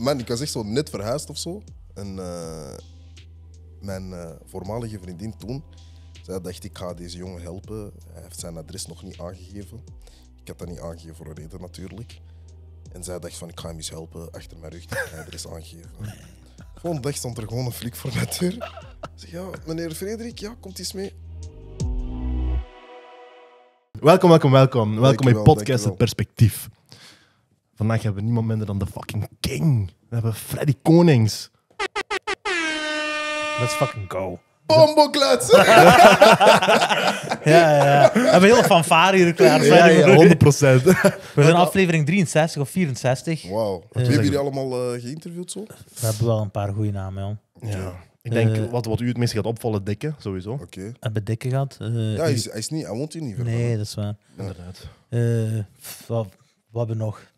man, ik was echt zo net verhuisd of zo. En eh, mijn eh, voormalige vriendin toen, zei dacht ik ga deze jongen helpen. Hij heeft zijn adres nog niet aangegeven. Ik had dat niet aangegeven voor een reden natuurlijk. En zij dacht van ik ga hem eens helpen achter mijn rug mijn adres aangeven. Gewoon dag stond er gewoon een flik voor mijn zeg ja, meneer Frederik, ja, komt eens mee. Welkom, welkom, welkom. Welkom bij Podcast Het Perspectief. Vandaag hebben we niemand minder dan de fucking king. We hebben Freddy Konings. Let's fucking go. Bombokletsen! ja, ja. We hebben heel fanfare hier klaar. Ja, 100%. We zijn aflevering 63 of 64. Wauw. hebben eh, jullie allemaal eh, geïnterviewd zo? We hebben wel een paar goede namen, joh. Ja. Ik denk, eh, wat, wat u het meest gaat opvallen, Dikke, sowieso. Oké. Okay. Hebben Dikke gehad? ja, hij, is, is niet, hij woont hier niet Nee, dat is waar. Inderdaad. wat hebben we nog?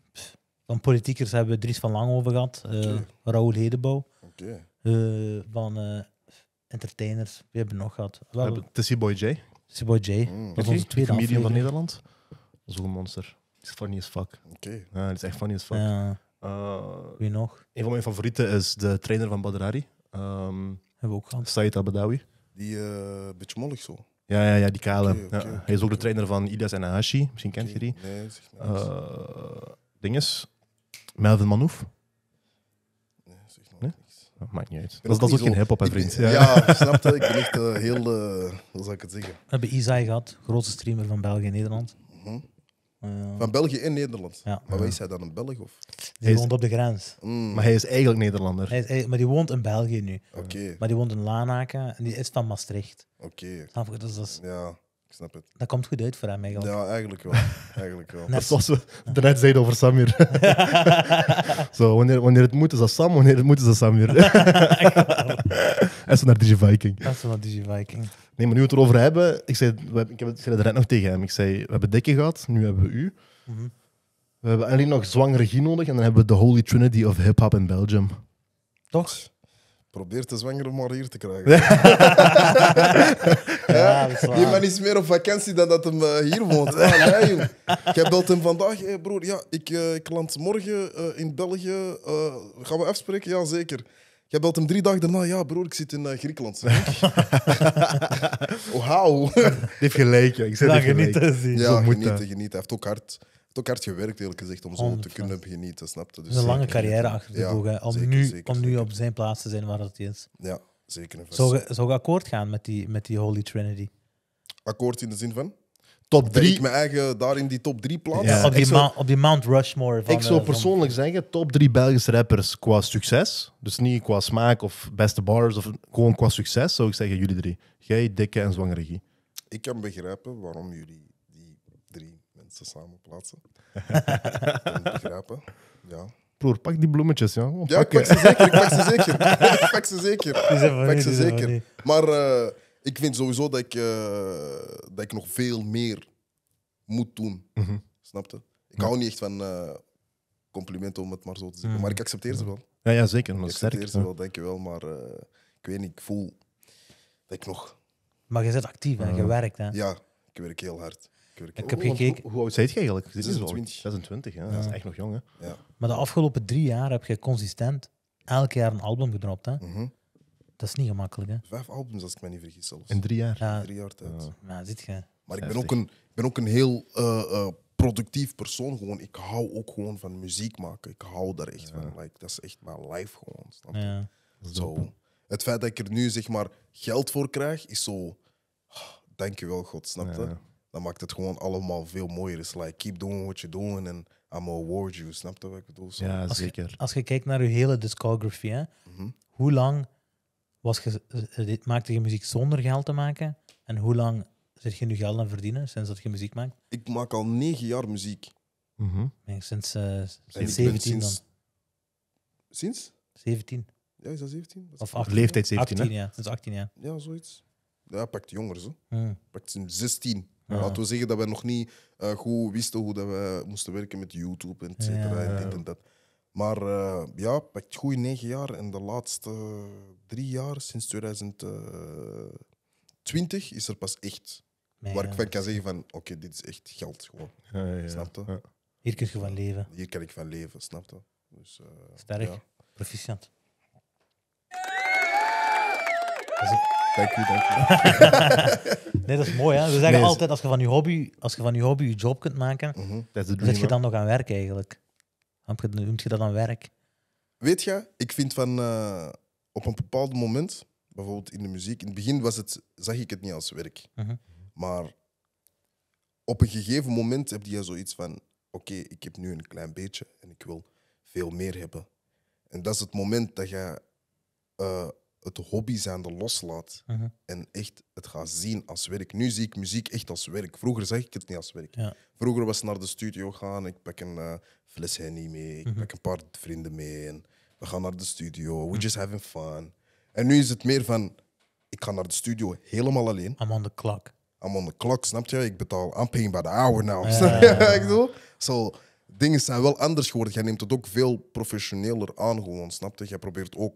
Van politiekers hebben we Dries van Lang over gehad, eh, okay. Raoul Hedebouw. Eh, van eh, entertainers, wie hebben we nog gehad. We hebben Tessie Boy J. Tessie Boy J. Mm. Dat is onze tweede medium van Nederland. Zo'n monster. Het is funny as fuck. Oké. Ja, is echt funny as fuck. Wie nog? Een van mijn favorieten is de trainer van Badrari. Um, ehm, hebben we ook gehad. Said Abadawi. Die uh, beetje mollig zo. Ja, ja, ja die kale. Hij is ook de trainer van Idas en Ahashi. Misschien kent je die. Nee, zeg Melvin Manouf? Nee, zeg maar nee? niks. Dat oh, maakt niet uit. Dat, dat is ook geen hip-hop, hè, vriend. ja, ja snap Ik ben echt eh, heel. Eh, hoe zou ik het zeggen? We hebben Isai gehad, grootste streamer van België en Nederland. Mhm. Eh, van België in Nederland. Ja. Maar is hij dan een Belg? Of? Die hij woont op de grens. Mm. Maar hij is eigenlijk Nederlander. Hij maar die woont in België nu. Oké. Maar die woont in Lanaken en die is van Maastricht. Oké. Dus ja snap het. Dat komt goed uit voor hem eigenlijk. Ja, eigenlijk wel. eigenlijk wel. Net zoals we net zeiden over Samir. zo, wanneer, wanneer het moet is dat Sam, wanneer het moet is dat Samir. en zo naar DigiViking. is zo naar Viking Nee, maar nu we het erover hebben, ik zei, ik, heb, ik zei net nog tegen hem. Ik zei, we hebben Dikke gehad, nu hebben we u. Mhm. We hebben alleen nog zwang regie nodig en dan hebben we de Holy Trinity of hip-hop in Belgium. Toch? Probeer te zwanger maar hier te krijgen. ja, die man is meer op vakantie dan dat hem eh, hier woont. Ah, Jij belt hem vandaag, broer, ja, ik, eh, land morgen eh, in België. gaan we afspreken? Ja, zeker. Jij belt hem drie dagen daarna, ja broer, ik zit in uh, Griekenland. Wauw. Die heeft gelijk, ja. Ik zit genieten. Ja, genieten, genieten. Hij heeft ook hard heeft ook hard gewerkt, eerlijk gezegd, om zo te kunnen genieten, Dat snapte. Dus een lange carrière achter de ja, om, nu, om nu op zijn plaats te zijn waar dat is. Ja, zeker. zou, je, akkoord gaan met die, met die Holy Trinity? Akkoord in de zin van? Top 3. Ik mijn eigen daar in die top 3 plaatsen. Op, die op, die Mount Rushmore. Van, ik zou persoonlijk zeggen: top 3 Belgische rappers qua succes. Dus niet qua smaak of beste bars, of gewoon qua succes zou ik zeggen: jullie drie. Jij, Dikke en Zwangere Ik kan begrijpen waarom jullie ze samen plaatsen. begrijpen. Ja. Broer, pak die bloemetjes, ja. ja, ik pak ze zeker, pak ze zeker. pak ze zeker. Pak ze zeker. Maar eh, ik vind sowieso dat ik, eh, dat ik nog veel meer moet doen. Mm -hmm. Snapte? Ik hou niet echt van uh, complimenten, om het maar zo te zeggen. Mhm. Maar ik accepteer ze wel. Ja, ja zeker. Maar ik accepteer sterk, ze wel, denk je wel. Maar ik weet niet, ik voel dat ik nog... Maar je bent actief en je werkt, hè? Ja, ik werk heel hard. Ik oh, heb gekeken... Hoe, oud zijt je eigenlijk? 26. 26, ja. dat is echt nog jong. Hè? Maar de afgelopen drie jaar heb je consistent elk jaar een album gedropt. Hè? Mhm. Dat is niet gemakkelijk. Hè? Vijf albums, als ik me niet vergis. Zelfs. In drie jaar. Drie jaar tijd. ja, ziet je. Maar ik ben ook een, ik ben ook een heel eh, eh, productief persoon. Gewoon. Ik hou ook gewoon van muziek maken. Ik hou daar echt van. Like, dat is echt mijn life gewoon. Ja. Zo. Het feit dat ik er nu zeg maar geld voor krijg, is zo. je ah, Dankjewel, God, snapte? dan maakt het gewoon allemaal veel mooier. Dus like, keep doing what you're doing en I'm award you. Snap dat wat ik bedoel? Zo. Ja, zeker. Als je, kijkt naar je hele discography, hè, mhm. hoe lang was je, eh, maakte je muziek zonder geld te maken? En hoe lang zit je nu geld aan verdienen sinds dat je muziek maakt? Ik maak al negen jaar muziek. Mhm. sinds, eh, sinds 17 sinds, dan. Sinds? 17. Ja, is dat 17? of leeftijd 17, hè? ja. Sinds 18 jaar. Ja, zoiets. Ja, pakt jongeren, zo. Mm. Pakt 16. Laten we zeggen dat we nog niet eh, goed wisten hoe dat we moesten werken met YouTube, et en dit en dat. Maar uh, ja, pakt goede negen jaar en de laatste drie jaar, sinds 2020, is er pas echt. Nee, waar ik van kan zeggen van, oké, dit is echt geld gewoon. snap je? Hier kun je van leven. Hier kan ik van leven, snap je? Dus, eh, Sterk, proficiat. Dank u, dank u. nee, dat is mooi. Hè? We zeggen altijd, als je, van je hobby, als je van je hobby je job kunt maken, mm zit je dan nog aan werk eigenlijk. Noemt je dat aan werk? Weet je, ik vind van eh, op een bepaald moment, bijvoorbeeld in de muziek, in het begin was het, zag ik het niet als werk. Mhm. Maar op een gegeven moment heb je zoiets van: oké, ik heb nu een klein beetje en ik wil veel meer hebben. En dat is het moment dat je eh, het hobby zijnde loslaat uh en echt het gaat zien als werk. Nu zie ik muziek echt als werk. Vroeger zag ik het niet als werk. Vroeger was naar de studio gaan, ik pak een uh, fles Henny mee, ik mhm. pak een paar vrienden mee en we gaan naar de studio, we mhm. just having fun. En nu is het meer van, ik ga naar de studio helemaal alleen. I'm on the clock. I'm on the clock, snap je? Ik betaal, I'm paying by the hour now. ik bedoel? Zo, dingen zijn wel anders geworden. Jij neemt het ook veel professioneler aan gewoon, snap je? Jij probeert ook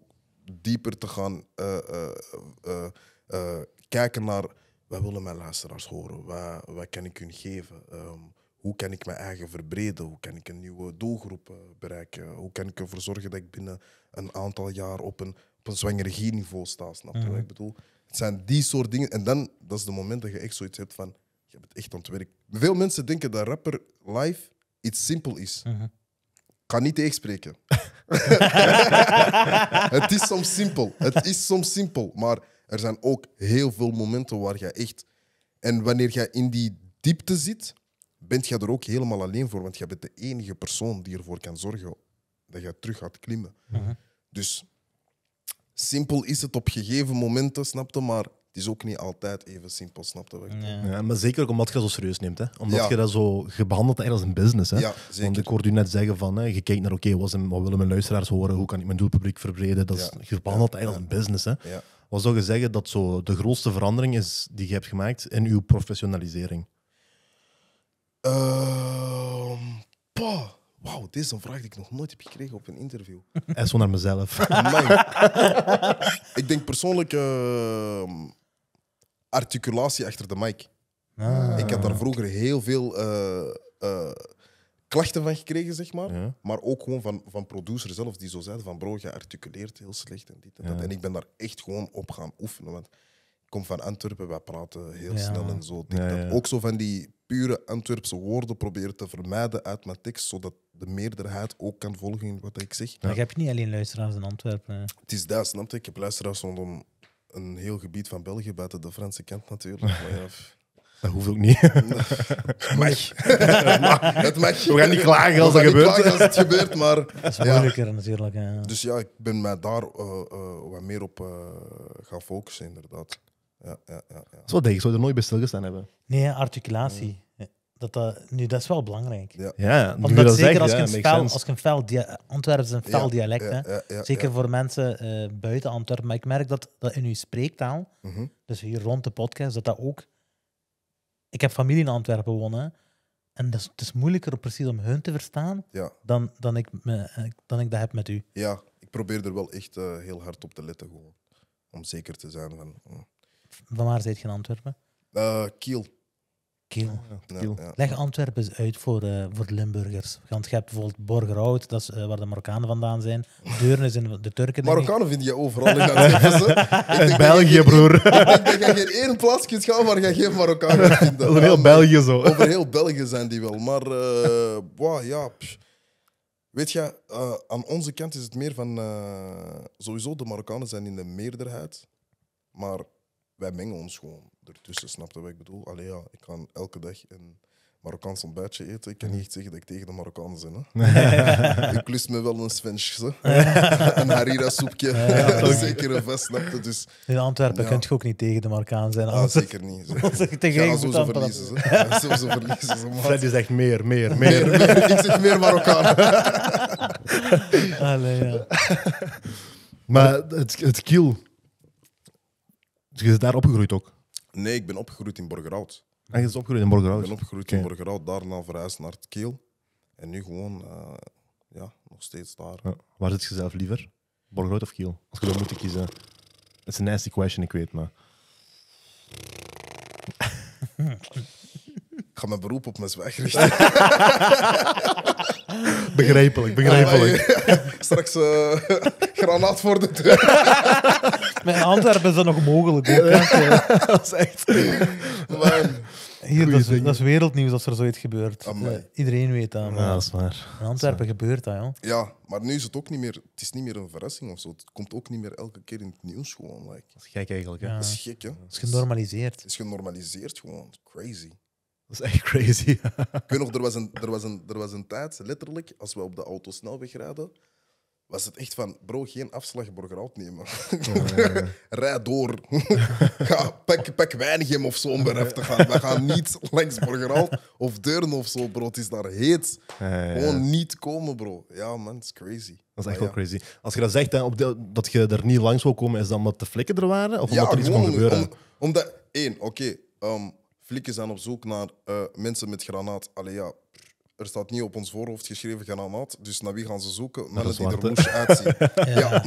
dieper te gaan eh, eh, eh, kijken naar wat willen mijn luisteraars horen, wat, kan ik hun geven, ehm, hoe kan ik mijn eigen verbreden, hoe kan ik een nieuwe doelgroep bereiken, hoe kan ik ervoor zorgen dat ik binnen een aantal jaar op een, op een sta, snap je wat mhm. ik bedoel? Het zijn die soort dingen. En dan, dat is de moment dat je echt zoiets hebt van, je hebt het echt aan het werk. Veel mensen denken dat rapper life iets simpel is. Mhm ga niet tegenspreken. het is soms simpel. Het is soms simpel. Maar er zijn ook heel veel momenten waar je echt. En wanneer je in die diepte zit, bent je er ook helemaal alleen voor. Want je bent de enige persoon die ervoor kan zorgen dat je terug gaat klimmen. Mhm. Dus simpel is het op gegeven momenten, snapte, maar het is ook niet altijd even simpel, snapte ja, Maar zeker ook omdat je dat zo serieus neemt. Hè? Omdat je dat zo, behandelt als een business. Hè? Ja, Want ik hoorde u net zeggen van, hè, je kijkt naar, oké, wat willen mijn luisteraars horen? Hoe kan ik mijn doelpubliek verbreden? Dat is, Je behandelt eigenlijk als een business. Hè? Wat zou je zeggen dat zo de grootste verandering is die je hebt gemaakt in uw professionalisering? Uh, Wauw, dit is een vraag die ik nog nooit heb gekregen op een interview. En zo naar mezelf. ik denk persoonlijk ehm, articulatie achter de mic. Ah. Ik had daar vroeger heel veel uh, klachten van gekregen, zeg maar. Maar ook gewoon van, van producers zelf, die zo zeiden van bro, je articuleert heel slecht en dit en dat. En ik ben daar echt gewoon op gaan oefenen. Want ik kom van Antwerpen, wij praten heel snel en zo. Dat. Ook zo van die pure Antwerpse woorden proberen te vermijden uit mijn tekst, zodat de meerderheid ook kan volgen in wat ik zeg. Maar je hebt niet alleen luisteraars in Antwerpen. Het is daar, snap je? Ik heb luisteraars rondom een heel gebied van België buiten de Franse kant natuurlijk. Maar ja, dat hoeft ook niet. We gaan niet klagen als dat gebeurt. als het gebeurt, maar... Dat is moeilijker ja. natuurlijk. Dus ja, ik ben mij daar eh, eh, wat meer op uh, gaan focussen, inderdaad. Ja, ja, ja, ja. Zo denk ik, zou er nooit bij stilgestaan hebben. Nee, articulatie. Dat, dat, nu, dat is wel belangrijk. Ja, ja Omdat zeker als, je een fel, als een fel Antwerpen is een fel dialect. hè? zeker voor mensen eh, buiten Antwerpen. Maar ik merk dat, dat in uw spreektaal, mhm. dus hier rond de podcast, dat dat ook. Ik heb familie in Antwerpen wonen. En dat is, het is moeilijker precies om hun te verstaan dan, dan, ik eh, dan ik dat heb met u. Ja, ik probeer er wel echt eh, heel hard op te letten. Gewoon. Om zeker te zijn van. Mm. Van waar zit je in Antwerpen? Kiel. Kiel. Leg Antwerpen eens uit voor, eh, voor de Limburgers. Want je hebt bijvoorbeeld Borgerhout, dat is eh, waar de Marokkanen vandaan zijn. Deurne zijn de Turken. Marokkanen vind je overal. In, in België, broer. Ik denk dat je in één plaats kunt gaan waar je geen Marokkanen vinden. Over heel België zo. Over heel België zijn die wel. Maar, uh, ja. Weet je, aan onze kant is het meer van. sowieso, de Marokkanen zijn in de meerderheid. Maar wij mengen ons gewoon ertussen, snapte wat ik bedoel? Allee, ja, ik kan elke dag een Marokkaans ontbijtje eten. Ik kan niet zeggen dat ik tegen de Marokkanen ben. Hè? ik lust me wel een zo een harira-soepje. zeker een vast, Dus, in Antwerpen ja. kun je ook niet tegen de Marokkanen zijn. zeker niet. Zeker. Ja, zo verliezen ze. Ja, sowieso verliezen Freddy zegt meer, meer, meer. meer, Ik zeg meer Marokkaan Allee, ja. Maar het, het kiel... Je bent daar opgegroeid ook? Nee, ik ben opgegroeid in Borgerhout. En ah, je is opgegroeid in Borgerhout? Ik ben opgegroeid in Borgerhout, daarna verhuisd naar het Keel. En nu gewoon, eh, ja, nog steeds daar. Ja. Waar zit je zelf liever? Borgerhout of Kiel? Als je dat moet kiezen. Dat is een nasty question, ik weet, maar... Ik ga mijn beroep op mijn zwijg richten. begrijpelijk, begrijpelijk. Ah, Straks uh, granaat voor de deur. Mijn Antwerpen is dat nog mogelijk. dat is echt... Maar, Hier, dat is, dat wereldnieuws als er zoiets gebeurt. Iedereen weet dat. Maar ja, dat is waar. In Antwerpen gebeurt dat, joh. Ja, maar nu is het ook niet meer... Het is niet meer een verrassing of zo. Het komt ook niet meer elke keer in het nieuws gewoon. Like. Dat is gek eigenlijk, Ja. Dat is gek, hè? is genormaliseerd. Het is genormaliseerd gewoon. Crazy. Dat is echt crazy. ik nog, er was, een, er, was een, er was een tijd, letterlijk, als we op de autosnelweg rijden, was het echt van, bro, geen afslag Borgerhout nemen. Oh, Rijd door. Ga, pak, pak hem of zo om beref te gaan. We gaan niet langs Borgerhout of deuren of zo, bro. Het is daar heet. Gewoon niet komen, bro. Ja, man, het is crazy. Dat is echt wel crazy. Als je dat zegt, hè, op dat je er niet langs wil komen, is dat omdat de flikken er waren? Of omdat er iets kon gebeuren? Om, omdat, één, oké, ehm, Flikken zijn op zoek naar eh, mensen met granaat. Allee, ja, er staat niet op ons voorhoofd geschreven granaat. Dus naar wie gaan ze zoeken? Mensen die er moest uitzien. ja.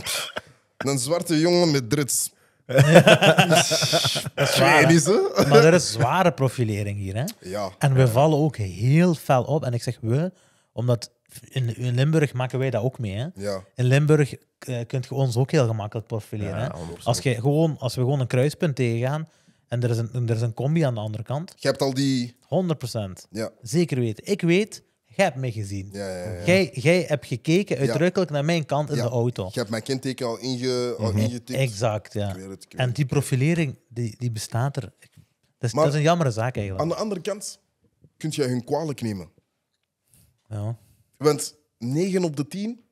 Een zwarte jongen met drits. dat maar er is zware profilering hier. Hè? Ja. En we vallen ook heel fel op. En ik zeg we, omdat in, in Limburg maken wij dat ook mee. Hè? Ja. In Limburg eh, kunt je ons ook heel gemakkelijk profileren. Ja, hè? Als, je gewoon, als we gewoon een kruispunt tegengaan, en er is, een, er is een combi aan de andere kant. Je hebt al die... 100%. Ja. Zeker weten. Ik weet, jij hebt mij gezien. Ja, ja, ja. Jij, jij hebt gekeken uitdrukkelijk naar mijn kant in de auto. Je hebt mijn kenteken al, je al mhm. ingetikt. Exact, ja. en die profilering, die, die bestaat er. Dat is, dat is een jammere zaak eigenlijk. Aan de andere kant kun jij hun kwalijk nemen. Ja. Want 9 op de 10,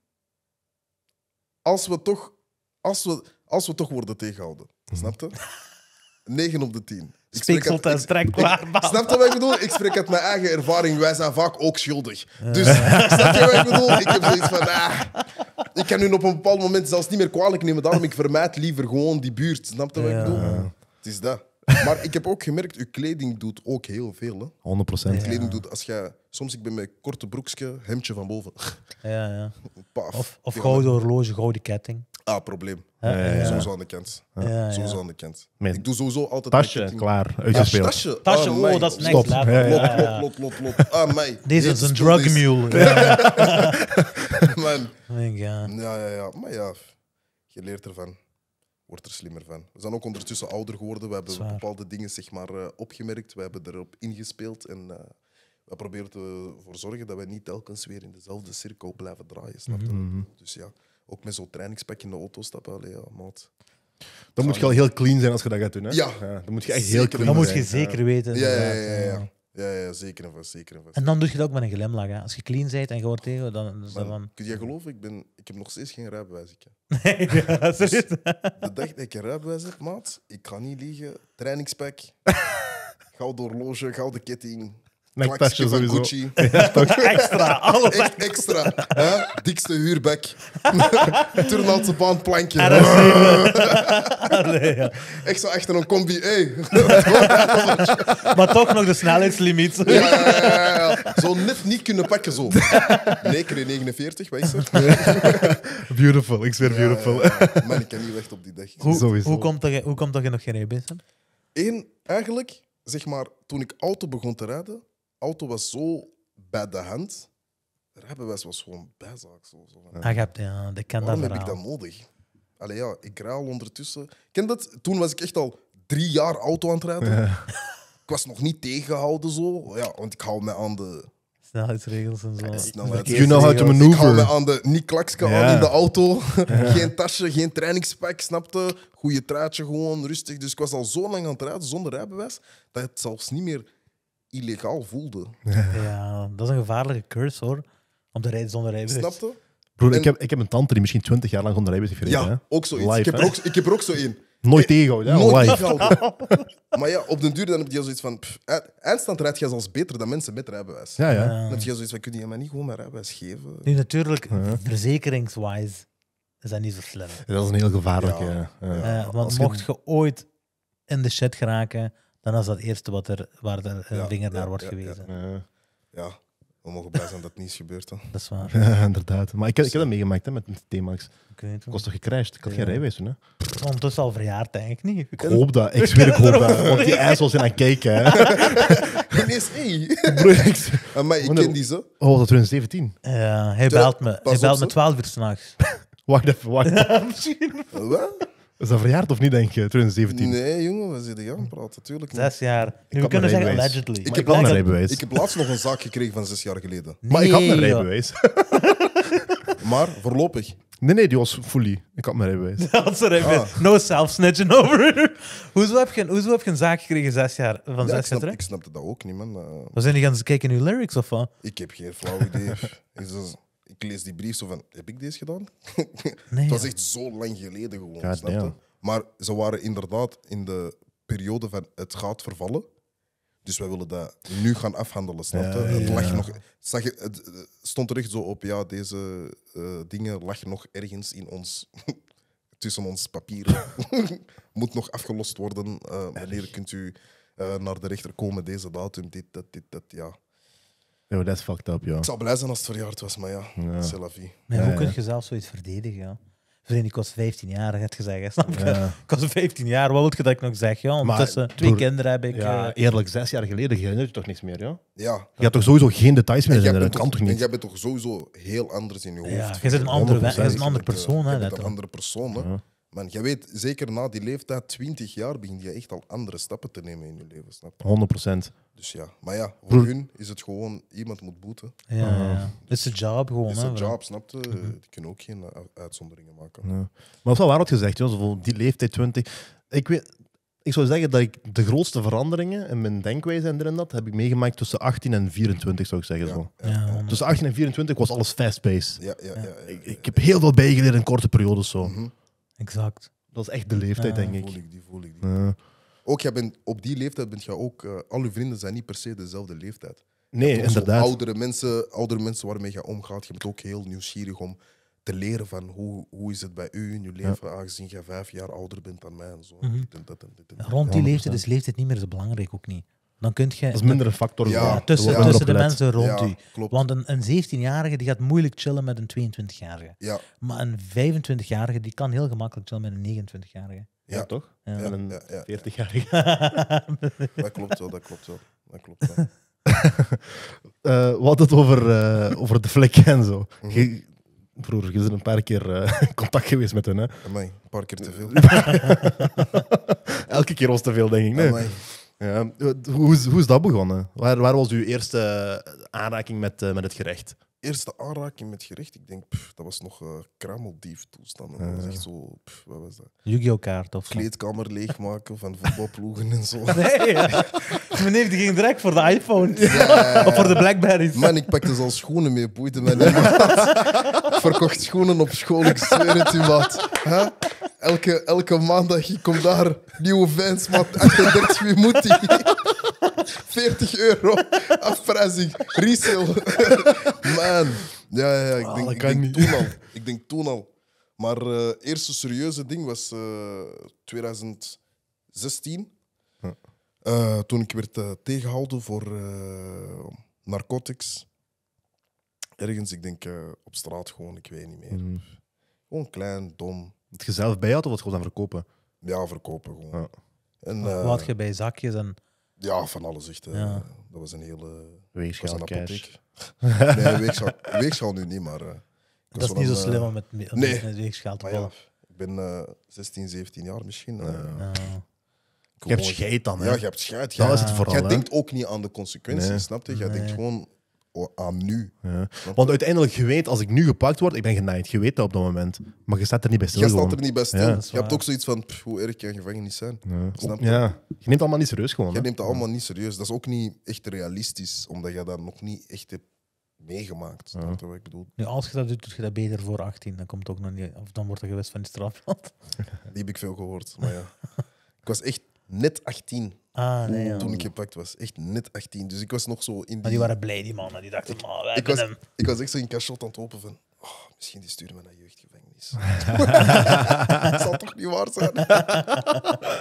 als we toch, als we, als we toch worden tegengehouden, mhm. snap je? 9 op de 10. Ik Speeksel ten strek Snap je wat ik bedoel? Ik spreek uit mijn eigen ervaring. Wij zijn vaak ook schuldig. Dus snap je wat ik bedoel? Ik heb zoiets van... Ah, ik kan nu op een bepaald moment zelfs niet meer kwalijk nemen. Daarom ik vermijd liever gewoon die buurt. Snap je wat ik bedoel? Het is dat. Maar ik heb ook gemerkt, uw kleding doet ook heel veel. Hè? 100 procent. Kleding doet als jij... Soms ik ben met korte broekje, hemdje van boven. Ja, ja. Paf, of, of gouden horloge, gouden ketting. Ah, probleem. zo aan de kant. Sowieso aan de kant. Ik doe sowieso altijd... Tasje, klaar, uitgespeeld. tasje, tasje ah, oh, dat is next level. Lot, lot, lot, lot, Ah, mij. Deze is een drug mule. Man. Ja, ja, ja. Maar ja, je leert ervan wordt er slimmer van. We zijn ook ondertussen ouder geworden. We hebben bepaalde dingen zeg maar, eh, opgemerkt. We hebben erop ingespeeld. En eh, we proberen ervoor te zorgen dat we niet telkens weer in dezelfde cirkel blijven draaien. Snap je? Mhm. Dus ja, ook met zo'n trainingspak in de auto stappen. Allee, ja, maat. Dan moet je al heel clean zijn als je dat gaat doen. Hè? Ja. Dan moet je echt heel clean zijn. Dan moet je zeker weten. Ja, ja, ja, ja. ja, zeker en vast. Zeker en vast. En dan doe je dat ook met een glimlach. Hè? Als je clean bent en je tegen, dan is dat van... Kun je geloven, ik, ben, ik heb nog steeds geen rijbewijs. Ik, nee, ja, dus de dag dat ik een rijbewijs maat, ik kan niet liegen. Trainingspak, gouden horloge, de ketting. Nektasje sowieso. Gucci. extra, alles Echt extra. Dikste huurbek. Turnhoutse baan plankje ja. Echt zo achter een combi. maar toch nog de snelheidslimiet. ja, Zo net niet kunnen pakken zo. 9 49, wat er? beautiful, ik zweer beautiful. Man, ik kan niet echt op die dag. Hoe, sowieso. hoe, komt dat, hoe komt dat je nog geen EB's hebt? Eén, eigenlijk, zeg maar, toen ik auto begon te rijden, auto was zo bij de hand. Rijbewijs was gewoon bijzaak. Zo, zo. Ah, Waarom heb ik dat nodig? Allee, ja, ik rij al ondertussen. Ken dat? Toen was ik echt al drie jaar auto aan het rijden. Ik was nog niet tegengehouden zo. Ja, want ik hou me aan de Snelheidsregels en zo. snelheid. You know how to Ik hou me aan de niet klaksken aan in de auto. geen tasje, geen trainingspak, snapte. Goeie truitje, gewoon rustig. Dus ik was al zo lang aan het rijden zonder rijbewijs dat het zelfs niet meer illegaal voelde. Ja, dat is een gevaarlijke curse hoor. Om te rijden zonder rijbewijs. Broer, ik, heb, ik heb een tante die misschien 20 jaar lang zonder rijbewijs heeft gereden. Ja, ook zo iets. ik, heb ook, ik heb er ook zo één. Nooit tegenhouden, Nooit maar ja, op den duur dan heb je zoiets van... Eh, eindstand rijd je zelfs beter dan mensen met rijbewijs. Ja, ja. Dan heb je zoiets van, kun je mij niet gewoon mijn rijbewijs geven? Nu natuurlijk, ja. verzekeringswise is dat niet zo slim. Dat is een heel gevaarlijke... Ja. Eh, eh, want mocht je... je ooit in de shit geraken dan is dat eerste wat er, waar de eh, dingen vinger naar ja, wordt ja, gewezen. Ja. we mogen blij zijn dat het niet is gebeurd. Dan. Dat is waar. inderdaad. Maar ik, ik heb dat meegemaakt hè, met de T-Max. Ik was toch gecrashed? Ik had geen rijbewijs toen. Hè. Ondertussen al verjaard, ik niet. Ik hoop dat. Ik zweer, ik hoop dat. Want die ijsels zijn aan het kijken. Hè. Ineens, e. hé. Ah, maar ik ken die zo. Oh, dat was in 17. Ja, hij belt me. Hij belt me 12 uur s'nachts. wacht even, wacht. Wat? Is dat verjaard of niet, denk je, 2017? Nee, jongen, we zitten gaan praten, natuurlijk Zes jaar. Nu, we kunnen zeggen allegedly. Ik, heb had rijbewijs. Ik heb laatst nog een zaak gekregen van zes jaar geleden. Maar ik had mijn joh. rijbewijs. Maar voorlopig. Nee, nee, die was fully. Ik had mijn rijbewijs. Dat is Ah. No self-snitching over. hoezo, heb je, een- hoezo heb je een zaak gekregen zes jaar, van zes jaar terug? ik snapte dat ook niet, man. We zijn die gaan kijken in uw lyrics of wat? ik heb geen flauw idee. Is dat- ik lees die brief zo van, heb ik deze gedaan? Nee, het was echt zo lang geleden gewoon, Maar ze waren inderdaad in de periode van het gaat vervallen. Dus wij willen dat nu gaan afhandelen, snapte het, lag nog, je, het stond er echt zo op, ja, deze eh, dingen lag nog ergens in ons, tussen ons papier Moet nog afgelost worden. Eh, wanneer kunt u eh, naar de rechter komen, deze datum, dit, dat, dit, dat, ja. Yo, dat fucked up, ja. Ik zou blij zijn als het verjaard was, maar ja, ja. Maar hoe kun je zelf zoiets verdedigen, ja? Vriend, ik was 15 jaar, had gezegd. Ja. Ik was 15 jaar, wat wil je dat ik nog zeg? Ja? Ondertussen, twee kinderen heb ik. Ja, eh, eerlijk, zes jaar geleden herinner je toch niks meer? Ja? ja. Je hebt toch sowieso geen details meer je hebt kan toch niet? En jij bent toch sowieso heel anders in je hoofd? Ja, je bent een, andere, je een andere persoon. Je bent een andere persoon, hè? Man, je weet zeker na die leeftijd, 20 jaar, begin je echt al andere stappen te nemen in je leven. Snap je? 100 procent. Dus ja, maar ja, voor hun is het gewoon iemand moet boeten. Ja, Het ja, ah. het is een job gewoon. Het is een job, snap je? Mhm. Die kunnen ook geen eh, uitzonderingen maken. Ja. Maar dat is wel waar wat gezegd, joh, die leeftijd 20. Ik, weet, ik zou zeggen dat ik de grootste veranderingen in mijn denkwijze en dat heb ik meegemaakt tussen 18 en 24, zou ik zeggen. zo. tussen 18 en 24 was alles fast pace. Ja, ja, ja, ik, heb heel veel bijgeleerd in korte periodes. Zo. Mhm. Exact. Dat is echt de leeftijd, denk ik. Die voel ik, die voel ik. Die. Ja. Ook jij bent, op die leeftijd bent je ook, eh, al je vrienden zijn niet per se dezelfde leeftijd. Nee, inderdaad. Oudere mensen, oudere mensen waarmee je omgaat, je bent ook heel nieuwsgierig om te leren van hoe, hoe is het bij u in uw leven, ja. aangezien je vijf jaar ouder bent dan mij en zo. Mhm. Rond die leeftijd is leeftijd niet meer zo belangrijk, ook niet dan kun je... Dat is minder een factor. Ja, tussen, tussen de mensen rond u. Want een, een 17-jarige die gaat moeilijk chillen met een 22-jarige. Ja. Maar een 25-jarige die kan heel gemakkelijk chillen met een 29-jarige. Ja. toch? Ja. een 40-jarige. dat klopt wel, dat klopt wel. Dat klopt wat eh, het over, eh, over de vlek en zo. Mhm. vroeger -hmm. er je een paar keer eh, contact geweest met hen. Hè? een paar keer te veel. Elke keer was te veel, denk ik. Nee? Ja. Hoe, is, hoe is dat begonnen? Waar, waar was uw eerste aanraking met, eh, met het gerecht? eerste aanraking met gericht. ik denk, dat was nog uh, krameldief toestanden. Dat ah. zo, wat was dat? Yu-Gi-Oh! kaart of Kleedkamer leegmaken van voetbalploegen en zo. Nee, meneer die ging direct voor de iPhone. of voor de Blackberries. Man, ik pakte al schoenen mee, boeide mij ik Verkocht schoenen op school, ik zweer het u wat. Elke, elke maandag, ik kom daar, nieuwe fans, wat? 38, wie moet die? 40 euro afprijzing, resale. Man. Ja, ja, ik ah, denk, toen al. Ik denk toen al. Maar eh eerste serieuze ding was eh, 2016. Eh, toen ik werd tegenhouden tegengehouden voor eh, narcotics. Ergens, ik denk eh, op straat gewoon, ik weet niet meer. Mhm. Gewoon klein, dom. het je zelf bij had of wat gewoon aan verkopen? Ja, verkopen gewoon. Ja. En, Wat eh, je bij zakjes en ja, van alles echt. Eh, dat was een hele. Weegschaal cash. nee, weegschaal, weegschaal nu niet, maar. Eh, dat is niet zo slim eh, om met, met, nee. weegschaal te ik ben 16, 17 jaar misschien. Je hebt scheid dan, hè? Ja, je hebt scheid. Ja. Dat is het vooral, Jij denkt ook niet aan de consequenties, snap je? Jij denkt gewoon aan nu. Ja. Want uiteindelijk, je weet, als ik nu gepakt word, ik ben genaaid. Je weet dat op dat moment. Maar je staat er niet bij stil. Je staat er niet bij stil. je hebt ook zoiets van, hoe erg kan gevangenis zijn? Ja. Snap je? ja. Je neemt allemaal niet serieus gewoon. Je neemt het allemaal niet serieus. Dat is ook niet echt realistisch, omdat je dat nog niet echt hebt meegemaakt. wat ik bedoel? als je dat doet, doe je dat beter voor 18. Dan, komt ook nog niet, of dan wordt er geweest van die strafblad. Die heb ik veel gehoord, maar ja. ik was echt net 18 Ah, toen ik gepakt was. Echt net 18. Dus ik was nog zo in die... Maar die waren blij, die mannen. Die dachten, ik, wij ik was, hem. Ik was echt zo in cachot aan het hopen van... Oh, misschien die sturen me naar jeugdgevangenis. dat zal toch niet waar zijn?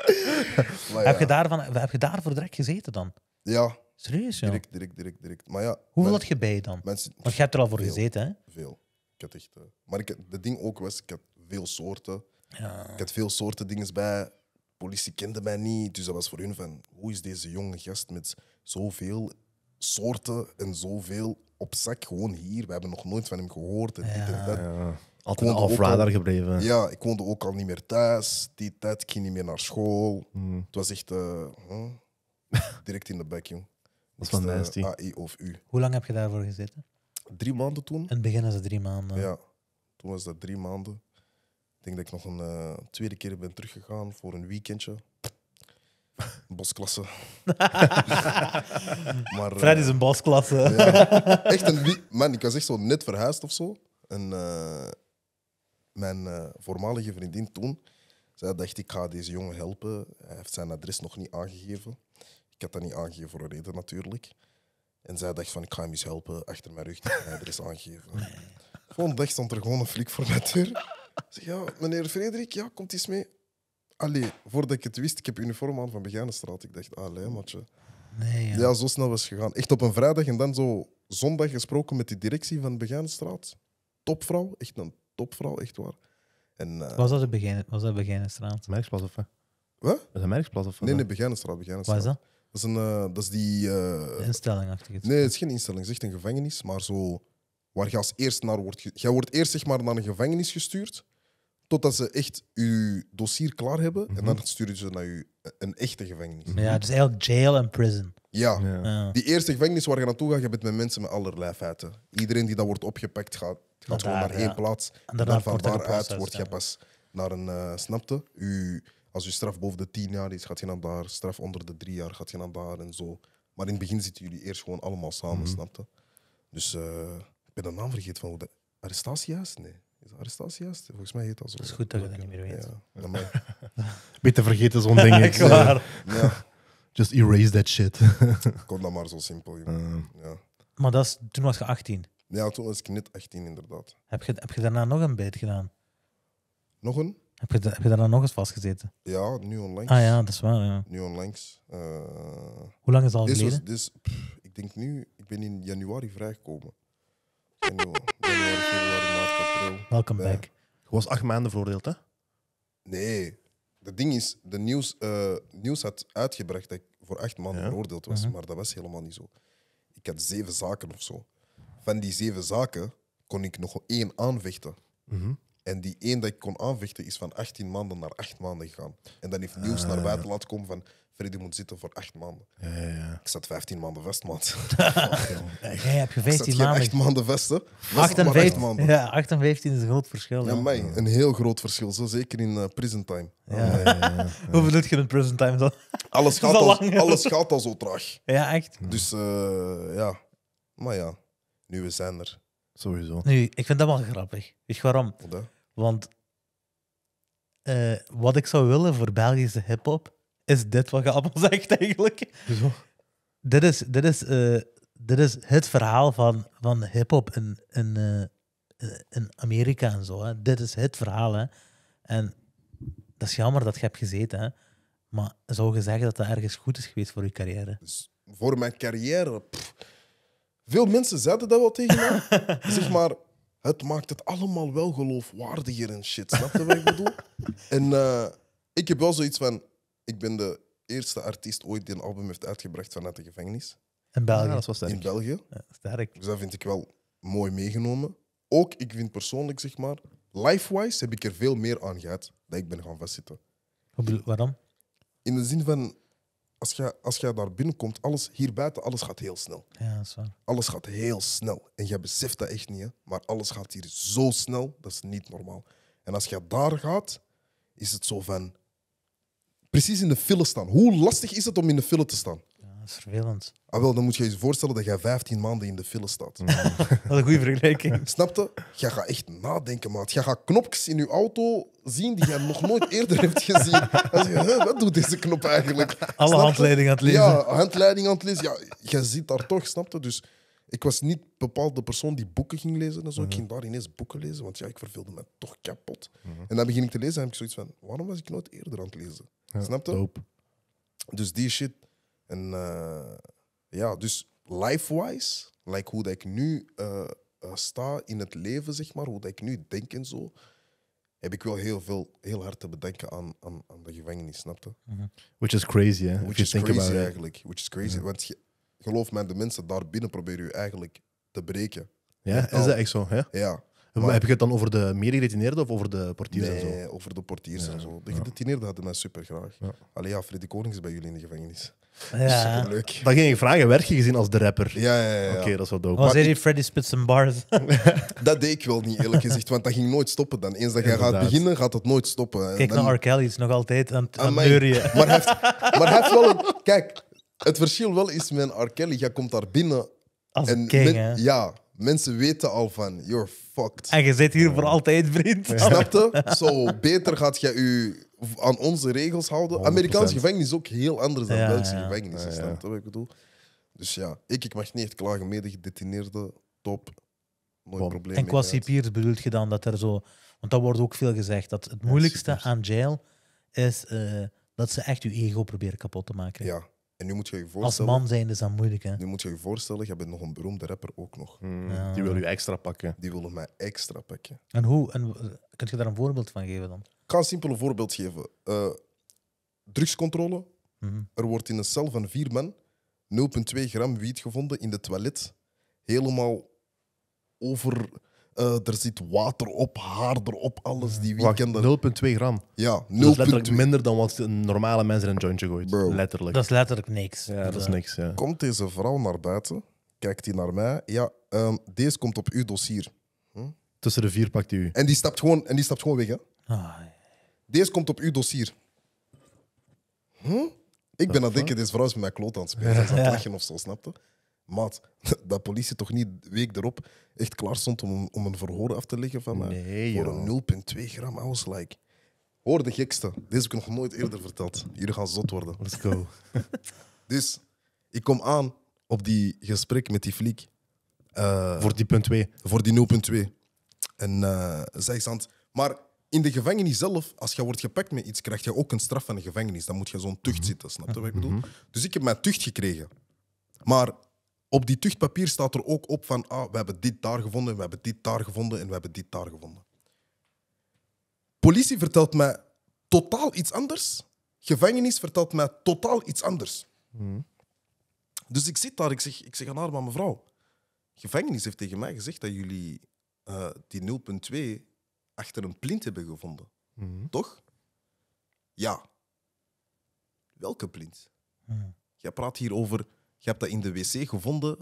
heb, je daarvan, heb je daarvoor direct gezeten dan? Ja. Serieus, ja Direct, direct, direct, direct. Maar ja... Hoeveel had je bij dan? wat Want je hebt er al voor gezeten, hè? Veel. Ik had echt... Eh, maar ik, het ding ook was, ik had veel soorten. Ja. Ik had veel soorten dingen bij politie kende mij niet. Dus dat was voor hun van, hoe is deze jonge gast met zoveel soorten en zoveel op zak gewoon hier? We hebben nog nooit van hem gehoord en dat. Altijd off radar gebleven. Ja, ik woonde ook al niet meer thuis. Die tijd ging niet meer naar school. Hmm. Het was echt eh, direct in de bek, jong. Dat is van eh, e of U. Hoe lang heb je daarvoor gezeten? Drie maanden toen. In het begin was het drie maanden. Ja, toen was dat drie maanden denk dat ik nog een eh, tweede keer ben teruggegaan voor een weekendje. Bosklasse. maar, eh, Fred is een bosklasse. Echt een man, ik was echt zo net verhuisd of zo. En eh, mijn voormalige vriendin toen, zei dacht ik ga deze jongen helpen. Hij heeft zijn adres nog niet aangegeven. Ik had dat niet aangegeven voor een reden natuurlijk. En zij dacht van ik ga hem eens helpen achter mijn rug mijn adres aangeven. Volgende dag stond er gewoon een flik voor mijn deur zeg, ja, meneer Frederik, ja, komt eens mee. Allee, voordat ik het wist, ik heb uniform aan van Begijnenstraat. Ik dacht, allee, matje. Nee, ja. zo snel was het gegaan. Echt op een vrijdag en dan zo zondag gesproken met de directie van Begijnenstraat. Topvrouw, echt een topvrouw, echt waar. En, uh... Was dat de Begijn, was dat Begijnenstraat? Merksplas of wat? Wat? Was Merksplas of wat? Nee, nee, Begijnenstraat, Begijnenstraat. Wat is dat? Dat is, een, eh, dat is die... Uh... Instelling, achter het. Nee, het is geen instelling. Het is echt een gevangenis, maar zo waar je als eerst naar wordt... Jij wordt eerst zeg maar, naar een gevangenis gestuurd, totdat ze echt je dossier klaar hebben. En mhm. dan sturen ze naar je eh, een echte gevangenis. Ja, dus eigenlijk jail en prison. Ja. ja. Die eerste gevangenis waar je naartoe gaat, je bent met mensen met allerlei feiten. Iedereen die dat wordt opgepakt, gaat, gaat gewoon naar één plaats. En, en van daaruit wordt je pas naar een... Uh, snapte? U, als je straf boven de tien jaar is, gaat je naar daar. Straf onder de drie jaar, gaat je naar daar en zo. Maar in het begin zitten jullie eerst gewoon allemaal samen, mm snapte? Dus... Eh, ben de naam vergeten van hoe de Nee. Is Volgens mij heet dat zo. Het is goed dat je dat niet meer weet. Ja. Ja, Beter vergeten zo'n ding. Ja, Ja. Just erase that shit. Kom dan maar zo simpel. Ah. Ja. Maar dat is, toen was je 18? Ja, toen was ik net 18 inderdaad. Heb je, heb je daarna nog een beet gedaan? Nog een? Heb je, heb je daarna nog eens vastgezeten? Ja, nu onlangs. Ah ja, dat is waar. Nu onlangs. Eh, hoe lang is al geleden? dus, ik denk nu, ik ben in januari vrijgekomen. Welcome eh, back. Je was acht maanden veroordeeld, hè? Nee. Het ding is, de nieuws, eh, nieuws had uitgebracht dat ik voor acht maanden veroordeeld was, mhm. maar dat was helemaal niet zo. Ik had zeven zaken of zo. Van die zeven zaken kon ik nog één aanvechten. Mhm. En die één dat ik kon aanvechten is van 18 maanden naar acht maanden gegaan. En dan heeft ah, nieuws naar buiten laten komen van Freddy moet zitten voor acht maanden. Ja, ja, Ik zat 15 maanden vast, man. Jij hebt je 15 maanden. Acht maanden vast, hè? Acht en 15, maanden. Ja, 8 is een groot verschil. Ja, mij, een heel groot verschil. Zo zeker in uh, prison time. Ja. Hoe bedoelt je in prison time dan? Alles gaat, al, alles gaat zo traag. Ja, echt. Mm. Dus eh, ja, maar ja, nu we zijn er. Sowieso. Nu, ik vind dat wel grappig. Weet je waarom? Want eh, wat ik zou willen voor Belgische hip-hop is dit wat je allemaal zegt eigenlijk? Zo. Dit is, dit is, eh, dit is het verhaal van, van hip-hop in, in, eh, in Amerika en zo. Hè. Dit is het verhaal. Hè. En dat is jammer dat je hebt gezeten. Hè. Maar zou je zeggen dat dat ergens goed is geweest voor je carrière? Dus, voor mijn carrière. Veel mensen zeiden dat wel tegen mij. zeg maar, het maakt het allemaal wel geloofwaardiger en shit. Snap je wat ik bedoel? En eh, ik heb wel zoiets van: ik ben de eerste artiest ooit die een album heeft uitgebracht vanuit de gevangenis. In België. Ja, ah, dat was sterk. In België. Ja, sterk. Dus dat vind ik wel mooi meegenomen. Ook, ik vind persoonlijk, zeg maar, life-wise heb ik er veel meer aan gehad dat ik ben gaan vastzitten. waarom? In de zin van, als jij, als jij daar binnenkomt, alles hier buiten, alles gaat heel snel. Ja, dat is waar. Alles gaat heel snel. En jij beseft dat echt niet, maar alles gaat hier zo snel, dat is niet normaal. En als jij daar gaat, is het zo van, precies in de file staan. Hoe lastig is het om in de file te staan? Ja, dat is vervelend. Ah, wel, dan moet je je voorstellen dat jij 15 maanden in de file staat. Mm. Dat Wat een goede vergelijking. Snapte? Jij gaat echt nadenken, maat. Jij gaat knopjes in je auto zien die jij nog nooit eerder hebt gezien. wat doet deze knop eigenlijk? Alle handleiding aan het lezen. Ja, handleiding aan het lezen. Ja, jij zit daar toch, snapte? Dus ik was niet bepaald de persoon die boeken ging lezen. En zo. Ik mhm. ging daar ineens boeken lezen, want ja, ik verveelde me toch kapot. Mhm. En dan begin ik te lezen en heb ik zoiets van, waarom was ik nooit eerder aan het lezen? Snap je? Dus die shit. En eh, ja, dus life-wise, like hoe dat ik nu eh, eh, sta in het leven, zeg maar, hoe dat ik nu denk en zo, heb ik wel heel veel, heel hard te bedenken aan, aan, aan de gevangenis, snapte? Mm Which is crazy, hè? Which, is crazy eigenlijk. Which is crazy, mhm. want geloof me, de mensen daarbinnen proberen je eigenlijk te breken. Ja, is dat echt zo? Ja. maar, heb je het dan over de meer geretineerden of over de portiers en zo? Nee, over de portiers en zo. De geretineerden hadden mij super graag. Ja. ja, Freddy Koning is bij jullie in de gevangenis. Ja. Superleuk. Dan ging ik vragen, werd je gezien als de rapper? Ja, ja, ja. Oké, dat is wel dope. Was hij Freddy spits en bars? dat deed ik wel niet, eerlijk gezegd, want dat ging nooit stoppen dan. Eens dat jij gaat beginnen, gaat dat nooit stoppen. Kijk dan... naar R. Kelly, is nog altijd aan het neuren. Maar hij heeft, heeft wel een... Kijk, het verschil wel is met R. Kelly, jij komt daar binnen. Als en Ja, mensen weten al van, you're fucked. En je zit hier voor altijd, vriend. Ja. Snapte? Zo, beter gaat je je aan onze regels houden. Amerikaanse gevangenis is ook heel anders dan ja, Belgische gevangenis. snap wat ik bedoel? Dus ja, ik, ik mag niet echt klagen. Mede gedetineerde, top. Mooi probleem. En qua cipiers bedoel je dan dat er zo... Want dat wordt ook veel gezegd, dat het moeilijkste aan jail is eh, dat ze echt je ego proberen kapot te maken. Ja, en nu moet je je voorstellen... Als man zijn is dat moeilijk, hè? Nu moet je je voorstellen, je hebt nog een beroemde rapper ook nog. Hmm. Die wil je extra pakken. Die willen mij extra pakken. En hoe? En, eh, je daar een voorbeeld van geven dan? Ik ga een simpel voorbeeld geven. Eh, drugscontrole. Mhm. Er wordt in een cel van vier man 0,2 gram wiet gevonden in de toilet. Helemaal over eh, er zit water op, haar erop, alles die weekenden. 0,2 gram. Ja, 0,2. Dus dat is letterlijk minder dan wat een normale mens in een jointje gooit. Letterlijk. Dat is letterlijk niks. dat is niks, ja. Komt deze vrouw naar buiten, kijkt die naar mij. Ja, ehm, deze komt op uw dossier. Hm? Tussen de vier pakt u. En die stapt gewoon, en die stapt gewoon weg, hè. Ah, Deze komt op uw dossier. Hm? Ik ben aan het denken, deze vrouw is met mijn kloot aan het spelen. Ze is aan het of zo, snapte? maat, dat politie toch niet week erop echt klaar stond om, om een verhoor af te leggen van mij. Eh, nee, voor een 0,2 gram. I was like, hoor de gekste. Deze heb ik nog nooit eerder verteld. Jullie gaan zot worden. Let's go. dus ik kom aan op die gesprek met die fliek. Eh, voor die 0,2. Voor die 0,2. En uh, zij zand. Maar in de gevangenis zelf, als je wordt gepakt met iets, krijg je ook een straf van de gevangenis. Dan moet je zo'n tucht mhm. zitten, snap je wat ik mhm. bedoel? Dus ik heb mijn tucht gekregen. Maar op die tuchtpapier staat er ook op van ah, we hebben dit daar gevonden, we hebben dit daar gevonden en we hebben dit daar gevonden. Politie vertelt mij totaal iets anders. Gevangenis vertelt mij totaal iets anders. Hmm. Dus ik zit daar, ik zeg, ik zeg aan haar, maar mevrouw, gevangenis heeft tegen mij gezegd dat jullie uh, die 0.2 achter een plint hebben gevonden. Hmm. Toch? Ja. Welke plint? Jij praat hier over je hebt dat in de wc gevonden.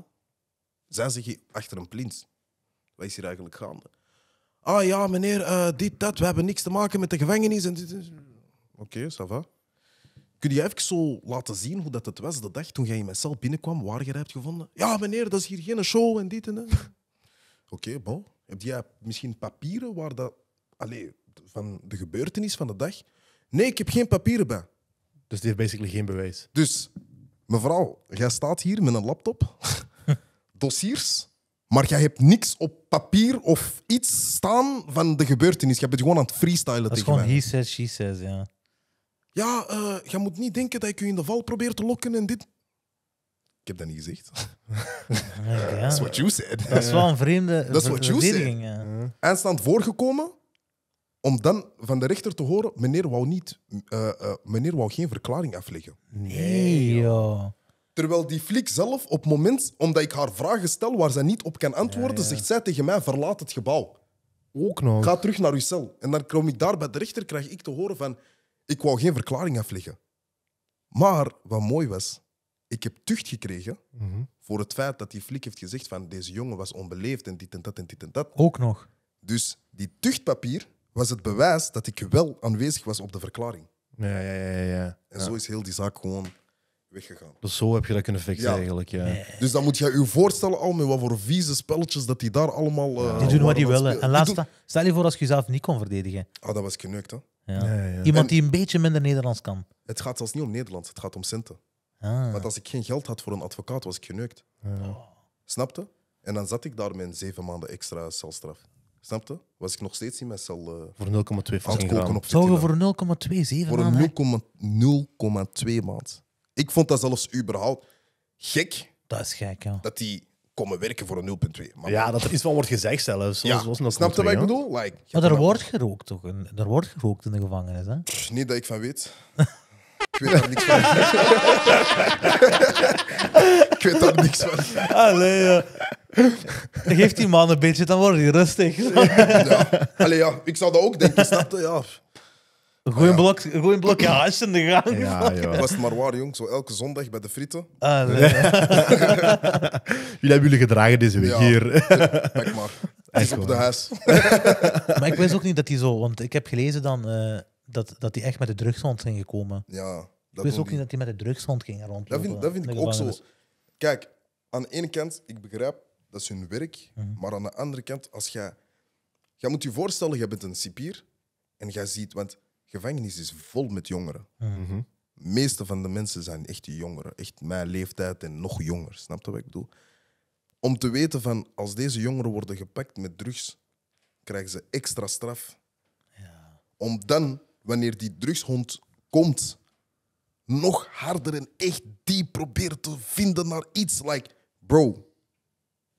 Zij zeggen achter een plint. Wat is hier eigenlijk gaande? Ah ja, meneer, eh, dit, dat. We hebben niks te maken met de gevangenis. En dit. Oké, okay, ça va. Kun je even zo laten zien hoe dat het was de dag toen jij in mijn cel binnenkwam, waar je hebt gevonden? Ja, meneer, dat is hier geen show en dit en dat. Oké, okay, bon. Heb jij misschien papieren waar dat... allez, van de gebeurtenis van de dag? Nee, ik heb geen papieren bij. Dus die heeft basically geen bewijs. Dus mevrouw, jij staat hier met een laptop, dossiers, maar jij hebt niks op papier of iets staan van de gebeurtenis. Je bent gewoon aan het freestylen Dat is gewoon he says, she says, ja. Ja, eh jij moet niet denken dat ik u in de val probeer te lokken en dit. Ik heb dat niet gezegd. That's what you said. Dat is wel een vreemde That's what you said. voorgekomen, om dan van de rechter te horen, meneer wou, niet, eh, eh, meneer wou geen verklaring afleggen. Nee, joh. Terwijl die flik zelf, op het moment omdat ik haar vragen stel waar zij niet op kan antwoorden, zegt zij tegen mij: verlaat het gebouw. Ook nog. Ga terug naar uw cel. En dan kom ik daar bij de rechter, krijg ik te horen van: ik wou geen verklaring afleggen. Maar wat mooi was, ik heb tucht gekregen mhm. voor het feit dat die flik heeft gezegd van deze jongen was onbeleefd en dit en dat en dit en dat. Ook nog. Dus die tuchtpapier was het bewijs dat ik wel aanwezig was op de verklaring. Ja, ja, ja. ja. En zo is heel die zaak gewoon weggegaan. Dus zo heb je dat kunnen fixen eigenlijk. Ja. Dus dan moet je je voorstellen al met wat voor vieze spelletjes dat die daar allemaal... Eh, die doen wat die willen. En laatste, stel je voor als je jezelf niet kon verdedigen. Ah, dat was geneukt, hè. Ja. Ja, ja. Iemand die een beetje minder Nederlands kan. Het gaat zelfs niet om Nederlands, het gaat om centen. Ah. Want als ik geen geld had voor een advocaat, was ik geneukt. Snapte? En dan zat ik daar met zeven maanden extra celstraf. Snapte? Was ik nog steeds in mijn cel uh, Voor 0,2 voor een Zou je voor 0,27 Voor maand. Ik vond dat zelfs überhaupt gek Dat is gek, ja. dat die komen werken voor een 0,2. Ja, dat er iets van wordt gezegd zelfs. Ja, Zoals, zoals snap wat ik bedoel? Like, Maar er wordt gerookt, toch? Er wordt gerookt in de gevangenis, hè? Niet dat ik van weet. Ik weet daar niks van. ik weet daar niks van. ja. Geef die man een beetje, dan wordt hij rustig. ja. ja, ik zou dat ook denken, snap Ja. Gooi een, ah, blok, blokje in de gang. Ja, Was het maar waar, jong. Zo elke zondag bij de frieten. Ah, nee. Jullie hebben jullie gedragen deze week hier. Kijk maar. Hij is op de huis. Maar ik wist ook niet dat hij zo... Want ik heb gelezen dan eh, dat, dat hij echt met de drugshond ging gekomen. Ja. Ik wist ook niet dat hij met de drugshond ging rondlopen. Dat vind, dat vind ik ook zo. Kijk, aan de ene kant, ik begrijp dat is hun werk. Mhm. Maar aan de andere kant, als jij... Jij moet je voorstellen, je bent een cipier en jij ziet... Want gevangenis is vol met jongeren. Mhm. Mhm. De meeste van de mensen zijn echt jongeren. Echt mijn leeftijd en nog jonger. Snap je wat ik bedoel? Om te weten van, als deze jongeren worden gepakt met drugs, krijgen ze extra straf. Ja. Om dan, wanneer die drugshond komt, nog harder en echt diep proberen te vinden naar iets. Like, bro,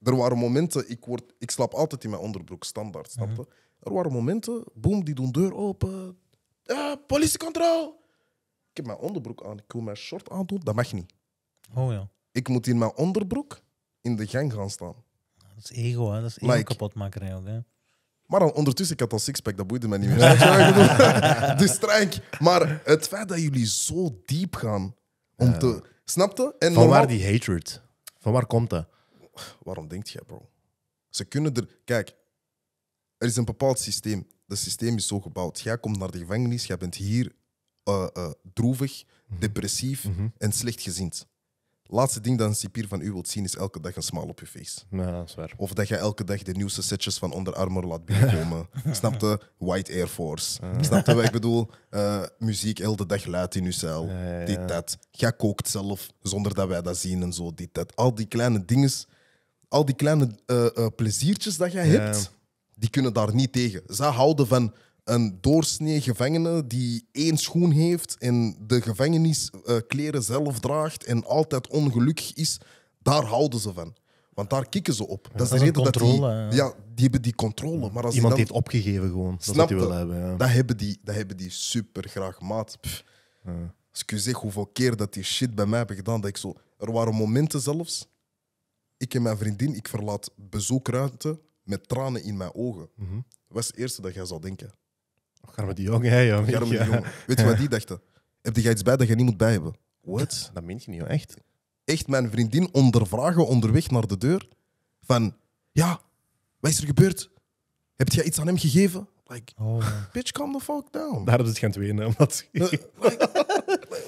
er waren momenten, ik, word, ik slaap altijd in mijn onderbroek, standaard, snap mhm. je? Er waren momenten, boem, die doen deur open. Eh, politiecontrole! Ik heb mijn onderbroek aan, ik wil mijn short aandoen, dat mag niet. Oh ja. Ik moet in mijn onderbroek in de gang gaan staan. Dat is ego, hè? dat is ego like, maken Hè? Maar dan, ondertussen, ik had al sixpack, dat boeide me niet meer. dus strijk. Maar het feit dat jullie zo diep gaan om te... Snapte? En Van waar die hatred? Van waar komt dat? waarom denkt jij, bro? Ze kunnen er. Kijk, er is een bepaald systeem. Dat systeem is zo gebouwd. Jij komt naar de gevangenis, jij bent hier eh, eh, droevig, mhm. depressief mhm. en slecht en slechtgezind. Laatste ding dat een cipier van u wilt zien is elke dag een smile op je face. Of dat je elke dag de nieuwste setjes van Onder Armour laat binnenkomen. snapte? White Air Force. Ah. Snapte wat ik bedoel? Eh, muziek elke dag luid in je cel. Dit, dat. Jij kookt zelf zonder dat wij dat zien en zo. Dit, dat. Al die kleine dingen al die kleine eh, eh, pleziertjes dat jij hebt, die kunnen daar niet tegen. Zij houden van een doorsnee gevangene die één schoen heeft en de gevangeniskleren zelf draagt en altijd ongelukkig is. Daar houden ze van. Want daar kikken ze op. dat is de reden dat die, ja. die hebben die controle. Maar als Iemand heeft opgegeven gewoon. Dat hebben. Ja. Dat hebben die, dat hebben die super graag maat. Pff. Ja. Als ik u zeg hoeveel keer dat die shit bij mij hebben gedaan, dat ik zo. Er waren momenten zelfs ik en mijn vriendin, ik verlaat bezoekruimte met tranen in mijn ogen. Mm -hmm. Wat is het eerste dat jij zou denken? Garme die jongen, hè, jongen. die Weet je wat die dachten? Heb je iets bij dat je niet moet bij hebben? What? Dat meen je niet, echt. Echt mijn vriendin ondervragen onderweg naar de deur. Van, ja, wat is er gebeurd? Heb jij iets aan hem gegeven? Like, oh. bitch, calm the fuck down. Daarom zit je geen het wenen. Omdat... Like,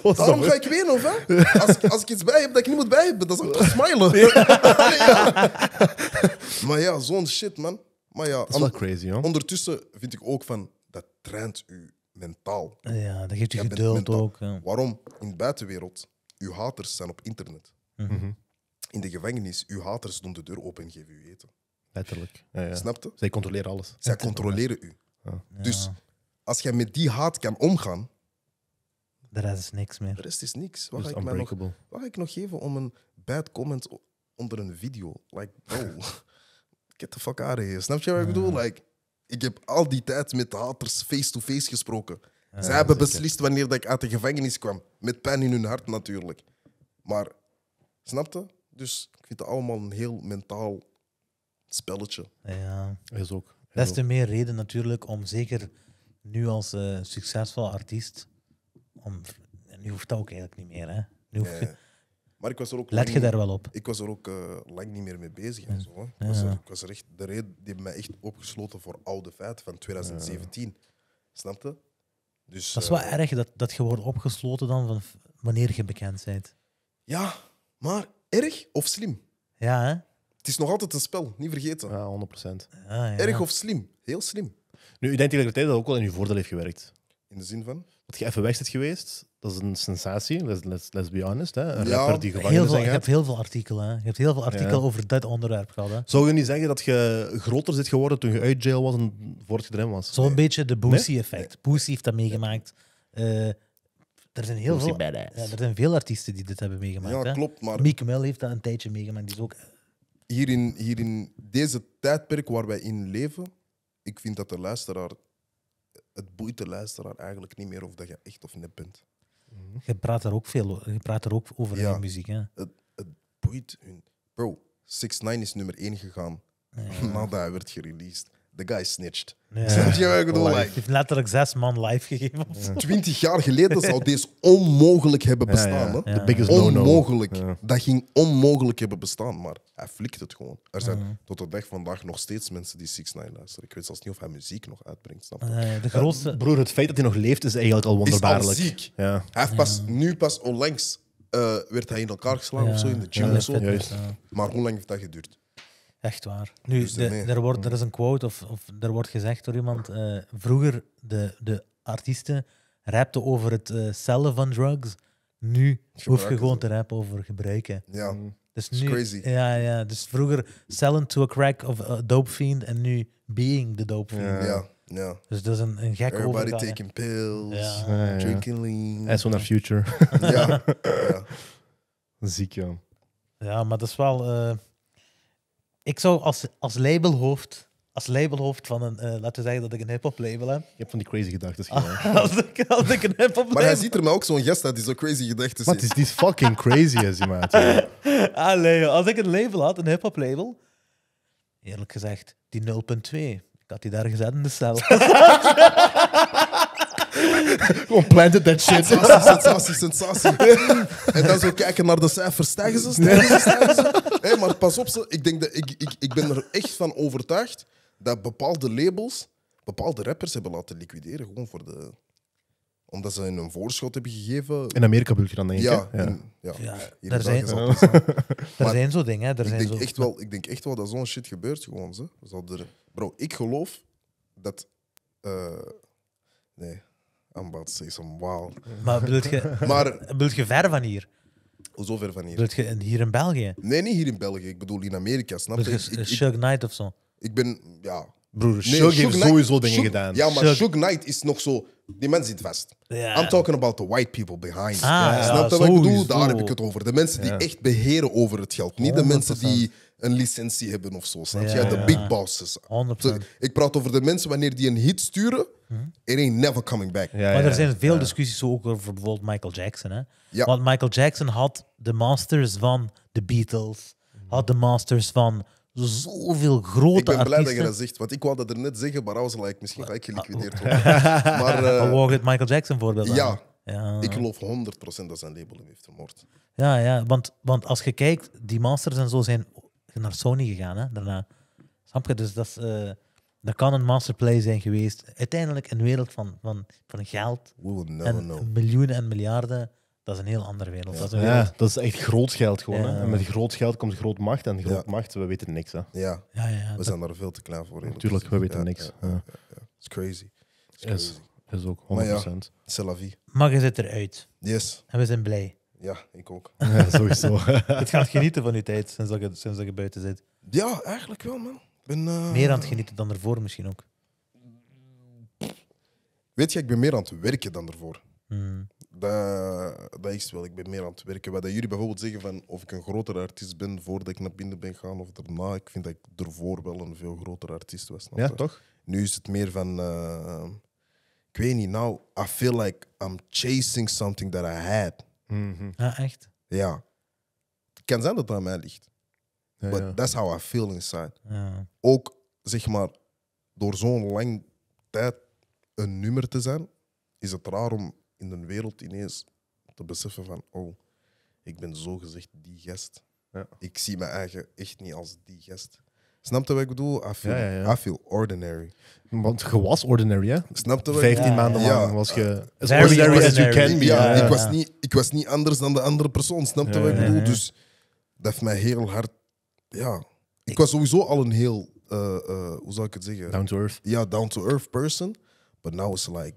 Waarom ga ik weer? of hè? Als, als ik iets bij heb dat ik niet moet bij hebben, dan zal ik toch smilen. Maar ja, zo'n shit, man. Maar ja, crazy, hoor. Ondertussen vind ik ook van, dat traint u mentaal. Ja, dat geeft je geduld ook. Waarom? In de buitenwereld, uw haters zijn op internet. Mhm. Mhm. In de gevangenis, uw haters doen de deur open en geven u eten. Letterlijk. Ja, Snap je? Zij controleren alles. Zij controleren u. Dus als jij met die haat kan omgaan, de rest is dus niks meer. De rest is dus niks. Wat, ga, ik nog, wat ik nog geven om een bad comment onder een video? Like, bro, get the fuck out of here. Snap je wat ik bedoel? Like, ik heb al die tijd met de haters face-to-face gesproken. Ze Zij hebben beslist wanneer dat ik uit de gevangenis kwam. Met pijn in hun hart natuurlijk. Maar, snapte? Dus ik vind het allemaal een heel mentaal spelletje. Ja. Is ook. Des te meer reden natuurlijk om zeker nu als uh, succesvol artiest. Om, nu hoeft dat ook eigenlijk niet meer. Hè? Nu hoeft je, maar ik was er ook Let je daar wel op? Ik was er ook eh, lang niet meer mee bezig. En zo, hè. Ik, was er, was er echt, de reden die mij echt opgesloten voor oude feiten van 2017. Snapte? Dus, dat is wel eh, erg dat, dat je wordt opgesloten dan van wanneer je bekend bent. Ja, maar erg of slim? Ja, hè? Het is nog altijd een spel, niet vergeten. Ja, 100 ah, Erg of slim? Heel slim. Nu, ik denk tegelijkertijd dat dat ook wel in uw voordeel heeft gewerkt. In de zin van? Dat je even weg bent geweest, dat is een sensatie, let's, let's, be honest. Hè. Een ja. rapper die gevangen is. Je hebt heel veel artikelen. Hè. Je hebt heel veel artikelen over dat onderwerp gehad. Hè. Zou je niet zeggen dat je groter zit geworden toen je uit jail was en voordat je erin was? Zo'n beetje de Boosie-effect. Nee? Boosie heeft dat meegemaakt. Eh, er zijn heel veel, ja, er zijn veel artiesten die dit hebben meegemaakt. Ja, klopt, maar... Meek Mill heeft dat een tijdje meegemaakt. Die is ook hier in, hier in deze tijdperk waar wij in leven, ik vind dat de luisteraar, het boeit de luisteraar eigenlijk niet meer of dat je echt of nep bent. Mhm. Je praat er ook veel over. Je praat er ook over muziek. Hè? Het, boeit hun. Bro, 6 9 is nummer 1 gegaan nadat hij werd gereleased. De guy snitcht. ik Hij heeft letterlijk zes man live gegeven. Twintig jaar geleden zou deze onmogelijk hebben bestaan. The biggest no-no. Onmogelijk. Dat ging onmogelijk hebben bestaan, maar hij flikt het gewoon. Er zijn tot de dag vandaag nog steeds mensen die Six 9 luisteren. Ik weet zelfs niet of hij muziek nog uitbrengt. Snap je? Eh, de grootste. Eh, broer, het feit dat hij nog leeft is eigenlijk al Is wonderbaarlijk. Hij heeft pas, nu pas onlangs eh, werd hij in elkaar geslagen of zo in de gym Ja, of zo. Maar hoe lang heeft dat geduurd? Echt waar. Nu, dus er, wordt, er mm. is een quote of, of er wordt gezegd door iemand. Eh, vroeger, de, de artiesten rapten over het uh, cellen van drugs. Nu hoef je gewoon te rappen over gebruiken. Ja. Mm. Dus nu, crazy. Ja, ja. Dus vroeger selling to a crack of a eh, dope fiend en nu being the dope fiend. Ja. ja. Dus dat is een, een gek Everybody taking pills, drinking lean. that's on the Future. ja. Ziek, ja. Ja, maar dat is wel... Ik zou als, als labelhoofd, als labelhoofd van een, eh, laten we zeggen dat ik een hip-hop label heb. Ik heb van die crazy gedachten. als, ik, als ik een hip-hop Maar hij ziet er maar ook zo'n gest uit die zo crazy gedachten Maar het is die fucking crazy, is die maat. Allee, als ik een label had, een hip-hop label, eerlijk gezegd, die 0.2, ik had die daar gezet in de cel. Gewoon planted that shit. Sensatie, sensatie, sensatie. en dan zo kijken naar de cijfers. Stijgen ze, stijgen ze, stijgen ze. Hey, maar pas op, Ik, denk dat, ik, ik, ik ben er echt van overtuigd dat bepaalde labels, bepaalde rappers hebben laten liquideren. Gewoon voor de omdat ze een voorschot hebben gegeven. In Amerika wil je dan, denk ik? Ja, ja. Er zijn, zo. zijn zo dingen. Hè? Er ik, denk Echt wel, ik denk echt wel dat zo'n shit gebeurt gewoon. Zo. Er... Bro, ik geloof dat. Eh, nee, I'm about to say some wild. Maar bedoelt je, maar, bedoelt je ver van hier? Zo ver van hier. Bedoelt je hier in België? Nee, niet hier in België. Ik bedoel in Amerika, snap je? je Ik, ik, Knight of zo? ik ben, ja... Broer, Shug heeft sowieso dingen gedaan. Ja, maar Shug. Shug. Knight is nog zo... Die mensen zit vast. I'm talking about the white people behind. Ah, snap je wat ik bedoel? Daar heb ik het over. De mensen die echt beheren over het geld. Niet de mensen die een licentie hebben of zo. Snap je? de big bosses. ik praat over de mensen wanneer die een hit sturen. Hm? It ain't never coming back. maar er zijn veel discussies ook over bijvoorbeeld Michael Jackson. Hè? Want Michael Jackson had de masters van de Beatles. Hm. Had de masters van zoveel grote Ik ben artiesten. blij dat je dat zegt, want ik wou dat er net zeggen, maar I was like, misschien ga ik geliquideerd ah, worden. Oh. maar, uh, wou het Michael Jackson voorbeeld ja, ja, ik geloof 100% dat zijn label hem heeft vermoord. Ja, ja want, want als je kijkt, die masters en zo zijn naar Sony gegaan hè, daarna. Snap je? Dus dat, is, uh, dat kan een masterplay zijn geweest. Uiteindelijk een wereld van, van, van geld en know. miljoenen en miljarden. Dat is een heel andere wereld. Ja, dat, is, Ja, dat is echt groot geld gewoon. Hè? En met groot geld komt groot macht. En groot macht, we weten niks. Hè? Ja. ja ja we zijn daar veel te klaar voor. Natuurlijk, we weten niks. Ja, It's crazy. crazy. Is, is ook 100%. Maar ja, Mag je zit eruit. Yes. En we zijn blij. Ja, ik ook. Ja, sowieso. het gaat genieten van je tijd sinds dat je, sinds dat je buiten zit. Ja, eigenlijk wel, man. Eh, meer aan het genieten dan ervoor misschien ook. Weet je, ik ben meer aan het werken dan ervoor. Hmm. Dat, dat is wel, ik ben meer aan het werken. Wat jullie bijvoorbeeld zeggen van of ik een grotere artiest ben voordat ik naar binnen ben gaan of daarna, ik vind dat ik ervoor wel een veel grotere artiest was. Ja, toch? Nu is het meer van, uh, ik weet niet, nou, I feel like I'm chasing something that I had. Mhm. Ja, echt. Ja. Het kan zijn dat het aan mij ligt. But that's how I feel inside. Ja. Ook, zeg maar, door zo'n lang tijd een nummer te zijn, is het raar om in de wereld ineens te beseffen van, oh, ik ben zo gezegd die gest. Ik zie mijn eigen echt niet als die gest. Snapte wat ik bedoel? I feel, I feel ordinary. Want je was ordinary, hè? Snap 15 maanden lang was je... As ordinary as you can be. Ja, Ik, was niet, ik was niet anders dan de andere persoon. Snapte wat ik bedoel? Dus dat heeft mij heel hard... Ja. Ik was sowieso al een heel... Eh, eh, hoe zou ik het zeggen? Down to earth. Ja, down to earth person. But now it's like...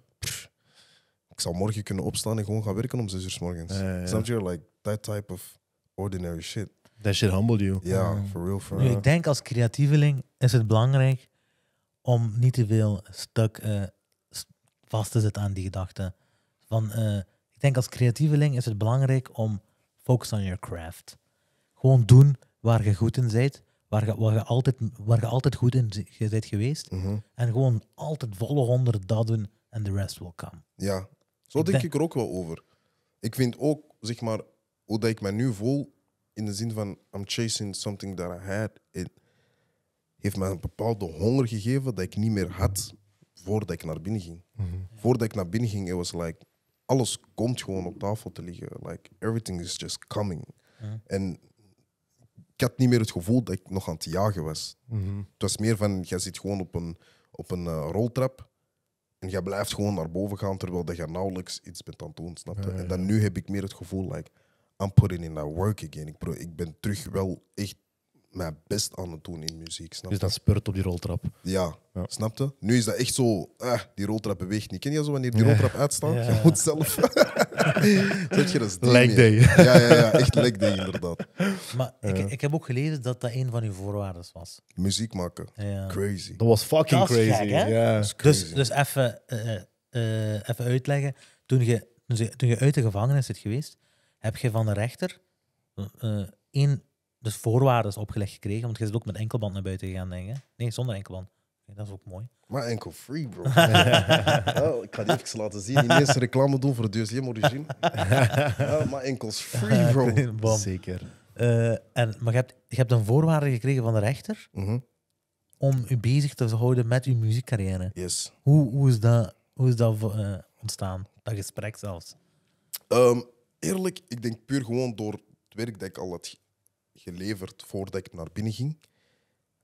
ik zou morgen kunnen opstaan en gewoon gaan werken om 6 uur s morgens. Snap je? Like, that type of ordinary shit. That shit humbled you. Ja, for real, for real. Nu, ik denk als creatieveling is het belangrijk om niet te veel stuk eh, vast te zitten aan die gedachten. Van, eh, ik denk als creatieveling is het belangrijk om focus on your craft. Gewoon doen waar je goed in bent, waar je, waar je, altijd, waar je altijd goed in bent geweest. Mhm. En gewoon altijd volle honderd dat doen en de rest will come. Ja, zo denk, denk ik er ook wel over. Ik vind ook, zeg maar, hoe dat ik me nu voel, in de zin van I'm chasing something that I had. Het heeft mij een bepaalde honger gegeven dat ik niet meer had voordat ik naar binnen ging. Mhm. Voordat ik naar binnen ging, it was like alles komt gewoon op tafel te liggen. Like everything is just coming. En ik had niet meer het gevoel dat ik nog aan het jagen was. Mhm. Het was meer van, jij zit gewoon op een, op een eh, roltrap en jij blijft gewoon naar boven gaan terwijl dat je nauwelijks iets bent aan het doen, snap En dan nu heb ik meer het gevoel, like, I'm putting in that work again. Ik, bedoel, ik ben terug wel echt mijn best aan het doen in muziek. Snap dus dat spurt op die roltrap. Ja, snapte? Nu is dat echt zo, ah, die roltrap beweegt niet. Ken je zo wanneer die roltrap uitstaat? Je moet zelf. Zet je dat? Leg day. Ja, ja, ja, echt leg day inderdaad. Maar ik, ik heb ook gelezen dat dat een van uw voorwaarden was. Muziek maken. Crazy. Dat was fucking dus- crazy. Dus, dus even, eh, eh, eh, even uitleggen. Toen je, toen je uit de gevangenis zit geweest, heb je van de rechter eh, eh, één, dus voorwaarden opgelegd gekregen, want je zit ook met enkelband naar buiten gegaan, denk Nee, zonder enkelband. dat is ook mooi. Maar enkel free, bro. oh, ik ga die even laten zien. Die eerste reclame doen voor het Deuxième Origine. oh, maar enkels free, bro. Zeker. Eh, en, maar je hebt, je hebt een voorwaarde gekregen van de rechter mhm. om u bezig te houden met uw muziekcarrière. Yes. Hoe, hoe is dat, hoe is dat ontstaan? Dat gesprek zelfs? Ehm, eerlijk, ik denk puur gewoon door het werk dat ik al had geleverd voordat ik naar binnen ging.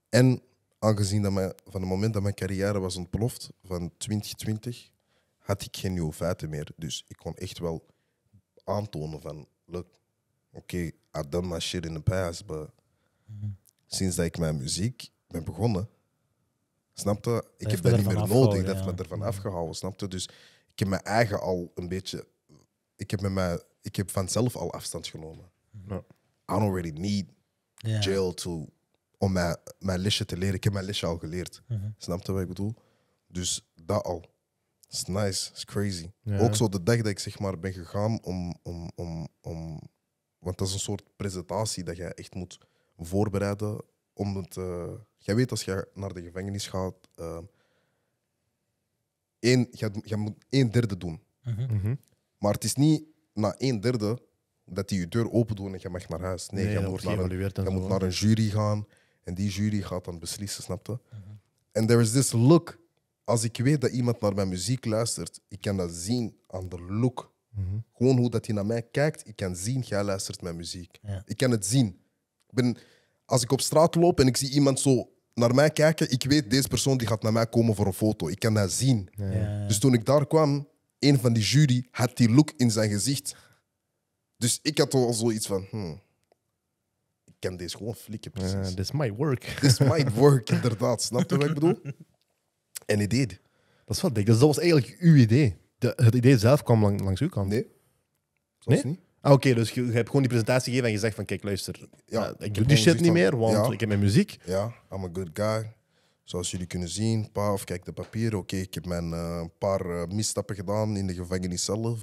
En aangezien dat mijn, van het moment dat mijn carrière was ontploft, van 2020, had ik geen nieuwe feiten meer. Dus ik kon echt wel aantonen van, look, oké, okay, I done my shit in the past, but sinds dat ik mijn muziek ben begonnen, snapte, ik heb dat niet meer nodig, dat heb heeft me ervan afgehouden, snapte. Dus ik heb mijn eigen al een beetje, ik heb met mijn ik heb vanzelf al afstand genomen. Mhm. I don't really need jail to, om mijn, mijn lesje te leren. Ik heb mijn lesje al geleerd. Snapte mhm. Snap je wat ik bedoel? Dus dat al. It's nice, It's crazy. Ook zo de dag dat ik zeg maar ben gegaan om, om, om, om. Want dat is een soort presentatie dat jij echt moet voorbereiden. Om het. Eh, jij weet als je naar de gevangenis gaat. Uh, één, jij, jij moet één derde doen. Mhm. Maar het is niet na een derde dat die je deur open doen en je mag naar huis. Nee, je, moet naar een, je moet naar een jury gaan en die jury gaat dan beslissen, snapte? Mhm. En uh there is this look. Als ik weet dat iemand naar mijn muziek luistert, ik kan dat zien aan de look. Mhm. Gewoon hoe dat hij naar mij kijkt, ik kan zien, jij luistert mijn muziek. Ik kan het zien. Ik ben, als ik op straat loop en ik zie iemand zo naar mij kijken, ik weet deze persoon die gaat naar mij komen voor een foto. Ik kan dat zien. Dus toen ik daar kwam, een van die jury had die look in zijn gezicht. Dus ik had al zoiets van, hmm, ik ken deze gewoon flikken precies. this might work. This might work, inderdaad. Snap je wat ik bedoel? En hij deed. Dat is wel dik. Dus dat was eigenlijk uw idee. het idee zelf kwam lang, langs uw kant. Nee. nee? niet. Ah, oké, dus je, hebt gewoon die presentatie gegeven en je zegt van, kijk, luister, ja, eh, ik, doe die shit niet meer, want ik heb mijn muziek. Ja, I'm a good guy. Zoals jullie kunnen zien, pa, of kijk de papieren. Oké, ik heb mijn eh, paar eh, misstappen gedaan in de gevangenis zelf.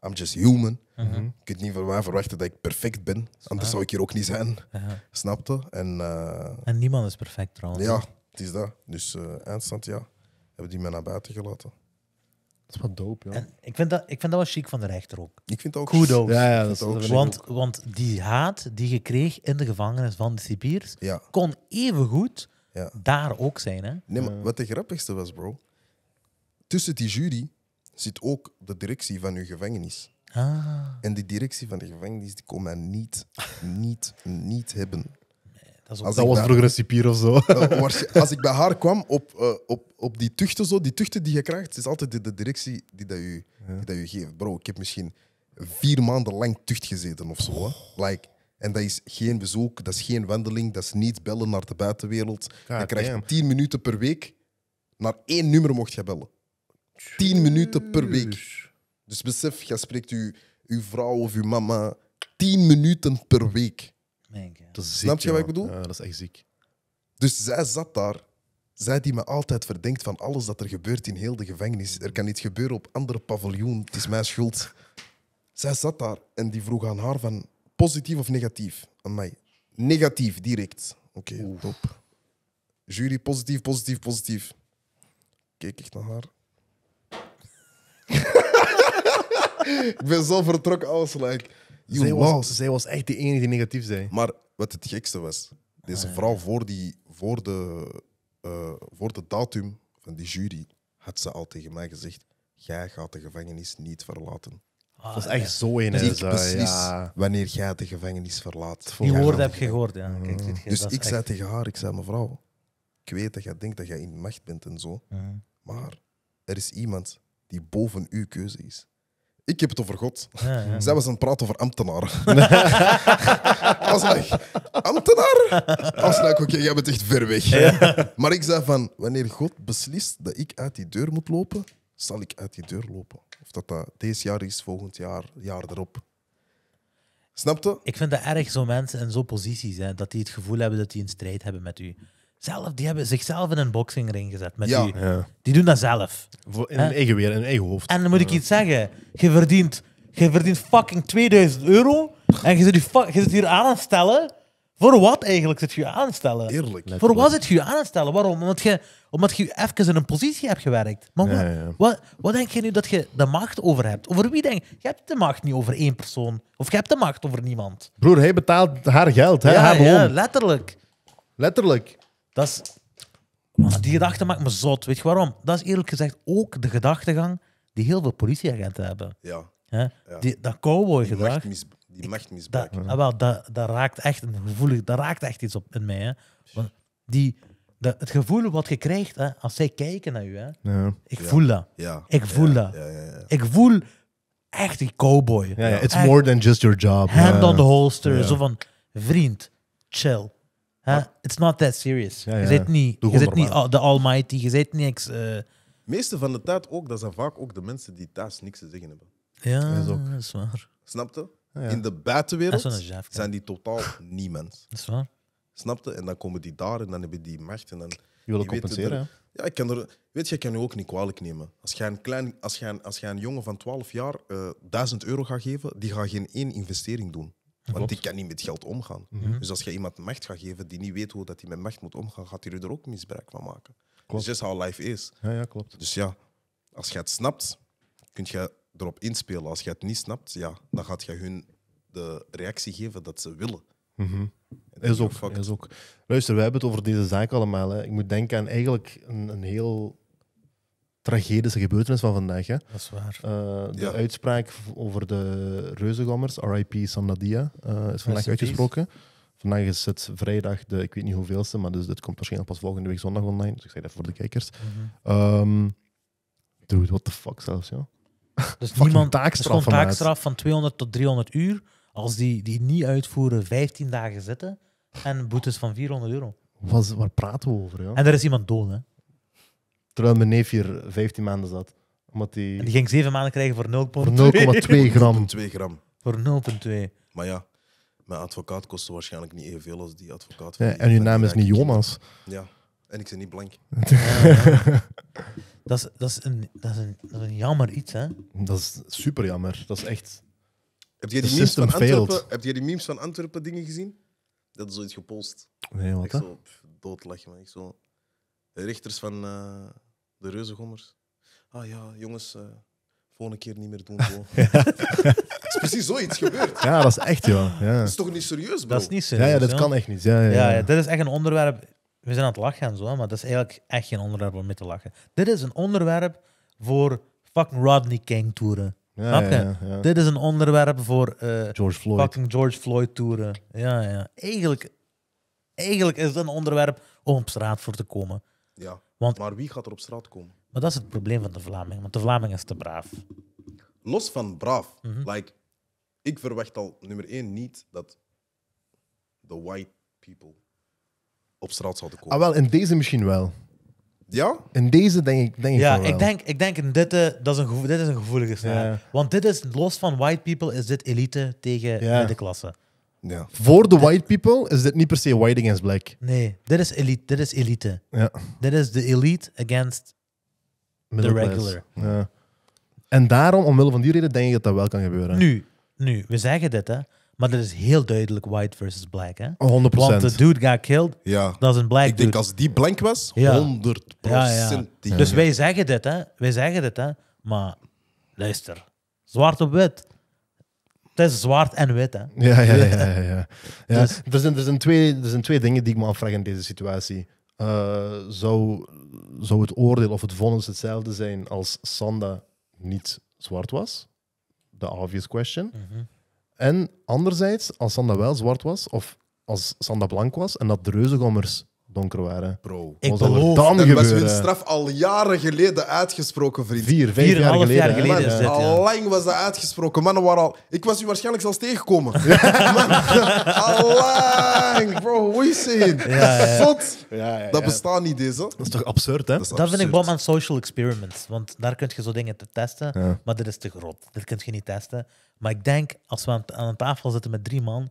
I'm just human. Je mhm. kunt niet van mij verwachten dat ik perfect ben. Anders zou ik hier ook niet zijn. Snapte? En, eh, en niemand is perfect trouwens. Ja, het is dat. Dus eindstand, ja. Hebben die mij naar buiten gelaten. Dat is wat dope, ja. En ik vind dat, ik vind dat wel chic van de rechter ook. Ik vind ook Kudos. Ja, ja, dat is ook want, want die haat die je kreeg in de gevangenis van de Sibiers kon even goed ja. daar ook zijn. Hè? Nee, maar wat de grappigste was, bro. Tussen die jury zit ook de directie van uw gevangenis. Ah. En die directie van de gevangenis die kon mij niet, niet, niet hebben. dat, als dat was vroeger een cipier of zo. als ik bij haar kwam op, eh, op, op die tuchten, zo, die tuchten die je krijgt, is altijd de, de directie die dat, u, dat u geeft. Bro, ik heb misschien vier maanden lang tucht gezeten of zo. Like, en dat is geen bezoek, dat is geen wandeling, dat is niet bellen naar de buitenwereld. je krijgt 10 minuten per week. Naar één nummer mocht je bellen. 10 minuten per week. Dus besef, je spreekt uw, vrouw of uw mama tien minuten per week. Dat is ziek, Snap je wat ik bedoel? Ja, dat is echt ziek. Dus zij zat daar. Zij die me altijd verdenkt van alles dat er gebeurt in heel de gevangenis. Er kan niet gebeuren op andere paviljoen. Het is mijn schuld. Zij zat daar en die vroeg aan haar van... Positief of negatief? mij Negatief, direct. Oké, top. Jury, positief, positief, positief. Kijk ik naar haar. ik ben zo vertrokken, als like... zij, Was, zij was echt de enige die negatief zei. Maar wat het gekste was, deze ah, vrouw voor, die, voor, de, eh, voor de datum van die jury had ze al tegen mij gezegd: Jij gaat de gevangenis niet verlaten. Ah, dat is echt zo een. Dus ik ja. wanneer jij de gevangenis verlaat. Die woorden heb je gehoord, ja. Mm. dus ik zei tegen haar, ik zei mevrouw, ik weet dat jij denkt dat jij in macht bent en zo, maar er is iemand die boven uw keuze is. Ik heb het over God. Ja, Zij was aan het praten over ambtenaren. Als ik ambtenaar? Als ik oké, jij bent echt ver weg. Maar ik zei van, wanneer God beslist dat ik uit die deur moet lopen, zal ik uit die deur lopen. Of dat dat deze jaar is, volgend jaar, jaar erop. Snapte? Ik vind het erg, zo mensen in zo'n posities, hè, dat die het gevoel hebben dat die een strijd hebben met u. Zelf, die hebben zichzelf in een boxingring gezet met ja. u. Die doen dat zelf. In hun eigen weer, in hun eigen hoofd. En dan moet ik iets zeggen. Je verdient, je verdient fucking 2000 euro en je zit, je zit hier aan aan het stellen voor wat eigenlijk zit je aan te stellen? Eerlijk. Voor wat zit je aan te stellen? Waarom? Omdat je, omdat je even in een positie hebt gewerkt. Maar Wat, wat denk je nu dat je de macht over hebt? Over wie denk je? Je hebt de macht niet over één persoon. Of je hebt de macht over niemand. Broer, hij betaalt haar geld. Hè? Ja, ja, letterlijk. Letterlijk. Dat is, die gedachte maakt me zot. Weet je waarom? Dat is eerlijk gezegd ook de gedachtegang die heel veel politieagenten hebben. Ja. ja. Die, dat cowboy-gedrag die ik, niet. Dat, ah, dat, dat, raakt echt een gevoelig, dat raakt echt iets op in mij. Hè. Want die, dat het gevoel wat je krijgt hè, als zij kijken naar je, hè, ja. ik voel dat. Ja. Ik voel dat. Ik voel echt die cowboy. Ja, It's more than just your job. Hand on the holster. Zo van, vriend, chill. It's not that serious. Je zit niet, je zit niet de almighty, je zit niks... Uh, meeste van de tijd ook, dat zijn vaak ook de mensen die thuis niks te zeggen hebben. Ja, is, ook. Dat is waar. Snap je? Ah, In de buitenwereld zijn die totaal niemand. Dat is waar. Snapte? En dan komen die daar en dan hebben die macht. En dan, je wil compenseren, Ja, ik kan er, weet je, ik kan je ook niet kwalijk nemen. Als jij een, klein, als jij, als jij een jongen van 12 jaar uh, eh, 1000 euro gaat geven, die gaat geen één investering doen. Want die kan niet met geld omgaan. Mhm. Mhm. Dus als je iemand macht gaat geven die niet weet hoe dat hij met macht moet omgaan, gaat hij er ook misbruik van maken. Klopt. Dus dat is how life is. Ja, klopt. Dus ja, als je het snapt, kun je erop inspelen. Als je het niet snapt, ja, dan gaat je hun de reactie geven dat ze willen. Mhm. is, ook, is ook. Luister, we hebben het over deze zaak allemaal. Hè. Ik moet denken aan eigenlijk een, een heel tragedische gebeurtenis van vandaag. Hè. Dat is waar. Eh, de uitspraak over de reuzengommers, RIP Sandadia, eh, is vandaag uitgesproken. Vandaag is het vrijdag, de, ik weet niet hoeveelste, maar dus dit komt waarschijnlijk pas volgende week zondag online. Dus ik zeg dat voor de kijkers. Mm -hmm. dude, what the fuck zelfs, ja. Dus niemand taakstraf, een taakstraf van 200 tot 300 uur. Als die, die niet uitvoeren, 15 dagen zitten. En boetes van 400 euro. Was, waar praten we over? Ja? En er is iemand dood, hè? Terwijl mijn neef hier 15 maanden zat. Omdat die... En die ging 7 maanden krijgen voor 0,2 gram. gram. Voor 0,2. Maar ja, mijn advocaat kostte waarschijnlijk niet evenveel als die advocaat. ja, en uw naam is niet Jonas. Ja, en ik zit niet blank. Dat is, dat, is een, dat, is een, dat is een jammer iets, hè? Dat is super jammer. Dat is echt. Heb jij die, memes van, Antwerpen, heb jij die memes van Antwerpen dingen gezien? Dat is zoiets gepost. Nee, wat? Ik zo doodlach doodlachen, man. zo. De van eh, de Reuzegommers. Ah ja, jongens, eh, volgende keer niet meer doen. Het is precies zoiets gebeurd. Ja, dat is echt, joh. Ja. Dat is toch niet serieus, bro? Dat is niet serieus. Ja, ja dat kan echt niet. Ja, ja, ja, ja. dit is echt een onderwerp we zijn aan het lachen en zo, maar dat is eigenlijk echt geen onderwerp om mee te lachen. Dit is een onderwerp voor fucking Rodney King toeren. Ja, ja, ja, Dit is een onderwerp voor eh, George Floyd. fucking George Floyd toeren. Ja, ja. Eigenlijk, eigenlijk is het een onderwerp om op straat voor te komen. Ja. Want, maar wie gaat er op straat komen? Maar dat is het probleem van de Vlaming, want de Vlaming is te braaf. Los van braaf, mhm. like, ik verwacht al nummer één niet dat de white people op straat zouden komen. Ah, wel, in deze misschien wel. Ja? In deze denk ik, denk ja, ik, wel. ik denk, ik denk eh, dat is een, gevo- dit is een gevoelige snelheid. Want dit is, los van white people, is dit elite tegen Ja. middenklasse. Ja. Voor de white people is dit niet per se white against black. Nee, dit is elite. Dit is elite. Ja. Dit is de elite against... the regular. Ja. En daarom, omwille van die reden, denk ik dat dat wel kan gebeuren. Nu, nu, we zeggen dit, hè. Maar dat is heel duidelijk white versus black, hè? 100%. Want de dude got killed, ja. dat is een black Ik denk als die blank was, 100 ja, Dus wij zeggen dit, hè? Wij zeggen dit, hè? Maar luister, zwart op wit. Het is zwart en wit, hè? Ja, ja, ja. ja, ja. Dus, er, zijn, er, zijn twee, er zijn twee dingen die ik me afvraag in deze situatie. Eh, zou, zou het oordeel of het vonnis hetzelfde zijn als Sanda niet zwart was? The obvious question. Mhm. En anderzijds, als Sanda wel zwart was, of als Sanda blank was en dat de reuzegommers donker waren. Bro, ik was straf al jaren geleden uitgesproken, vriend. Vier, vijf Vier jaar geleden. jaar al lang was dat uitgesproken. Mannen waren al... Ik was u waarschijnlijk zelfs tegengekomen. lang. Bro, hoe is het? Dat bestaat niet, deze. Dat is toch absurd, hè? Dat vind ik wel bom aan social experiments. Want daar kun je zo dingen te testen. Maar dit is te groot. Dit kun je niet testen. Maar ik denk, als we aan, een tafel zitten met drie man,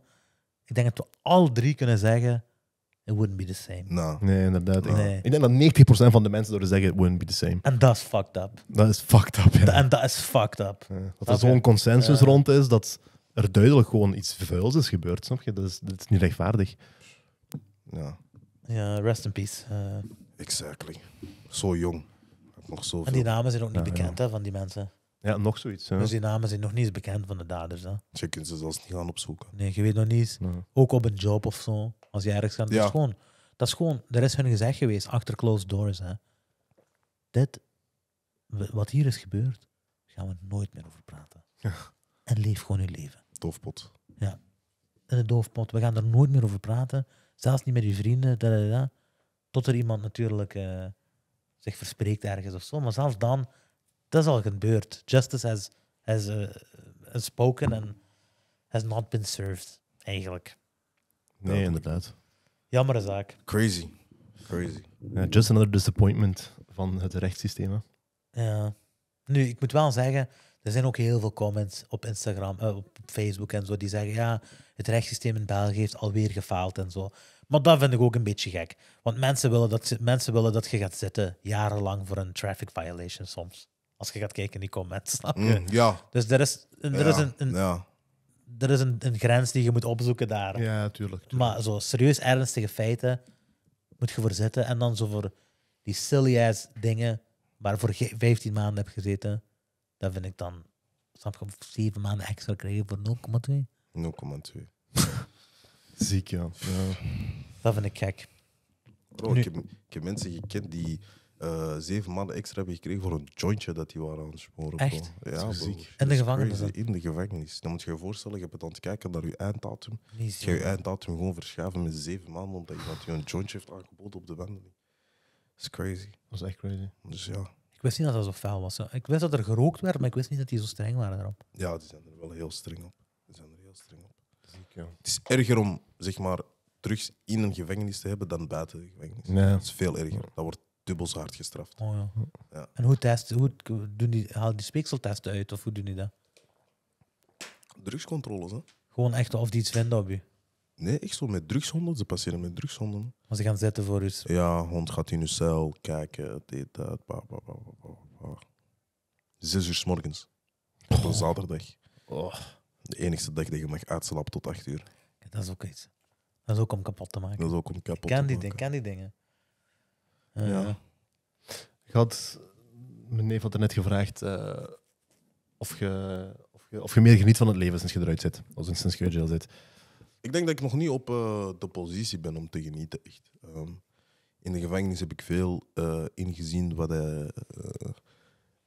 ik denk dat we al drie kunnen zeggen, it wouldn't be the same. Nee, inderdaad. Ik denk dat 90% van de mensen zouden zeggen, it wouldn't be the same. En dat is fucked up. Dat is fucked up, En dat is fucked up. Dat er zo'n consensus rond is, dat er duidelijk gewoon iets vuils is gebeurd, snap je? Dat is, dat is niet rechtvaardig. Ja. Ja, rest in peace. Eh. Exactly. Zo jong. Nog zoveel. En die namen zijn ook niet bekend, hè, van die mensen. Ja, nog zoiets. Hè? Dus die namen zijn nog niet eens bekend van de daders. Hè? Je kunt ze zelfs niet gaan opzoeken. Nee, je weet nog niet. Ook op een job of zo als je ergens gaat. Ja. Dat, is gewoon, dat is er is hun gezegd geweest achter closed doors. Hè. Dit, wat hier is gebeurd, gaan we nooit meer over praten. En leef gewoon je leven. Doofpot. Ja, in de doofpot. We gaan er nooit meer over praten. Zelfs niet met je vrienden. Da, Tot er iemand natuurlijk eh, zich verspreekt ergens of zo. Maar zelfs dan, dat is al gebeurd. Justice has, has eh, spoken and has not been served, eigenlijk. Nee, inderdaad. Jammere zaak. Crazy. Crazy. just another disappointment van het rechtssysteem. Ja. Nu, ik moet wel zeggen, er zijn ook heel veel comments op Instagram, eh, op Facebook en zo, die zeggen ja, het rechtssysteem in België heeft alweer gefaald en zo. Maar dat vind ik ook een beetje gek. Want mensen willen dat, mensen willen dat je gaat zitten jarenlang voor een traffic violation soms. Als je gaat kijken in die comments, mm, ja. Dus er is, er is een, een, ja er is een, grens die je moet opzoeken daar. Ja, tuurlijk, tuurlijk, Maar zo serieus ernstige feiten moet je voor zitten. En dan zo voor die silly-ass dingen waar voor 15 maanden heb gezeten, dat vind ik dan... Snap je, 7 maanden extra krijgen voor 0,2? 0,2. Ziek, ja. ja. Dat vind ik gek. Bro, ik, heb, mensen gekend die eh, zeven maanden extra hebben gekregen voor een jointje dat die waren aan het sporen. Echt? Ja, In de gevangenis? In de gevangenis. Dan moet je je voorstellen, je hebt het aan het kijken naar je einddatum. Je gaat je einddatum gewoon verschuiven met zeven maanden omdat iemand je een jointje heeft aangeboden op de wandeling. Dat is crazy. Dat is echt crazy. Dus ja. Ik wist niet dat dat zo fel was. Ik wist dat er gerookt werd, maar ik wist niet dat die zo streng waren daarop. Ja, die zijn er wel heel streng op. Die zijn er heel streng op. ja. Het is erger om, zeg maar, drugs in een gevangenis te hebben dan buiten de gevangenis. Dat is veel erger. Dat wordt dubbel zo hard gestraft. Oh, ja. Ja. En hoe, test, hoe doen die, haal die speekseltesten uit of hoe doen die dat? Drugscontroles, hè? Gewoon echt of die iets vinden op je? Nee, echt zo met drugshonden. Ze passeren met drugshonden. Maar ze gaan zetten voor je. Ja, hond gaat in uw cel kijken, dit, dat, bla bla bla. Zes uur s morgens. Op een oh. zaterdag. Oh. De enige dag dat je mag uitslapen tot acht uur. Dat is ook iets. Dat is ook om kapot te maken. Dat is ook om kapot te maken. Ken die, dingen. Eh, ja. Ik had, mijn neef had er net gevraagd eh, of, je, of, je, of je meer geniet van het leven sinds je eruit zit, of sinds je eruit zit. Ik denk dat ik nog niet op eh, de positie ben om te genieten, echt. Ehm, in de gevangenis heb ik veel ingezien wat,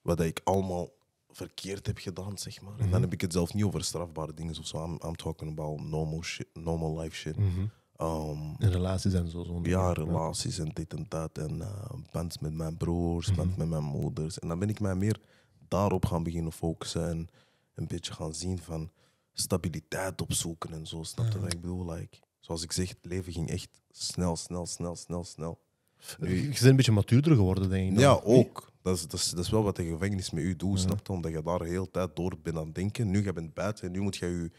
wat ik allemaal verkeerd heb gedaan, zeg maar. En dan mhm. heb ik het zelf niet over strafbare dingen of zo. I'm, I'm talking about normal, shit, normal life shit. Mhm. Um, ehm, en relaties en zo. ja, relaties en dit en dat. En uh, met mijn broers, mhm. band met mijn moeders. En dan ben ik mij meer daarop gaan beginnen focussen. En een beetje gaan zien van stabiliteit opzoeken en zo. Snap je ik bedoel? Like, zoals ik zeg, het leven ging echt snel, snel, snel, snel, snel. je bent een beetje matuurder geworden, denk ik. Dan. Ja, ook. Dat is, dat, is, dat is wel wat de gevangenis met u doet, snap je? Omdat je daar heel hele tijd door bent aan het denken. Nu, je bent buiten en nu moet je je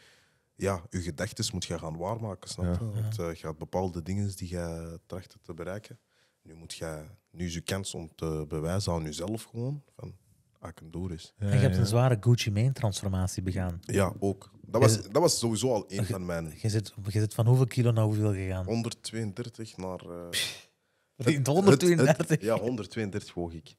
ja, je gedachten moet je gaan waarmaken, snap je? Want eh, je gaat bepaalde dingen die je tracht te bereiken. Nu moet je, nu is je kans om te bewijzen aan jezelf gewoon, van, ah, ik ik door is. en je hebt een zware Gucci main transformatie begaan. Ja, ook. Dat was, dat was sowieso al een van mijn... Je zit, je zit van hoeveel kilo naar hoeveel gegaan? 132 naar... Eh, 132. ja, 132 woog ik.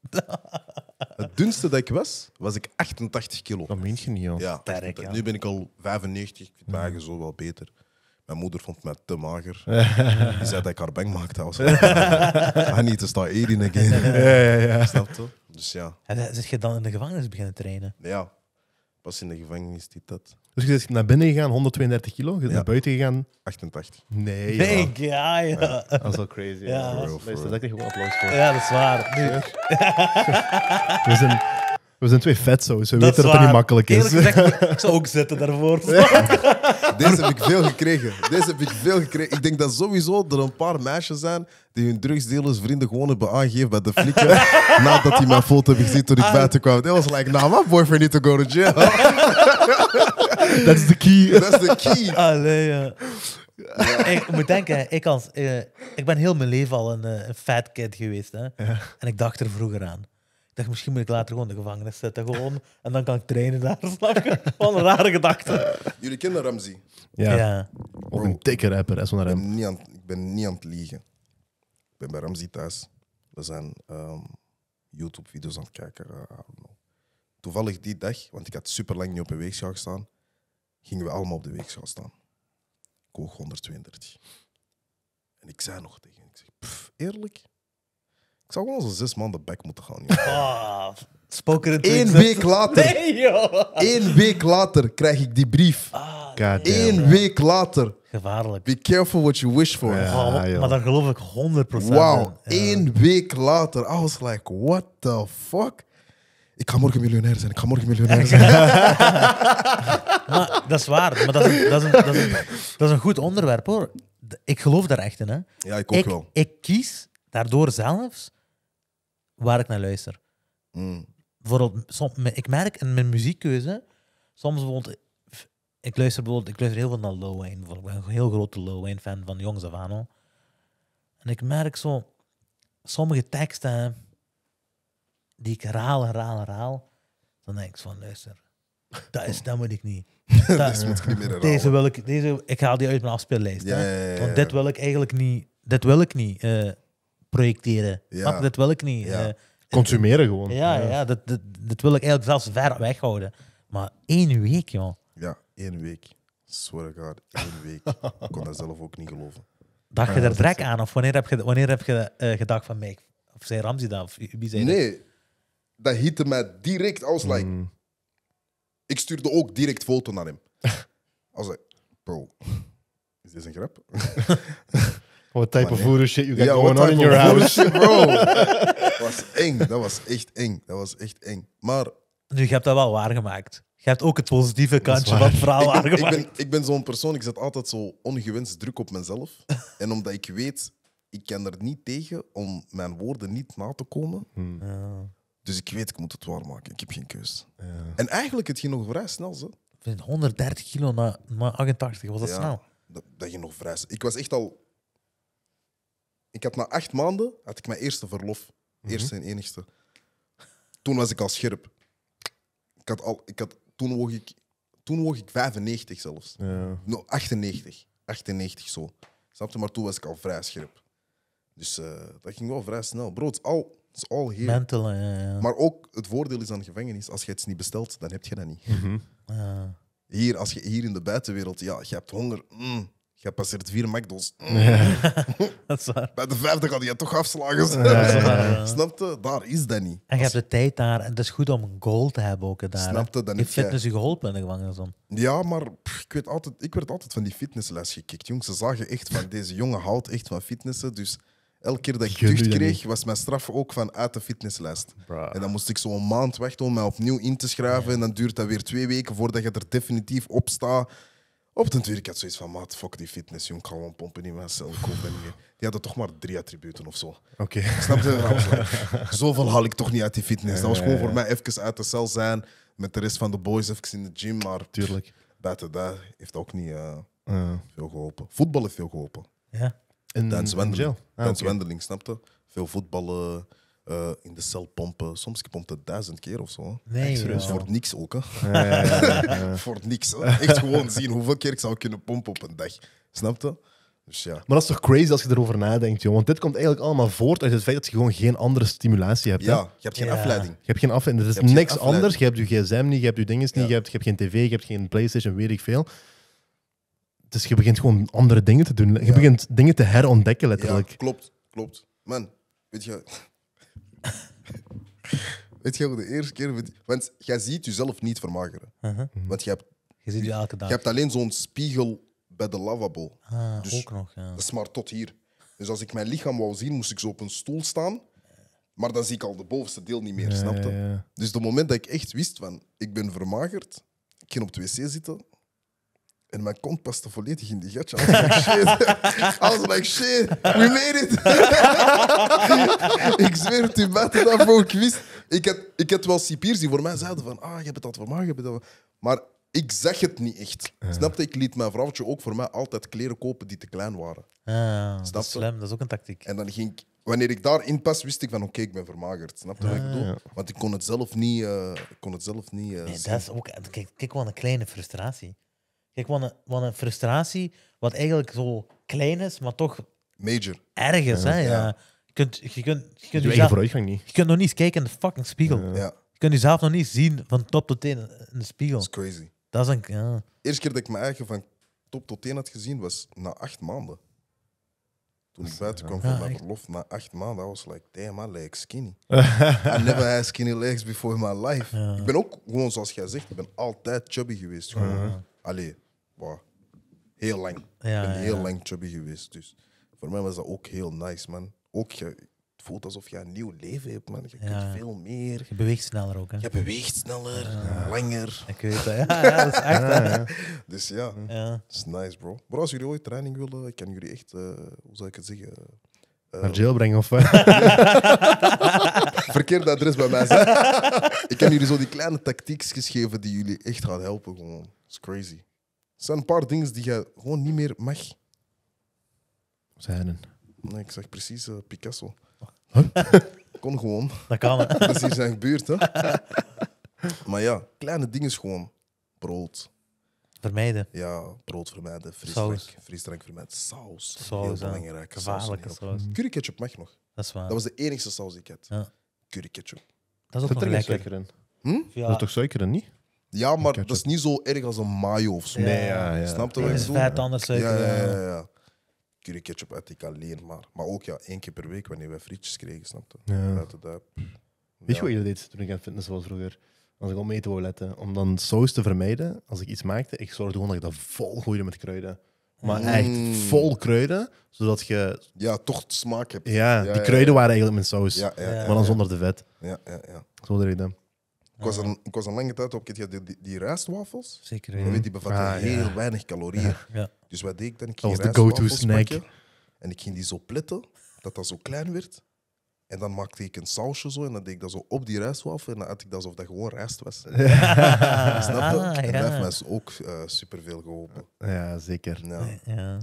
het dunste dat ik was, was ik 88 kilo. Dat meent je niet, joh. Ja, Sterk, Nu ben ik al 95, ik vind mijn zo wel beter. Mijn moeder vond mij te mager. Die zei dat ik haar bang maakte. Als I niet te start eating again. Ja, ja, ja. Snap je? Dus ja. En eh, zit je dan in de gevangenis beginnen trainen? Ja. Pas in de gevangenis dit dat. Dus je bent naar binnen gegaan, 132 kilo. naar buiten gegaan. 88. Nee, joh. ja, ja. Dat is wel crazy. Ja. Ja. applaus voor. Ja, dat is waar. We zijn, we zijn twee zo, dus we weten dat het niet makkelijk is. Gezegd, ik zou ook zitten daarvoor. Deze heb ik veel gekregen. Deze heb ik veel gekregen. Ik denk dat sowieso er een paar meisjes zijn die hun vrienden gewoon hebben aangegeven bij de flikken. nadat hij mijn foto hebben gezien toen ik ah. buiten kwam. Dat was like, nah, my boyfriend need to go to jail. That's the key. That's the key. Allee, ja. Ja. Ik moet denken, ik, als, eh, ik ben heel mijn leven al een, eh, een fat kid geweest. Hè? Ja. En ik dacht er vroeger aan dacht, misschien moet ik later gewoon de gevangenis zetten. Gewoon, en dan kan ik trainen daar. Snap je? Wat een rare gedachte. Jullie kennen Ramzi. Ja. ja. een dikke rapper, hè, van ik, ben ik ben niet aan het liegen. Ik ben bij Ramzi thuis. We zijn ehm, YouTube-video's aan het kijken. Uh, Toevallig die dag, want ik had super lang niet op een weegschaal gestaan, gingen we allemaal op de weegschaal staan. Ik 120 132. En ik zei nog tegen ik zeg, eerlijk? Ik zou gewoon zo'n zes man de bek moeten gaan. Ah, spoken Eén week later. Nee, Eén week later krijg ik die brief. Ah, God Eén week later. gevaarlijk. Be careful what you wish for. maar dan geloof ik 100% procent. in. week later. I was like, what the fuck? Ik ga morgen miljonair zijn. Ik ga morgen miljonair zijn. Maar dat is waar. Maar dat is een, dat is dat is een, goed onderwerp hoor. Ik geloof daar echt in. Hè. Ja, ik ook ik, wel. Ik kies daardoor zelfs waar ik naar luister. Mm. soms, ik merk in mijn muziekkeuze, soms bijvoorbeeld, ik luister, bijvoorbeeld, ik luister heel veel naar Low Wayne. Ik ben een heel grote Low Wayne fan van jongs Zavano. En ik merk zo, sommige teksten die ik herhaal, herhaal, herhaal, dan denk ik van, luister, dat, is, dat moet ik niet. Dat, is, moet ik niet deze wil ik, deze, ik haal die uit mijn afspeellijst. Want dit wil ik eigenlijk niet, Dat wil ik niet. Eh, projecteren. Ja. Dat wil ik niet. Eh, Consumeren gewoon. Ja, ja. ja dat, dat, wil ik eigenlijk zelfs ver weghouden. Maar één week, joh. Ja, één week. Swear God, één week. ik kon dat zelf ook niet geloven. Dacht je er trek aan? Of wanneer heb je, wanneer heb je uh, gedacht van, mij, of zei Ramzi dat? wie zei nee, dat, hitte mij direct. als like... Mm. Ik stuurde ook direct foto naar hem. als ik bro, is dit een grap? What type maar of shit you got yeah, going on in your house? bro. dat was eng. Dat was echt eng. Dat was echt eng. Maar... Nu, je hebt dat wel waargemaakt. Je hebt ook het positieve kantje van het verhaal waargemaakt. Ik ben, ik ben zo'n persoon, ik zet altijd zo ongewenst druk op mezelf. en omdat ik weet, ik kan er niet tegen om mijn woorden niet na te komen. Hmm. Dus ik weet, ik moet het waarmaken. Ik heb geen keus. Ja. En eigenlijk, het ging nog vrij snel. Zo. Van 130 kilo naar, 88, was dat snel? Dat, dat ging nog vrij snel. Ik was echt al ik had na acht maanden had ik mijn eerste verlof. Mhm. Eerste en enigste. Toen was ik al scherp. Ik had al, ik had, toen, woog ik, toen woog ik 95 zelfs. Ja. 98. 98 zo. Snap Maar toen was ik al vrij scherp. Dus eh, dat ging wel vrij snel. Bro, het is al, het is ja, Maar ook het voordeel is aan gevangenis, als je iets niet bestelt, dan heb je dat niet. Mhm. Mhm. Hier, als je hier in de buitenwereld, ja, je hebt honger. Mm jij passeert vier McDonald's. Mm. dat is waar. Bij de vijfde had je toch afslagen. Snapte? Snap Daar is dat niet. En je hebt de tijd daar. En het is goed om een goal te hebben ook daar. Snap je? Heb je fitness je geholpen in de gevangenis Ja, maar ik, altijd, ik werd altijd van die fitnessles gekikt. Jongens, ze zagen echt van deze jongen houdt echt van fitnessen. Dus elke keer dat ik tucht kreeg, was mijn straf ook van uit de fitnessles. En dan moest ik zo een maand wachten om mij opnieuw in te schrijven. En dan duurt dat weer twee weken voordat je er definitief op staat. Op den duur, ik had zoiets van, maat, fuck die fitness, jongen, kan gewoon pompen in meer ik ben Die hadden toch maar drie attributen of zo. Oké. Okay. Snap je? Zoveel haal ik toch niet uit die fitness. Dat was gewoon voor mij even uit de cel zijn, met de rest van de boys even in de gym, maar... Tuurlijk. Buiten daar heeft ook niet eh, veel geholpen. Voetbal heeft veel geholpen. Ja. In, Dans ah, okay. snapte? Veel voetballen... Eh, in de cel pompen. Soms pompt het duizend keer of zo. Nee, Voor niks ook. Hè. voor niks. Echt gewoon zien hoeveel keer ik zou kunnen pompen op een dag. Snap je? Dus ja. Maar dat is toch crazy als je erover nadenkt, joh. Want dit komt eigenlijk allemaal voort uit het feit dat je gewoon geen andere stimulatie hebt. Ja, hè? je hebt geen afleiding. Je hebt geen afleiding. Er is niks anders. Je hebt je gsm niet, je hebt je dinges niet, je hebt, je hebt geen tv, je hebt geen Playstation, weet ik veel. Dus je begint gewoon andere dingen te doen. Je begint dingen te herontdekken, letterlijk. klopt, klopt. Man, weet je, Weet je, de eerste keer. Want jij ziet jezelf niet vermageren. Uh-huh. Mm-hmm. Want je hebt, je, ziet je, elke dag. je hebt alleen zo'n spiegel bij de lavabo. Ah, dus ook nog, ja. Dat is maar tot hier. Dus als ik mijn lichaam wou zien, moest ik zo op een stoel staan. Maar dan zie ik al de bovenste deel niet meer, snapte? Ja, ja. Dus het moment dat ik echt wist van ik ben vermagerd, ik ging op de wc zitten, en mijn kont paste volledig in die gatje. I was like, shit. we made it. ik zweer het u, buiten dat voor ik wist. Ik had, ik had wel cipiers die voor mij zeiden van, ah, je hebt dat voor je dat Maar ik zeg het niet echt. snap Snapte? Ik liet mijn vrouwtje ook voor mij altijd kleren kopen die te klein waren. Ja, ah, dat is slim, dat is ook een tactiek. En dan ging ik, wanneer ik daarin pas, wist ik van oké, ik ben vermagerd. Snap je wat ik ah, doe? Want ik kon het zelf niet. Uh, kon het zelf niet eh, nee, dat is ook, kijk, kijk, wel een kleine frustratie. Kijk, wat een, wat een frustratie, wat eigenlijk zo klein is, maar toch Major. ergens. hè, ja. Je kunt, je kunt, je kunt niet. Je kunt nog niet eens kijken in de fucking spiegel. Ja. Je kunt jezelf nog niet zien van top tot teen in de spiegel. Dat is crazy. Dat is een... eerste keer dat ik mijn eigen van top tot teen had gezien, was na acht maanden. Toen ik buiten kwam van mijn verlof, na acht maanden, I was like, damn, I like skinny. I never had skinny legs before in my life. Ik ben ook gewoon, zoals jij zegt, ik ben altijd chubby geweest. Gewoon. Allee, heel lang. ik ben heel lang chubby geweest. Dus voor mij was dat ook heel nice, man. Ook, je, het voelt alsof je een nieuw leven hebt, man. Je kunt veel meer. Je beweegt sneller ook, hè? Je beweegt sneller, langer. Ik weet dat, ja, dat is echt. Dus ja, Ja. is nice, bro. Maar als jullie ooit training willen, ik kan jullie echt, eh, hoe zou ik het zeggen? Eh, Naar jail brengen of. Verkeerd adres bij mij. ik kan jullie zo die kleine tactiekjes geven die jullie echt gaan helpen. Gewoon. It's crazy zijn een paar dingen die je gewoon niet meer mag. Zijn. Nee, ik zeg precies eh, Picasso. Huh? Kon gewoon. Dat kan. Dat is hier zijn gebeurd, hè? Maar ja, kleine dingen gewoon. Brood. Vermijden. Ja, brood vermijden. Frisdrank, frisdrank vermijden. Saus. Saus, Heel belangrijk. Saus, Gevaarlijke saus. ketchup mag nog. Dat is waar. Dat was de enige saus die ik had. Ja. Curry ketchup. Dat is ook nog lekker. Hm? Ja, is toch suiker niet? Ja, maar dat is niet zo erg als een mayo of zo. Nee, ja, ja. wat ik bedoel? Het is anders Ja, ja, ja. ja. Curry ketchup ik alleen maar. Maar ook ja, één keer per week wanneer we frietjes kregen, snap je? Ja. Weet je wat je deed toen ik aan fitness was vroeger? Als ik op eten wou letten, om dan saus te vermijden, als ik iets maakte, ik zorgde gewoon dat ik dat vol gooide met kruiden. Maar mm. echt vol kruiden, zodat je... Ja, toch smaak hebt. Ja, die kruiden waren eigenlijk mijn saus, maar dan zonder de vet. Ja, ja, ja. Zo deed ik dat. Ik was, een, ik was een lange tijd op, je die, die, die rijstwafels? Zeker. Ja. Weet, die bevatten ah, heel weinig calorieën. Dus wat deed ik dan? Ik was de go-to snack. en ik ging die zo pletten, dat dat zo klein werd. En dan maakte ik een sausje zo en dan deed ik dat zo op die rijstwafel. En dan had ik dat alsof dat gewoon rijst was. Snap je? Ah, en dat heeft mij ook eh, superveel geholpen. Ja, zeker. Ja.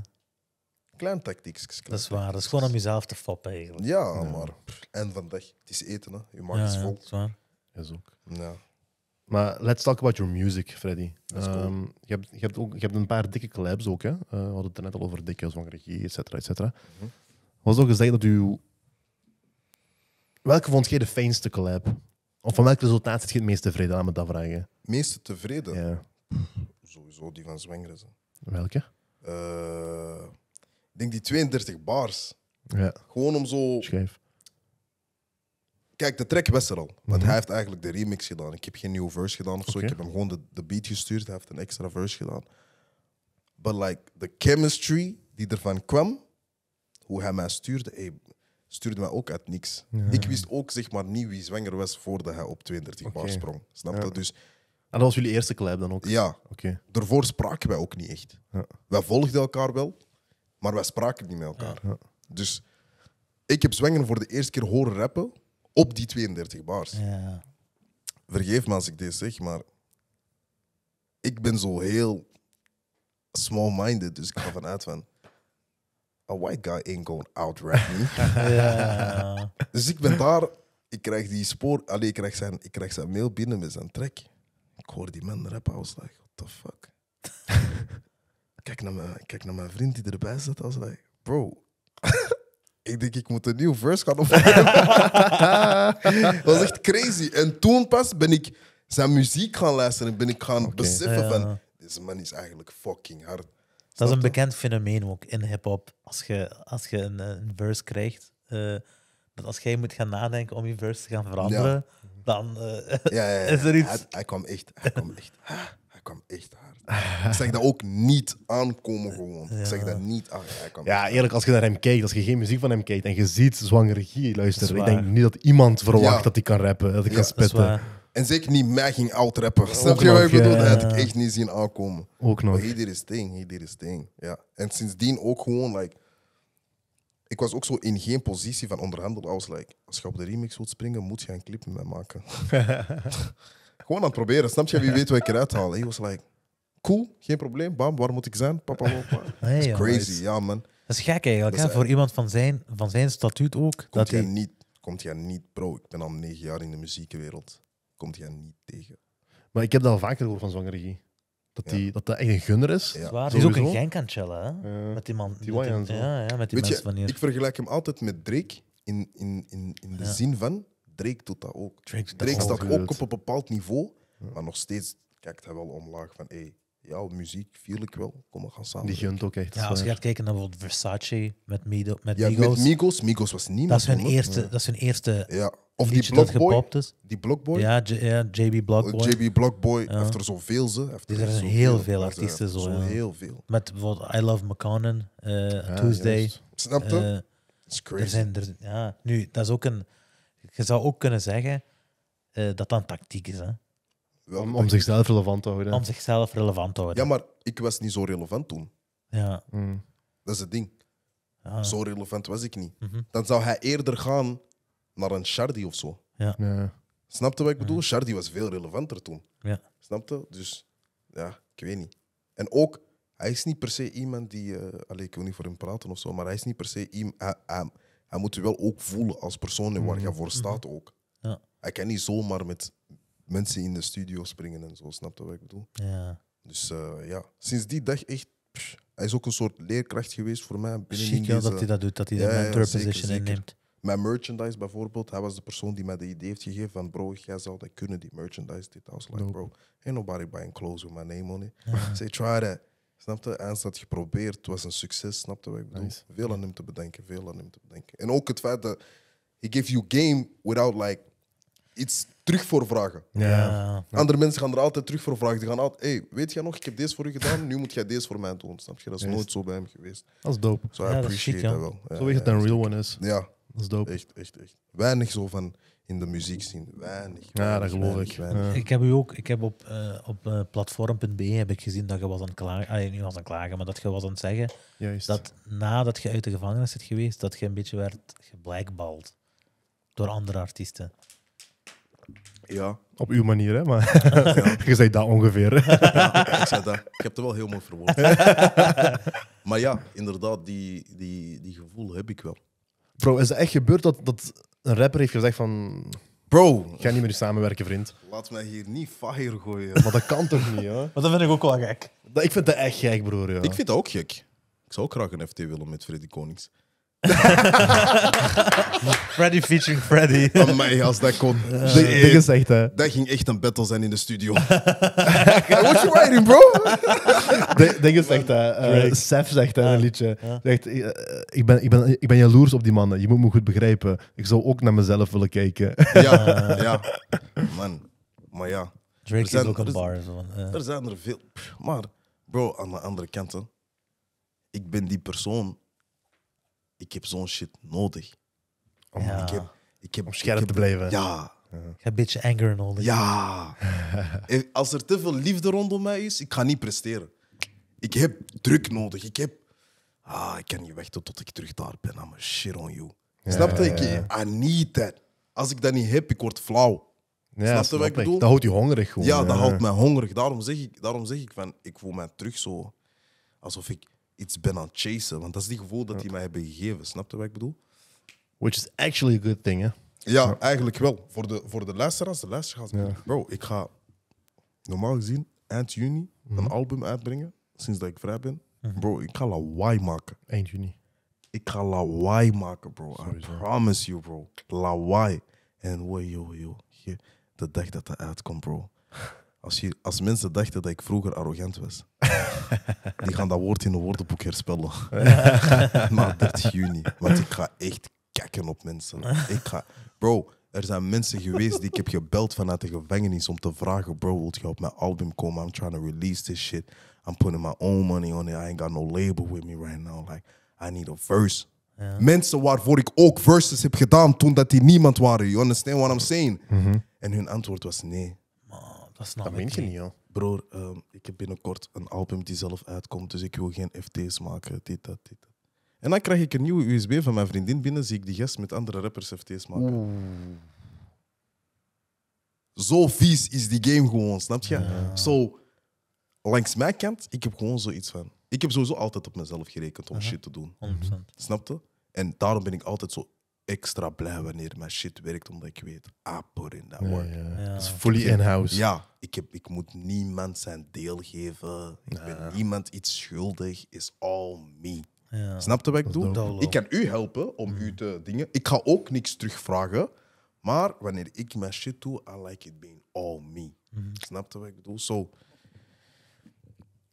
Klein tactiek. dat is waar. Dat is gewoon om jezelf te fappen eigenlijk. Ja, maar... Pff, en vandaag. Het is eten, hè. Je maakt het vol. dat is waar. Dat is ook. Ja. Maar let's talk about your music, Freddy. Ehm, je, hebt, je, hebt ook, je hebt een paar dikke collabs ook. Hè? Eh, we hadden het er net al over dikke, van regie, et cetera, et cetera. Mhm. Was ook gezegd dat u... Welke vond jij de fijnste collab? Of van welk resultaat zit je het meest tevreden? Laat me dat vragen. meest tevreden? Ja. Sowieso die van Zwengers. Welke? Eh, ik denk die 32 bars. Ja. Gewoon om zo... Kijk, de track was er al. Want mhm. hij heeft eigenlijk de remix gedaan. Ik heb geen nieuwe verse gedaan of zo. Ik heb hem gewoon de, de, beat gestuurd. Hij heeft een extra verse gedaan. But like, de chemistry die ervan kwam, hoe hij mij stuurde, stuurde mij ook uit niks. Ik wist ook zeg maar niet wie zwanger was voordat hij op 32 okay. bar sprong. Snap je? Dus, en dat was jullie eerste collab dan ook? Ja. Oké. Daarvoor spraken wij ook niet echt. Ja. Wij volgden elkaar wel, maar wij spraken niet met elkaar. Dus ik heb zwanger voor de eerste keer horen rappen op die 32 bars. Ja. Vergeef me als ik dit zeg, maar ik ben zo heel small-minded, dus ik ga vanuit van. A white guy ain't going out rap me. Dus ik ben daar, ik krijg die spoor, alleen ik, krijg zijn, ik krijg zijn mail binnen met zijn trek. Ik hoor die man rappen, I was like, what the fuck. kijk, naar mijn, kijk naar mijn vriend die erbij zat, I was like, bro. ik denk, ik moet een nieuw verse gaan opnemen. dat was echt crazy. En toen pas ben ik zijn muziek gaan luisteren en ben ik gaan beseffen ja, van, deze man is eigenlijk fucking hard. Dat is een bekend fenomeen ook in hip-hop. Als je, als je een, een verse krijgt, eh, dat als jij moet gaan nadenken om je verse te gaan veranderen, dan eh, is er iets. Hij, hij echt. Hij kwam echt. Hij kwam echt hard. ik zeg dat ook niet aankomen gewoon. Ik zeg dat niet aan. ja, eerlijk, als je naar hem kijkt, als je geen muziek van hem kijkt en je ziet zwanger regie luisteren, ik denk niet dat iemand verwacht dat hij kan rappen, dat hij kan spitten. En zeker niet mij ging outrappen. Ja, Snap je wat ik Dat had ik echt niet zien aankomen. Ook nog. Hey, is ding, hey, is ding. Ja. En sindsdien ook gewoon, like, ik was ook zo in geen positie van onderhandelen. als was like, als je op de remix wilt springen, moet je een clip met maken. Gewoon aan het proberen. Snap je? Wie weet wat ik eruit haal. He was like, cool, geen probleem. Bam, waar moet ik zijn? Papa, papa. Nee, is crazy, ja man. Dat is gek eigenlijk, hè? voor iemand van zijn, van zijn statuut ook. Komt, dat jij hij... niet, komt jij niet, bro, ik ben al negen jaar in de muziekwereld. Komt jij niet tegen. Maar ik heb dat al vaker gehoord van zwangere regie. Dat, die, dat dat echt een gunner is. Ja. is ook een genk aan chillen, hè? Met die man. met die, ja, ja, met die mensen van hier. Ik vergelijk hem altijd met Drake in, in, in, in de zin van Drake doet dat ook. Drake, staat ook op een bepaald niveau, maar nog steeds kijkt hij wel omlaag van hey, jouw muziek viel ik wel, kom maar gaan samen. Die gunt ook echt. Ja, als je gaat kijken naar bijvoorbeeld Versace met, Mido, met ja, Migos. Met Migos, Migos was niemand. Dat is hun eerste, dat is hun eerste ja. Of die Blockboy. Die Blockboy. Ja, ja JB Blockboy. JB Blockboy, ja. heeft er zoveel ze. Er zijn heel veel, artiesten zo. ja. heel veel. Met bijvoorbeeld I Love McConnell, uh, Tuesday. Juist. Snap je? Uh, It's crazy. Er zijn, er, ja. Nu, dat is ook een je zou ook kunnen zeggen eh, dat dat een tactiek is. Hè? om, om zichzelf relevant te houden. Om zichzelf relevant te houden. Ja, maar ik was niet zo relevant toen. Ja. Hmm. Dat is het ding. Ja. Zo relevant was ik niet. Mhm. Dan zou hij eerder gaan naar een Shardy of zo. Ja. ja. Snapte wat ik bedoel? Shardy was veel relevanter toen. Ja. Snapte? Dus ja, ik weet niet. En ook, hij is niet per se iemand die. Uh, ik wil niet voor hem praten of zo, maar hij is niet per se iemand. Eh, hij moet je wel ook voelen als persoon en waar mhm. je voor mhm. staat ook. Ja. Hij kan niet zomaar met mensen in de studio springen en zo, snap je wat ik bedoel? Ja. Dus eh, ja, sinds die dag echt. hij is ook een soort leerkracht geweest voor mij. Binnen zie dat hij dat doet, dat hij de mentor position inneemt. Mijn merchandise bijvoorbeeld, hij was de persoon die mij de idee heeft gegeven van bro, jij zou dat kunnen, die merchandise, dit. was like, bro, ain't nobody buying clothes with my name on it. Say, try that. Snapte? je dat had geprobeerd, het was een succes, snapte wat ik bedoel? Veel aan hem te bedenken, veel aan hem te bedenken. En ook het feit dat he gives you game without like iets terug voor vragen. Ja. Andere mensen gaan er altijd terug voor vragen. Die gaan altijd, hey, weet jij nog, ik heb deze voor u gedaan, nu moet jij deze voor mij doen. Snap je? Dat is nooit zo bij hem geweest. Dat is dope. So I appreciate dat, wel. zo weet je het een real one is. Ja. Dat is dope. Echt, echt, echt. Weinig zo van in de muziek zien. Weinig. ja, dat geloof ik. Weinig. Ik heb u ook, ik heb op, uh, op eh, platform.be heb ik gezien dat je was aan het klagen, ah, niet was aan klagen, maar dat je was aan het zeggen Juist. dat nadat je uit de gevangenis zit geweest, dat je een beetje werd geblijkbald door andere artiesten. Ja. Op uw manier, hè? Maar ja. je zei dat ongeveer. Ja, ik zei dat. Ik heb het wel heel mooi verwoord. maar ja, inderdaad, die, die, die gevoel heb ik wel. Bro, is het echt gebeurd dat, dat een rapper heeft gezegd van... Bro. Ik ga niet meer samenwerken, vriend. Laat mij hier niet fire gooien. Maar dat kan toch niet, hè? Maar dat vind ik ook wel gek. ik vind dat echt gek, broer. Ja. Ik vind dat ook gek. Ik zou ook graag een FT willen met Freddy Konings. Freddy featuring Freddy. mij als dat kon. Uh, is Dat ging echt een battle zijn in de studio. What you writing, bro? Ding is echt, Uh, Seth zegt een liedje. Zegt, eh, ik, ben, ik, ben, ik ben jaloers op die mannen. Je moet me goed begrijpen. Ik zou ook naar mezelf willen kijken. ja, ja. Man. Maar ja. Drake is ook een bar. Zo, eh. Er zijn er veel. Maar, bro, aan de andere kant, ik ben die persoon ik heb zo'n shit nodig. Om, ik heb, ik Om scherp te blijven. Ja, Ik heb een beetje anger nodig. ja. Als er te veel liefde rondom mij is, ik ga niet presteren. Ik heb druk nodig. Ik heb... Ah, ik kan niet wachten tot ik terug daar ben. I'm a shit on you. snap je? Ik- I need that. Als ik dat niet heb, ik word flauw. Ja, snap je wat ik bedoel? Dat houdt je hongerig gewoon. Ja, dat houdt mij hongerig. Daarom zeg ik, daarom zeg ik van, ik voel mij terug zo. Alsof ik iets ben aan het chasen. Want dat is die gevoel dat die mij hebben gegeven. snapte je wat ik bedoel? Which is actually a good thing, hè? Ja, eigenlijk wel. Voor de, voor de luisteraars, de luisteraars. Bro, ik ga normaal gezien eind juni een mhm. album uitbrengen. Sinds dat ik vrij ben. Mhm. Bro, ik ga lawaai maken. Eind juni. Ik ga lawaai maken, bro. I promise you, bro. Lawaai. En wow, yo, yo. De dag dat dat uitkomt, bro. Als, je, als mensen dachten dat ik vroeger arrogant was, die gaan dat woord in een woordenboek herspellen. Na 30 juni. Want ik ga echt kijken op mensen. Ik ga, bro, er zijn mensen geweest die ik heb gebeld vanuit de gevangenis om te vragen: Bro, wilt je op mijn album komen? I'm trying to release this shit. I'm putting my own money on it. I ain't got no label with me right now. Like, I need a verse. Ja. Mensen waarvoor ik ook verses heb gedaan toen dat die niemand waren. You understand what I'm saying? Mhm. En hun antwoord was nee. Dat snap je niet, joh. Broer, ehm, ik heb binnenkort een album die zelf uitkomt, dus ik wil geen FT's maken. Dit, dat, dit, dat. En dan krijg ik een nieuwe USB van mijn vriendin binnen, zie ik die gast met andere rappers FT's maken. Oeh. Zo vies is die game gewoon, snap je? Zo, so, langs mijn kant, ik heb gewoon zoiets van. Ik heb sowieso altijd op mezelf gerekend om shit te doen. 100%. Snap je? En daarom ben ik altijd zo extra blij wanneer mijn shit werkt, omdat ik weet, apor ah, in dat work. Het is fully in-house. Ja, ik, heb, ik moet niemand zijn deel geven. Ik ben niemand iets schuldig. is all me. snapte Snap wat ik doe? Ik kan u helpen om u mm. te dingen. Ik ga ook niks terugvragen. Maar wanneer ik mijn shit doe, I like it being all me. snapte mhm. Snap wat ik doe Zo,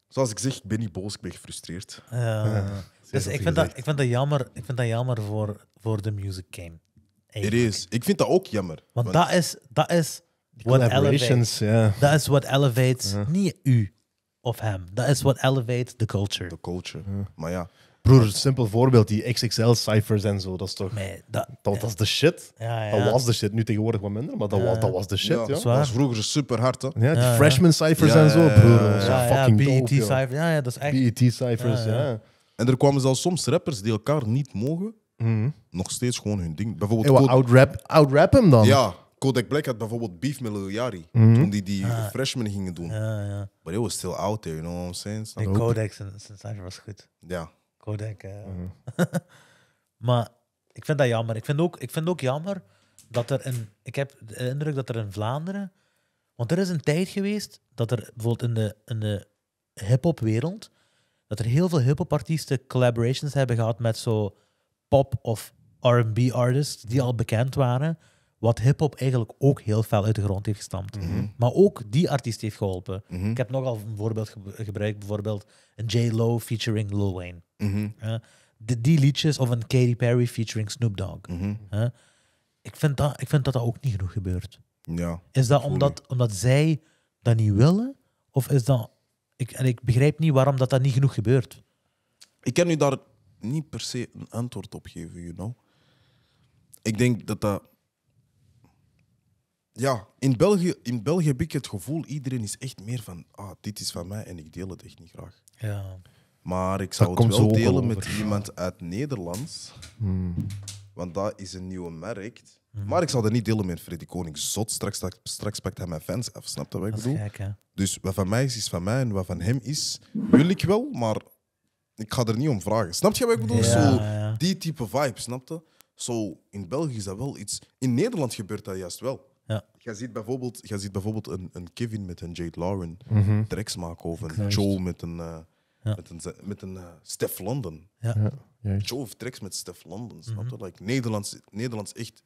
zoals ik zeg, ik ben niet boos, ik ben gefrustreerd. Ja. Dus ik vind, dat, ik vind dat jammer, ik vind dat jammer voor, voor de music game. Het is. Ik vind dat ook jammer. Want, dat is, dat is what elevates. Dat is wat elevates, yeah. niet u of hem. Dat is wat elevates the culture. De culture, yeah. maar ja. Broer, simpel voorbeeld, die XXL-ciphers en zo, dat is toch... Nee, dat, dat, was de shit. Ja, ja. Dat was de shit. Nu tegenwoordig wat minder, maar dat, was, dat was de shit, ja. was vroeger super hard, hè. Ja, die freshman-ciphers en zo, broer. Ja, fucking BET-ciphers, ja, ja, dat is echt... BET-ciphers, ja. En er kwamen zelfs soms rappers die elkaar niet mogen, mhm. nog steeds gewoon hun ding. Bijvoorbeeld out-rap, out-rap hem dan? ja, Kodak Black had bijvoorbeeld beef met Lil mhm. Toen die die Ah. gingen doen. Ja, ja. But it was still out there, you know what I'm saying? Snap en zijn was goed. Ja. Codex. eh. Mhm. Maar ik vind dat jammer. Ik vind ook, ik vind ook jammer dat er een. Ik heb de indruk dat er in Vlaanderen. Want er is een tijd geweest dat er bijvoorbeeld in de, in de hip-hop-wereld dat er heel veel hip-hop-artiesten collaborations hebben gehad met zo pop of RB artists die al bekend waren. Wat hip-hop eigenlijk ook heel fel uit de grond heeft gestampt. Mhm. Mhm. Maar ook die artiest heeft geholpen. Mhm. Ik heb nogal een voorbeeld gebruikt, bijvoorbeeld een J-Lo featuring Lil Wayne. de, die liedjes of een Katy Perry featuring Snoop Dogg. ik, vind dat, ik vind dat dat ook niet genoeg gebeurt. Ja, is dat omdat, omdat zij dat niet willen? Of is dat ik, en ik begrijp niet waarom dat, dat niet genoeg gebeurt. Ik kan u daar niet per se een antwoord op geven, you know. Ik denk dat dat... Ja, in België, in België heb ik het gevoel, iedereen is echt meer van, ah, dit is van mij en ik deel het echt niet graag. Ja. Maar ik zou het wel delen met iemand uit Nederlands, hmm. want dat is een nieuwe markt. Mhm. Maar ik zal dat niet delen met Freddy Koning. Zot, straks, straks pakt hij mijn fans af. Snap je wat ik bedoel? dus wat van mij is, is van mij. En wat van hem is, wil ik wel, maar ik ga er niet om vragen. Snap je wat ik bedoel? Zo, Die type vibe, snap je? Zo, in België is dat wel iets... In Nederland gebeurt dat juist wel. Ja. Jij ziet bijvoorbeeld, jij ziet bijvoorbeeld een, een Kevin met een Jade Lauren mm tracks maken. Of een Joe met een... Eh, met een, met een uh, Stef London. Ja. ja Joe heeft tracks met Stef London, snap mhm. je? like, Nederlands, Nederlands echt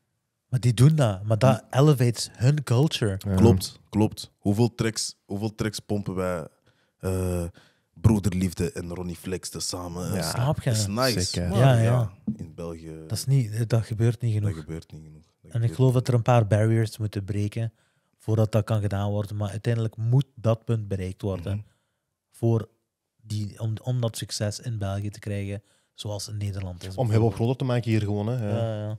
maar die doen dat. Maar dat hm. elevates hun culture. Klopt, klopt. Hoeveel tracks, hoeveel tracks pompen wij eh, Broederliefde en Ronnie Flex tezamen? Ja, Snap je? is nice. Ja, ja, in België Dat, is niet, eh, dat gebeurt niet dat genoeg. gebeurt niet genoeg. En ik geloof dat er een paar barriers moeten breken voordat dat kan gedaan worden. Maar uiteindelijk moet dat punt bereikt worden mhm. voor die, om, om dat succes in België te krijgen zoals in Nederland is. Om op groter te maken hier gewoon. Hè. Ja, ja.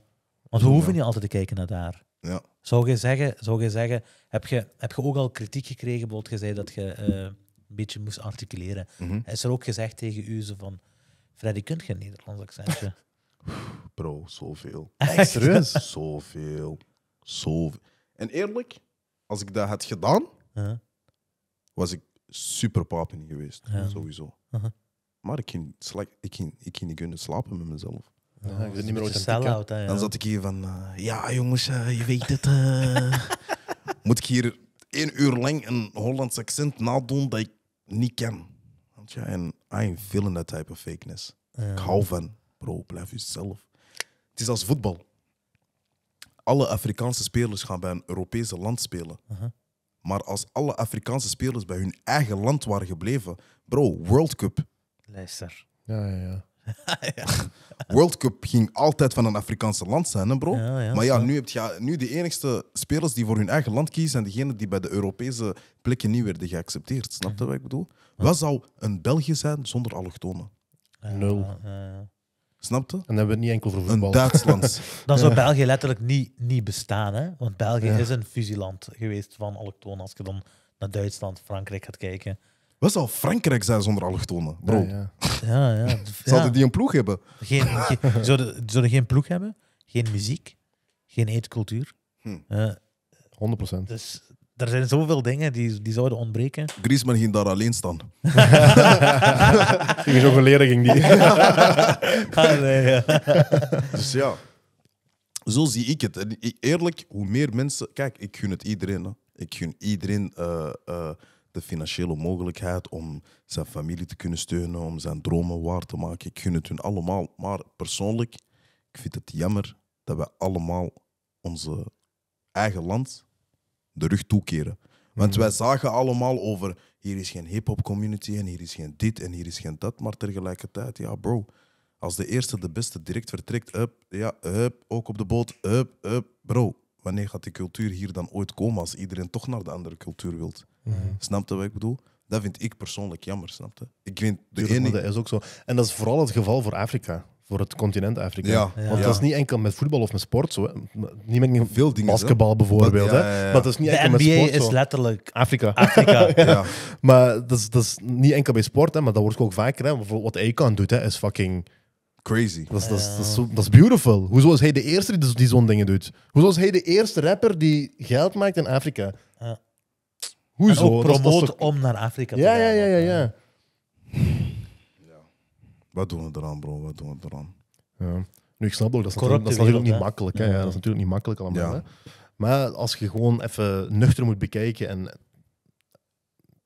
Want we hoeven niet altijd te kijken naar daar. Ja. Zou je zeggen, zou je zeggen heb, je, heb je ook al kritiek gekregen? Bijvoorbeeld, je zei dat je eh, een beetje moest articuleren. Mhm. Is er ook gezegd tegen u van: Freddy, kunt geen Nederlands accentje? Bro, zoveel. Echt? Serieus? Zoveel. Zoveel. En eerlijk, als ik dat had gedaan, uh-huh. was ik super papen geweest. Sowieso. Uh-huh. Maar ik ging, ik, ging, ik ging niet kunnen slapen met mezelf ik ben niet meer Dan zat ik hier van, eh, ja jongens, eh, je weet het. Eh. Moet ik hier één uur lang een Hollands accent nadoen dat ik niet ken? Want ja, en I ah, ain't feeling type of fakeness. Ik hou van, bro, blijf jezelf. Het is als voetbal. Alle Afrikaanse spelers gaan bij een Europese land spelen. Maar als alle Afrikaanse spelers bij hun eigen land waren gebleven, bro, World Cup. Luister. Ja, ja, ja. World Cup ging altijd van een Afrikaanse land zijn, bro. maar ja, nu heb je nu de enigste spelers die voor hun eigen land kiezen zijn degenen die bij de Europese plekken niet werden geaccepteerd. Snap je wat ik bedoel? Wat zou een België zijn zonder allochtonen? Nul. Snapte? En dan hebben we het niet enkel voor voetbal. Een Duitsland. dan zou België letterlijk niet, niet bestaan, hè? Want België is een fusieland geweest van allochtonen. Als je dan naar Duitsland, Frankrijk gaat kijken. Wat zou Frankrijk zijn zonder allochtonen, bro? Ja, ja. ja, Zouden die een ploeg hebben? Geen, zouden, zouden geen ploeg hebben, geen muziek, geen eetcultuur. Hm. 100%. Eh, dus er zijn zoveel dingen die, die zouden ontbreken. Griezmann ging daar alleen staan. ging zo leren, ging die. Ah, ja. Dus ja, zo zie ik het. En eerlijk, hoe meer mensen... Kijk, ik gun het iedereen. Ik gun iedereen... Eh, eh, de financiële mogelijkheid om zijn familie te kunnen steunen, om zijn dromen waar te maken. Ik gun het hun allemaal. Maar persoonlijk, ik vind het jammer dat we allemaal onze eigen land de rug toekeren. Want mhm. wij zagen allemaal over hier is geen hip-hop community en hier is geen dit en hier is geen dat. Maar tegelijkertijd, ja, bro. Als de eerste de beste direct vertrekt, up, ja, up, ook op de boot, up, up, bro. Wanneer gaat die cultuur hier dan ooit komen als iedereen toch naar de andere cultuur wilt? snapt -hmm. Snapte wat ik bedoel? Dat vind ik persoonlijk jammer, snapte? Ik vind de Tuurlijk, Dat is ook zo. En dat is vooral het geval voor Afrika. Voor het continent Afrika. Ja, Want dat is niet enkel met voetbal of met sport. Zo, niet met Veel dingen, basketbal bijvoorbeeld. hè? Maar dat is niet de enkel NBA is letterlijk Afrika. Afrika. maar dat is, dat is niet enkel bij sport, hè, maar dat wordt ook vaker. Hè. Wat Akon doet, hè, is fucking crazy. Dat is, dat, is, dat, is, beautiful. Hoezo is hij de eerste die, die zo'n dingen doet? Hoezo is hij de eerste rapper die geld maakt in Afrika? Ja. Hoezo? En ook promoten om naar Afrika te gaan. Ja, ja, ja, eh, ja. Wat doen we eraan, bro? Wat doen we eraan? Ja. Nu, ik snap ook, dat is, natuurlijk, dat niet makkelijk. Hè? Ja, dat is natuurlijk niet makkelijk allemaal. Hè? Maar als je gewoon even nuchter moet bekijken, en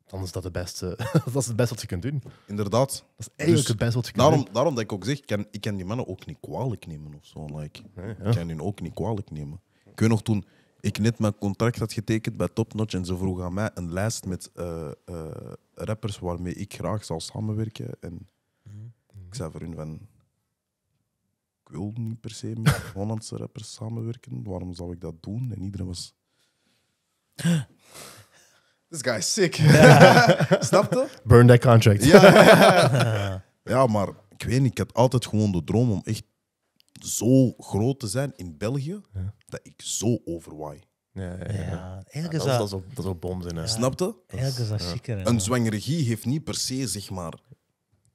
dan is dat, de beste, dat is het beste wat je kunt doen. Inderdaad. Dat is eigenlijk dus het beste wat je kunt daarom, doen. Daarom dat ik ook zeg, ik kan, ik kan die mannen ook niet kwalijk nemen of zo. Like. Ik kan hun ook niet kwalijk nemen. Ik weet nog toen, ik net mijn contract had getekend bij Topnotch en ze vroegen aan mij een lijst met eh, eh, rappers waarmee ik graag zou samenwerken. En ik zei voor hun van, ik wil niet per se met Hollandse rappers samenwerken. Waarom zou ik dat doen? En iedereen was... This guy is sick. Snapte? Snap Burn that contract. Ja, ja, maar ik weet niet, ik had altijd gewoon de droom om echt zo groot te zijn in België dat ik zo overwaai. Ja, ja, ja. ja dat, is ook, dat Hè. Snap je? Een zwangeregie heeft niet per se, zeg maar,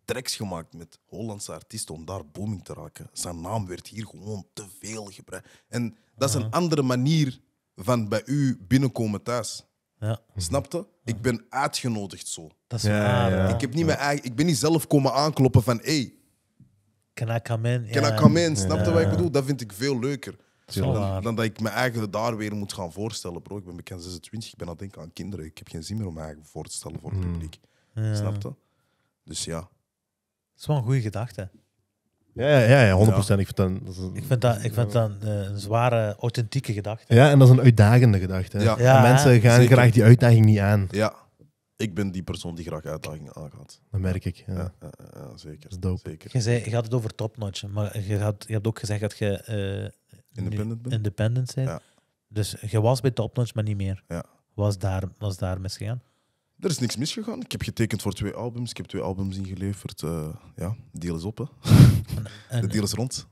tracks gemaakt met Hollandse artiesten om daar booming te raken. Zijn naam werd hier gewoon te veel gebruikt. En dat is een andere manier van bij u binnenkomen thuis. Ja. Snapte? Ik ben uitgenodigd zo. Dat is Ik, heb niet mijn eigen, ik ben niet zelf komen aankloppen van hé, hey, Can I come in? Can I come in? Snap je wat ik bedoel? Dat vind ik veel leuker. Dan, dan, dat ik me eigenlijk daar weer moet gaan voorstellen, bro. Ik ben bekend 26, ik ben aan het denken aan kinderen. Ik heb geen zin meer om me eigenlijk voor te stellen voor het hmm. publiek. Snapte? Snap je? Dus ja. Dat is wel een goede gedachte. Ja, ja, ja, 100%. Ik vind dat, een, ik vind dat, ik vind eh, een, zware, authentieke gedachte. Ja, en dat is een uitdagende gedachte. Ja. mensen gaan graag die uitdaging niet aan. Ja ik ben die persoon die graag uitdagingen aangaat. Dat merk ik. Ja, zeker. zeker. Je, zei, je had het over topnotch, maar je, had, je hebt ook gezegd dat je eh, independent, bent. independent Dus je was bij topnotch, maar niet meer. Was, daar, was daar misgegaan? Er is niks misgegaan. Ik heb getekend voor twee albums. Ik heb twee albums ingeleverd. Uh, ja, deal is op. de deal is rond.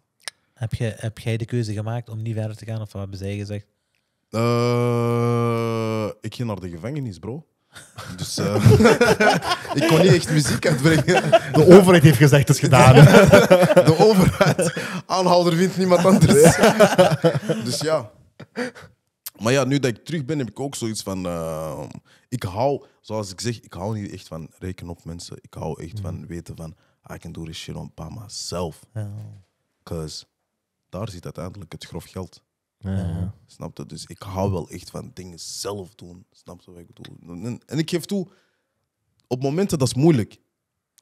Heb, je, heb jij de keuze gemaakt om niet verder te gaan? Of wat hebben zij gezegd? Eh, ik ging naar de gevangenis, bro. Dus eh, ik kon niet echt muziek uitbrengen. De overheid heeft gezegd, het is gedaan. De overheid. Aanhouder vindt niemand anders. Dus ja. Maar ja, nu dat ik terug ben, heb ik ook zoiets van... Eh, ik hou, zoals ik zeg, ik hou niet echt van rekenen op mensen. Ik hou echt van mm. weten van... I can do this shit zelf by daar zit uiteindelijk het grof geld. Ja, eh, Snap je? Dus ik hou wel echt van dingen zelf doen. Snap je wat ik bedoel? En ik geef toe, op momenten dat is moeilijk.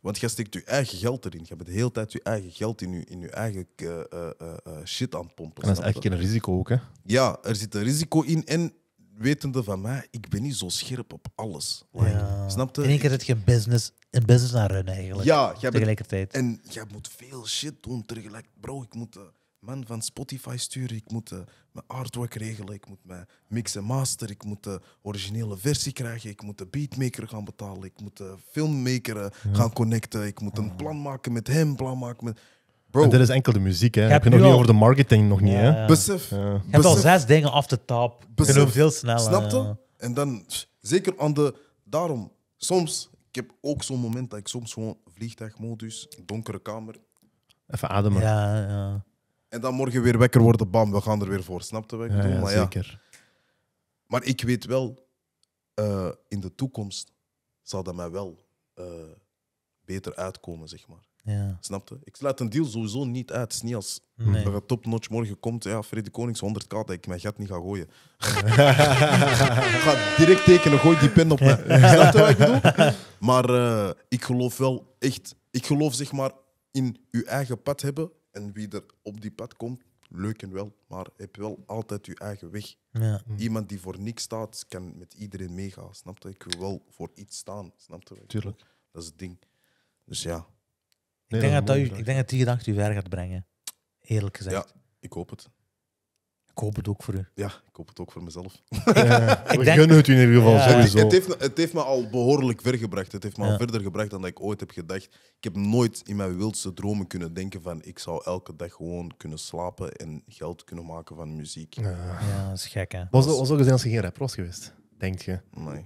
Want jij steekt je eigen geld erin. Je hebt de hele tijd je eigen geld in je, in je eigen eh, eh, shit aan het pompen. En dat is eigenlijk een risico ook, hè? Ja, er zit een risico in. En wetende van mij, ik ben niet zo scherp op alles. ja. Snap je? In één keer zit je een business, een business aan runnen eigenlijk. Ja, tegelijkertijd. en jij moet veel shit doen tegelijk. Bro, ik moet man van Spotify sturen, ik moet eh, mijn artwork regelen, ik moet mijn mix en master, ik moet de originele versie krijgen, ik moet de beatmaker gaan betalen, ik moet de filmmaker eh, gaan connecten, ik moet een ah. plan maken met hem, plan maken met... Bro. En dit is enkel de muziek, hè. Heb je nog niet over de marketing nog niet, ja, hè? Besef. Je hebt al zes dingen af de top. Besef. Je loopt sneller. Snapte? En dan, zeker aan de... Daarom, soms, ik heb ook zo'n moment dat ik soms gewoon vliegtuigmodus, donkere kamer... Even ademen. Ja, ja. En dan morgen weer wekker worden, bam, we gaan er weer voor. Snap je wat ik maar zeker. Maar ik weet wel, eh, in de toekomst zal dat mij wel eh, beter uitkomen, zeg maar. Ja. Snapte? Ik sluit een deal sowieso niet uit. Het is niet als nee. dat topnotch morgen komt. Ja, Freddy Konings 100k dat ik mijn gat niet ga gooien. ik ga direct tekenen, gooi die pen op mij. Snap ik Maar eh, ik geloof wel echt, ik geloof zeg maar in je eigen pad hebben en wie er op die pad komt, leuk en wel, maar heb wel altijd je eigen weg. Ja. Iemand die voor niks staat, kan met iedereen meegaan. Snap je? Ik wil wel voor iets staan. Snap je? Tuurlijk. Dat is het ding. Dus ja. ik, denk dat ik denk dat die gedachte u ver gaat brengen. Eerlijk gezegd. Ja, ik hoop het. Ik hoop het ook voor u. Ja, ik hoop het ook voor mezelf. Ja, ik denk... het u in ieder geval ja. sowieso. Het, heeft, het heeft me al behoorlijk ver gebracht. Het heeft me al verder gebracht dan ik ooit heb gedacht. Ik heb nooit in mijn wildste dromen kunnen denken van ik zou elke dag gewoon kunnen slapen en geld kunnen maken van muziek. Ja, dat is gek hè. Was, ook gezien als je geen rapper was geweest, denk je? Nee.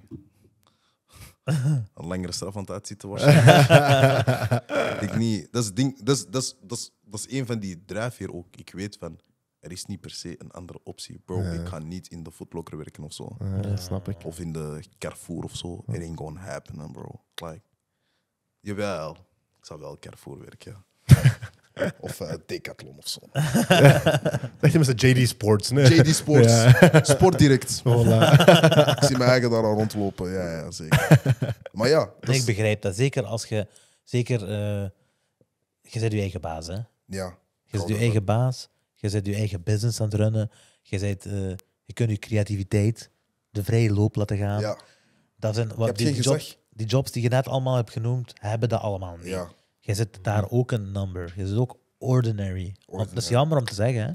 Een langere straf aan het uitzitten was. ik niet. Dat is, ding, dat, is, een van die drijfveer ook. Ik weet van er is niet per se een andere optie. Bro, ik ga niet in de footlocker werken of zo. Ja, snap ik. Of in de Carrefour of zo. It ain't gonna happen, bro. Like, jawel, ik zou wel Carrefour werken, Of uh, Decathlon of zo. Dacht je met JD Sports, nee? JD Sports. Sport direct. ik zie mijn eigen daar al rondlopen. Ja, ja zeker. Maar ja. Ik begrijp dat. Zeker als je... Zeker... Eh, je bent je eigen baas, hè? Ja. Je bent je eigen baas. Je bent je eigen business aan het runnen. Je, bent, eh, je kunt je creativiteit de vrije loop laten gaan. Ja. Dat zijn wat die, jobs, die jobs die je net allemaal hebt genoemd, hebben dat allemaal niet. Ja. Je zit daar ook een number. Je zit ook ordinary. ordinary. Want dat is jammer om te zeggen. Hè?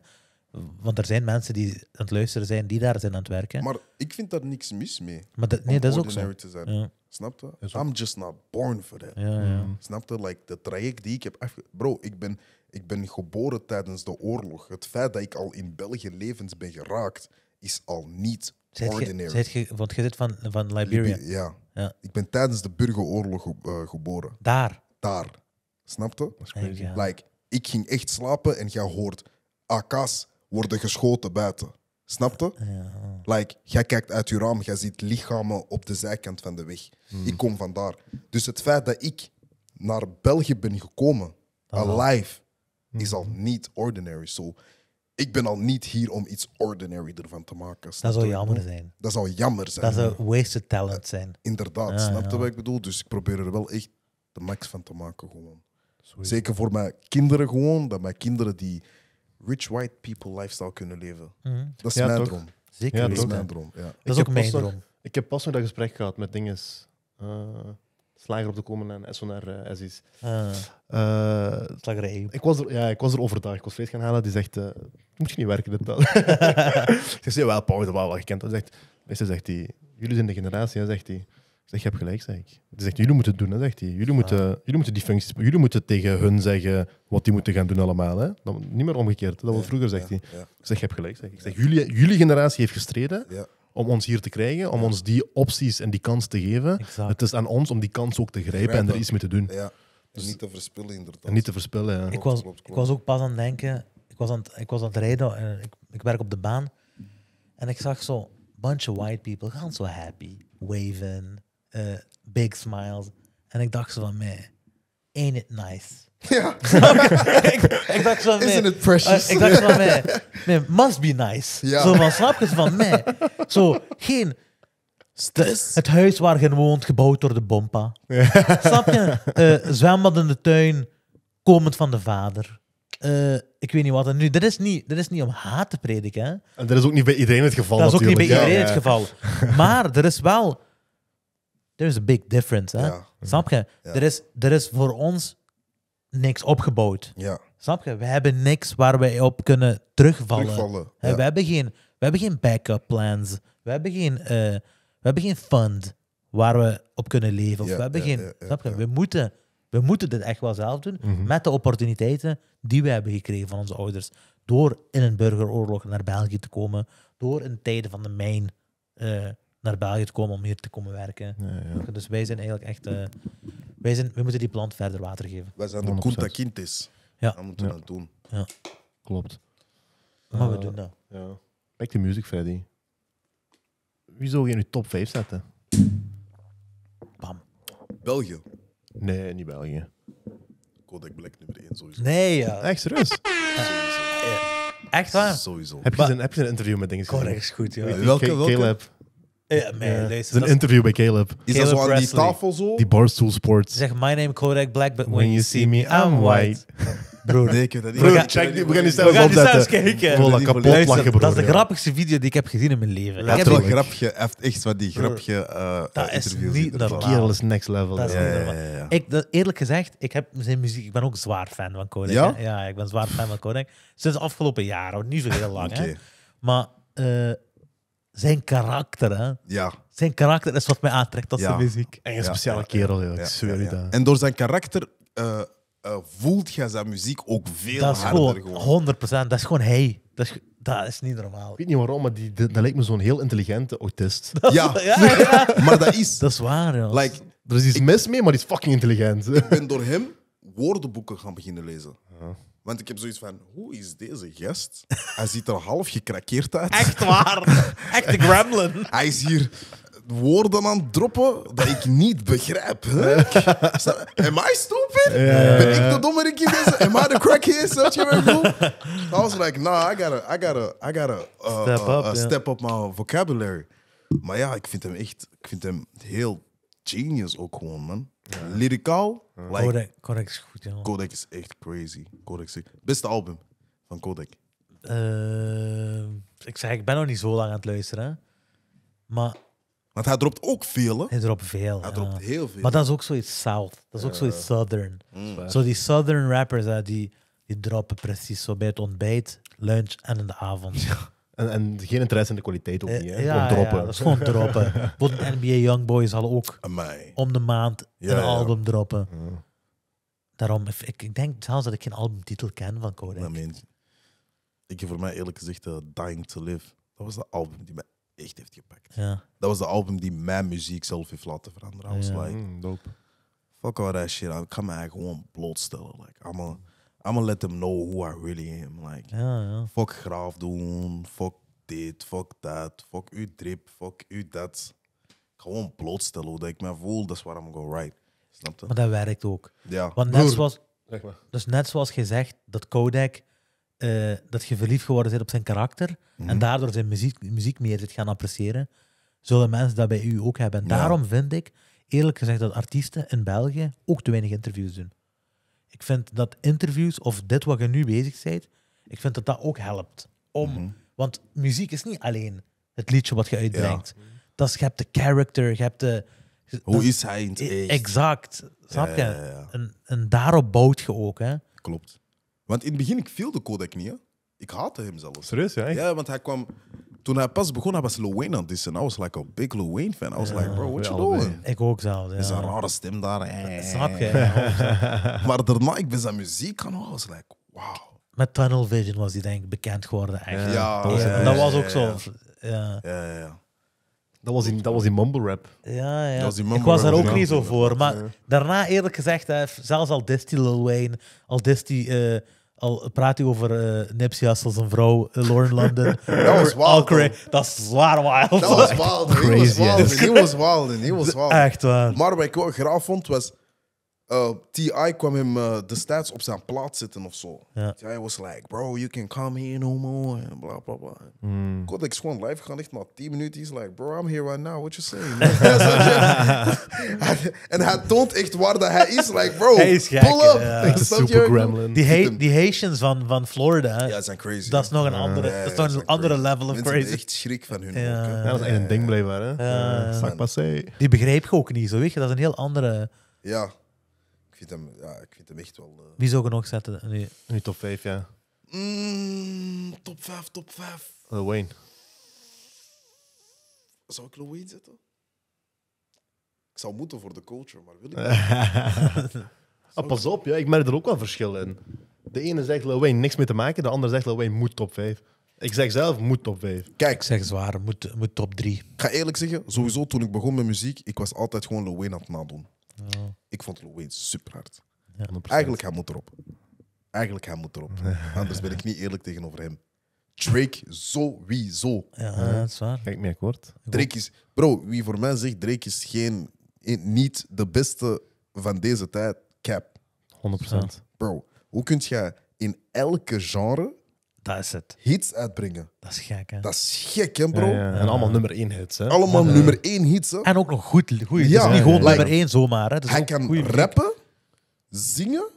Want er zijn mensen die aan het luisteren zijn, die daar zijn aan het werken. Maar ik vind daar niks mis mee. Maar dat, nee, dat is ook zo. Te zijn. Snap I'm just not born for that. Ja, ja. Mm. Snap Like, de traject die ik heb... Bro, ik ben ik ben geboren tijdens de oorlog. Het feit dat ik al in België levens ben geraakt, is al niet ordinair. ordinary. ge, want je zit van, van Liberia. ja. ja. Ik ben tijdens de burgeroorlog eh, geboren. Daar? Daar. Snapte? je? Oh ja. Like, ik ging echt slapen en jij hoort AK's worden geschoten buiten. Snapte? Ja. Oh. Like, jij kijkt uit je raam, jij ziet lichamen op de zijkant van de weg. Hmm. Ik kom vandaar. Dus het feit dat ik naar België ben gekomen, oh. alive, is al niet ordinary. zo. ik ben al niet hier om iets ordinary ervan te maken. Dat zou jammer zijn. Dat zou jammer zijn. Dat zou wasted talent zijn. Eh, inderdaad, ah, snapte wat ik bedoel? Dus ik probeer er wel echt de max van te maken gewoon. Zeker voor mijn kinderen gewoon, dat mijn kinderen die rich white people lifestyle kunnen leven. Mhm. Dat is mijn droom. Zeker, dat is mijn droom. Dat is ook mijn droom. ik heb pas nog dat gesprek gehad met dinges. Eh, slager op te komen en zo naar uh, eh, is Uh, ah. eh, Slagerij. Ik was, er, ja, ik was er overdag. Ik was vlees gaan halen. Die zegt, uh, moet je niet werken dit wel. ik zeg, wel, Paul, dat wel gekend. Hij zegt, meestal zegt hij, jullie zijn de generatie, zegt hij. Ik zeg, je hebt gelijk, zeg ik. Hij zegt, jullie moeten het doen, zegt hij. Jullie, ah. moeten, jullie moeten die functies... Jullie moeten tegen hun zeggen wat die moeten gaan doen allemaal. Hè? Dat, niet meer omgekeerd, dat was vroeger, zegt hij. Ik zeg, je hebt gelijk, zeg ik. zeg, jullie, jullie generatie heeft gestreden. Ja om ons hier te krijgen, om ons die opties en die kans te geven. Het is aan ons om die kans ook te grijpen en er iets mee te doen. Ja. Dus niet te verspillen, inderdaad. En niet te verspillen, ja. Ik was, ik was ook pas aan het denken, ik was aan het, ik was aan het rijden, en eh, ik, ik werk op de baan. En ik zag zo bunch of white people gaan zo happy, waving, uh, big smiles. En ik dacht zo van, mij, ain't it nice? Ja. ik, ik dacht zo mee, ik dacht van, mij, man must be nice. Zo van, snap je? Van mij. Zo, geen... Stress. Het huis waar je woont, gebouwd door de bompa. Snap je? Uh, zwembad in de tuin, komend van de vader. Eh, ik weet niet wat. er nu, dat is niet, dat is niet om haat te prediken. Hè? En dat is ook niet bij iedereen het geval. Dat is ook niet bij iedereen het geval. Maar er is wel. There is a big difference. Hè? Snap je? Er, is, er is voor ons niks opgebouwd. Ja. Snap je? We hebben niks waar we op kunnen terugvallen. we, hebben geen, we hebben geen backup plans. We hebben geen, eh, we hebben geen fund waar we op kunnen leven. Of we hebben geen, snap je? We, moeten, we moeten dit echt wel zelf doen mhm. met de opportuniteiten die we hebben gekregen van onze ouders. Door in een burgeroorlog naar België te komen, door in tijden van de mijn eh, naar België te komen om hier te komen werken. Dus wij zijn eigenlijk echt. Eh, wij, zijn, we moeten die plant verder water geven. Wij zijn de 100%. kunta Ja. Dat moeten we Ja. dat doen. Klopt. Maar we doen dat. Eh, ja. Back to music, Freddy. Wie zou je in je top 5 zetten? Bam. België. Nee, niet België. Kodak Black nummer 1 sowieso. Nee, ja. Echt serieus? Echt waar? Sowieso. Heb je, een, heb je een interview met dingen Correct is goed, ja. Welke, welke? Ja, man. Ja. Deze, is een interview bij Caleb. Is Caleb dat zo aan die tafel zo? Die barstool sports. Zeg, my name Kodak Black, but when, you see me, I'm white. bro nee, ik dat niet. Broer, We check die, we gaan die zelfs gaan die zelfs kijken. dat is de grappigste video die ik heb gezien in mijn leven. dat Hij een heeft wel grapje, echt wat die grapje interview. Eh, dat is niet inderdaad. is next level. Dat ja. ja, ja. Ik, dat- eerlijk gezegd, ik heb zijn muziek. Ik ben ook zwaar fan van Kodak. Ja? ja ik ben zwaar fan van Kodak. Sinds afgelopen jaren, niet zo heel lang. Maar eh, zijn karakter, hè? Ja. Zijn karakter is wat mij aantrekt als ja. zijn muziek. En een speciale kerel, ik zweer En door zijn karakter eh, eh, voelt je zijn muziek ook veel dat is harder. Gewoon, 100%, dat is gewoon hij. Dat is, dat is niet normaal. Ik weet niet waarom, maar die, dat, lijkt me zo'n heel intelligente autist. ja, maar dat is... Dat is waar, joh. Like, er is iets mis mee, maar die is fucking intelligent. Ik ben door hem woordenboeken gaan beginnen lezen. Ja. Want ik heb zoiets van, hoe is deze gast? Hij ziet er half gekrakeerd uit. Echt waar. Echt de gremlin. Hij is hier woorden aan het droppen dat ik niet begrijp. Hè? Am I stupid? Ben ik de dommerik geweest? Am I the crackhead? Such you cool? I was like, nah, I gotta, I gotta, I gotta uh, step, uh, up, uh, up my vocabulary. Maar ja, ik vind hem echt, ik vind hem heel genius ook gewoon, man. Lyricaal. Like, Codec, is goed, ja. is echt crazy. Kodak is Beste album van Kodak. Ehm, ik zeg, ik ben nog niet zo lang aan het luisteren. Maar Want hij dropt ook veel, hè? hij dropt veel. Hij dropt heel veel. Maar dat is ook zoiets South. Dat is ook zoiets Southern. Mm. Zo die Southern rappers, die, die droppen precies zo bij het ontbijt, lunch en in de avond. En, en geen interesse in de kwaliteit ook eh, niet. Hè? Ja, droppen. Ja, dat is gewoon droppen. Bijvoorbeeld NBA Youngboy zal ook om de maand een album droppen. Daarom, ik, denk zelfs dat ik geen albumtitel ken van Kodak. ik heb voor mij eerlijk gezegd uh, Dying to Live. Dat was de album die mij echt heeft gepakt. Ja. Dat was de album die mijn muziek zelf heeft laten veranderen. I was like, mm, fuck all that shit. Ik kan mij gewoon blootstellen. Like, allemaal I'm gonna let them know who I really am. Like, fuck graaf doen, fuck dit, fuck dat, fuck uw drip, fuck u dat. Gewoon blootstellen hoe dat ik me voel, dat is waar I'm gonna write. Snap je? Maar dat werkt ook. Ja. Want net zoals, zeg maar. dus net zoals gezegd, dat Kodak, eh, dat je verliefd geworden bent op zijn karakter en mhm. daardoor zijn muziek, muziek meer zit gaan appreciëren, zullen mensen dat bij u ook hebben. En daarom vind ik, eerlijk gezegd, dat artiesten in België ook te weinig interviews doen. Ik vind dat interviews of dit wat je nu bezig bent, ik vind dat dat ook helpt. Om, mhm. Want muziek is niet alleen het liedje wat je uitbrengt. Dat je hebt de character, je hebt de... Hoe is, hij in het e- Exact, snap je? en, en, daarop bouwt je ook. Hè? Klopt. Want in het begin, ik viel de codec niet. Ik haatte hem zelfs. Serieus, ja? Ja, want hij kwam toen hij pas begon, hij was Lil Wayne aan het dissen. I was like a big Lil Wayne fan. I was like, bro, what you doing? Ik ook zelf. Is een rare stem daar. Snap je? maar daarna, ik ben zijn muziek aan. I was like, wow. Met Tunnel Vision was hij denk ik bekend geworden eigenlijk. Ja, dat, was, ook zo. ja, ja. Dat was, in, dat was in mumble rap. Ja, ja. ik was daar ook niet zo voor. Maar daarna, eerlijk gezegd, zelfs al Disty Lil Wayne, al Disty al praat hij over uh, Nipsey Hussle, zijn vrouw, eh, Lauren London. dat was wild. Cra- dat is zwaar wild. Dat was wild. He was He was wild. He was wild. Echt waar. Maar wat ik ook graag vond, was eh, T.I. kwam hem eh, de stats op zijn plaats zitten of zo. Ja. T.I. was like, bro, you can come here no more. En bla bla bla. Mm. ik schoon gewoon live gaan echt maar 10 minuten. He's like, bro, I'm here right now, what you saying? en hij toont echt waar dat hij is. Like, bro, hij is pull up. super gremlin. Die, Haitians van, van Florida. Ja, zijn crazy. Dat is nog een andere, level dat een andere crazy. level of crazy. echt schrik van hun. dat is echt een ding blijven Hè? passé. Die begreep je ook niet, zo weet je. Dat is een heel andere... Ja vind hem, ik vind hem echt wel. eh, Wie zou je nog zetten? Nee. Nu top 5, ja. mm, top 5, top 5. Lil Wayne. Zou ik Lil Wayne zetten? Ik zou moeten voor de culture, maar wil ik niet. Ah, pas op, ja, ik merk er ook wel verschil in. De ene zegt Lil niks mee te maken, de ander zegt Lil Wayne moet top 5. Ik zeg zelf moet top 5. Kijk, Ik zeg zwaar, moet, moet top 3. ik ga eerlijk zeggen, sowieso toen ik begon met muziek, ik was altijd gewoon Lil Wayne aan het nadoen. Ik vond Louis super hard. Ja, Eigenlijk, hij moet erop. Eigenlijk, hij moet erop. Anders ben ik niet eerlijk tegenover hem. Drake sowieso. Ja, dat is waar. Kijk mee akkoord. Drake is... Bro, wie voor mij zegt Drake is geen, eh, niet de beste van deze tijd, cap. 100%. Bro, hoe kun jij in elke genre dat is het. Hits uitbrengen. Dat is gek, hè? Dat is gek, hè, bro? En allemaal nummer 1 hits, hè? Allemaal nummer 1 hits, En ook nog goed. goed. Ja, is niet gewoon nummer één zomaar. Hè. is Hij kan rappen, zingen,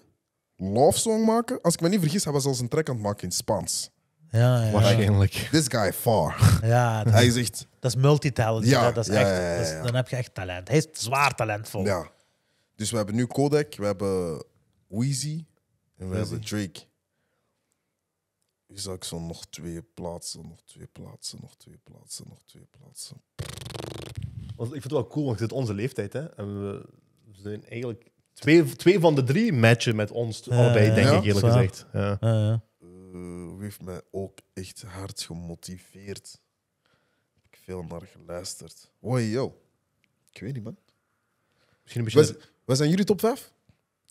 love song maken. Als ik me niet vergis, hij was zelfs een track aan het maken in Spaans. Ja, ja, Waarschijnlijk. This guy far. ja dat, Hij is dat is multitalent. Ja, dat is echt, dan heb je echt talent. Hij is zwaar talentvol. Ja. Dus we hebben nu Kodak, we hebben Weezy en we hebben Drake. Is ik zo nog twee plaatsen, nog twee plaatsen, nog twee plaatsen, nog twee plaatsen. Want ik vind het wel cool, want het is onze leeftijd. Hè? En we zijn eigenlijk twee, twee van de drie matchen met ons ja, allebei, denk ik eerlijk gezegd. Ja. Uh, heeft mij ook echt hard gemotiveerd. Heb ik veel naar geluisterd. Hoi, yo. Ik weet niet, man. Misschien een beetje... Wat zijn jullie top 5?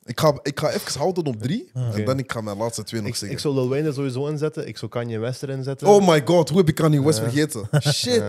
Ik ga, ik ga even houden op drie. Ah, en dan ik ga mijn laatste twee nog zingen zeggen. Ik zou Lil Wayne er sowieso inzetten. Ik zou Kanye West erin zetten. Oh my god, hoe heb ik Kanye West vergeten? Shit.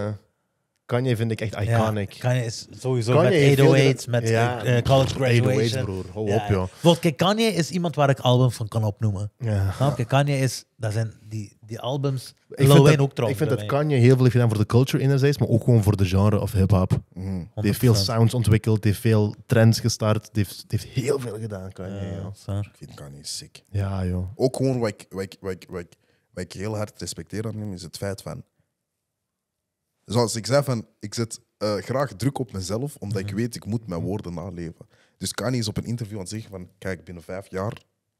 Kanye vind ik echt iconic. Kanye is sowieso Kanye met 808's, met ja. Eh, eh, college graduation. 808's, broer. Hou ja, Kanye is iemand waar ik albums van kan opnoemen. Ja. Kijk, Kanye is... daar zijn die die albums ik Lil ook trouwens. Ik vind dat Kanye heel veel heeft gedaan voor de culture enerzijds, maar ook gewoon voor de genre of hip-hop. Mm. Die heeft veel sounds ontwikkeld, die heeft veel trends gestart, die heeft, heel veel gedaan, Kanye. Ja, Ik vind Kanye sick. Ja, joh. Ook gewoon wat ik, wat, ik, wat, ik, wat, ik, heel hard respecteer aan hem, is het feit van... Zoals ik zei, van, ik zet eh, graag druk op mezelf, omdat ik weet, ik moet mijn woorden naleven. Dus Kanye is op een interview aan het zeggen van, kijk, binnen vijf jaar,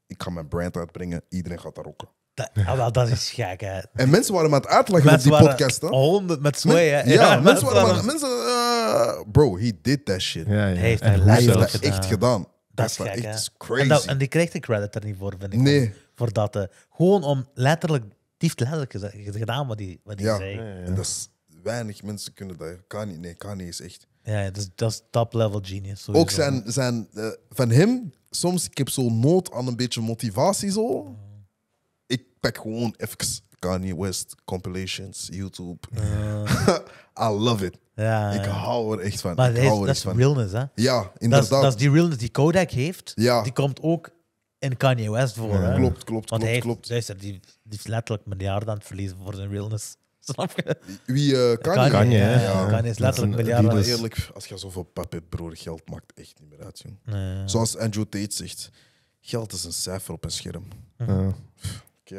ik ga mijn brand uitbrengen, iedereen gaat daar rocken. Dat, ah, wel, dat is gek, hè. En mensen waren met aan op die waren podcast, hè? 100 met twee, Ja, mensen Mensen, eh, bro, he did that shit. Ja, Hij heeft En dat echt gedaan. Dat is gek, echt crazy. En, die krijgt de credit er niet voor, vind ik. Nee. Voor dat, eh, gewoon om letterlijk, die heeft letterlijk gedaan wat hij wat die Ja. zei. En dat is... Weinig mensen kunnen dat. niet. nee, kan niet. is echt... Ja, dus dat is top-level genius. Ook zijn... zijn eh, van hem, soms, ik zo nood aan een beetje motivatie, zo pak gewoon even Kanye West compilations, YouTube. I love it. Ja, ik hou er echt van. Maar dat is realness, hè? Ja, inderdaad. Dat is die realness die Kodak heeft, ja. die komt ook in Kanye West voor. Klopt, klopt, Want klopt. klopt. Heeft, zegt die, die is letterlijk miljarden aan het verliezen voor zijn realness. Wie uh, Kanye? Kanye, ja. Kanye is letterlijk miljarden. Eerlijk, als je zoveel papet broer geld maakt echt niet meer uit, jong. Zoals Andrew Tate zegt, geld is een cijfer op een scherm. Mhm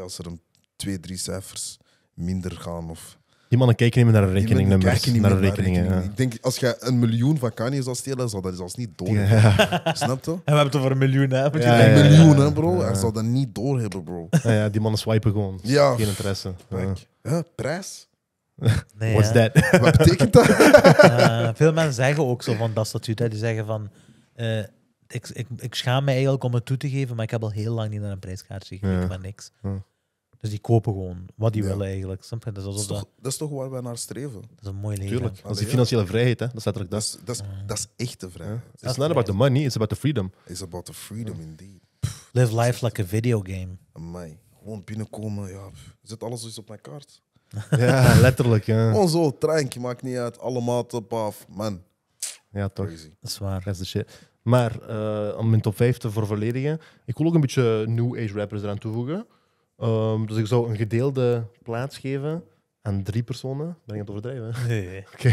als er een twee, drie cijfers minder gaan. Of... Die mannen kijken niet meer naar rekeningnummers. Naar, naar rekeningen. Ja. Ik denk, als je een miljoen van Kanye zou stelen, zou dat is als niet door. snapt toch En we hebben het over een miljoen, hè? Je ja, een miljoen, hè, bro? Hij zou dat niet doorhebben, bro. Ja, die mannen swipen gewoon. Geen interesse. Ja. prijs? Nee, What's that? Wat betekent dat? Eh, veel mensen zeggen ook zo van dat statuut. Die zeggen van... Eh, ik, ik, ik schaam me eigenlijk om het toe te geven, maar ik heb al heel lang niet naar een prijskaartje gekeken ja. van niks. Dus die kopen gewoon wat die willen eigenlijk. Dat is, dat, is toch, dat is toch waar wij naar streven? Dat is een mooi leven. Tuurlijk. die financiële vrijheid, hè? Dat is letterlijk dat. Dat is, dat is, ah. echt de vrijheid. It's not about the money, it's about the freedom. It's about the freedom, indeed. Live life like a video game. Amai. Gewoon binnenkomen, ja. Zit alles zoiets op mijn kaart. ja, letterlijk. Ja. Gewoon zo, treintje, maakt niet uit. Allemaal maten, paf. Man. Ja, toch. Dat is waar. Dat is de shit. Maar eh, om mijn top 5 te vervolledigen, ik wil ook een beetje new age rappers eraan toevoegen. Ehm, dus ik zou een gedeelde plaats geven aan drie personen. Ben ik aan het overdrijven? Nee. nee. Oké.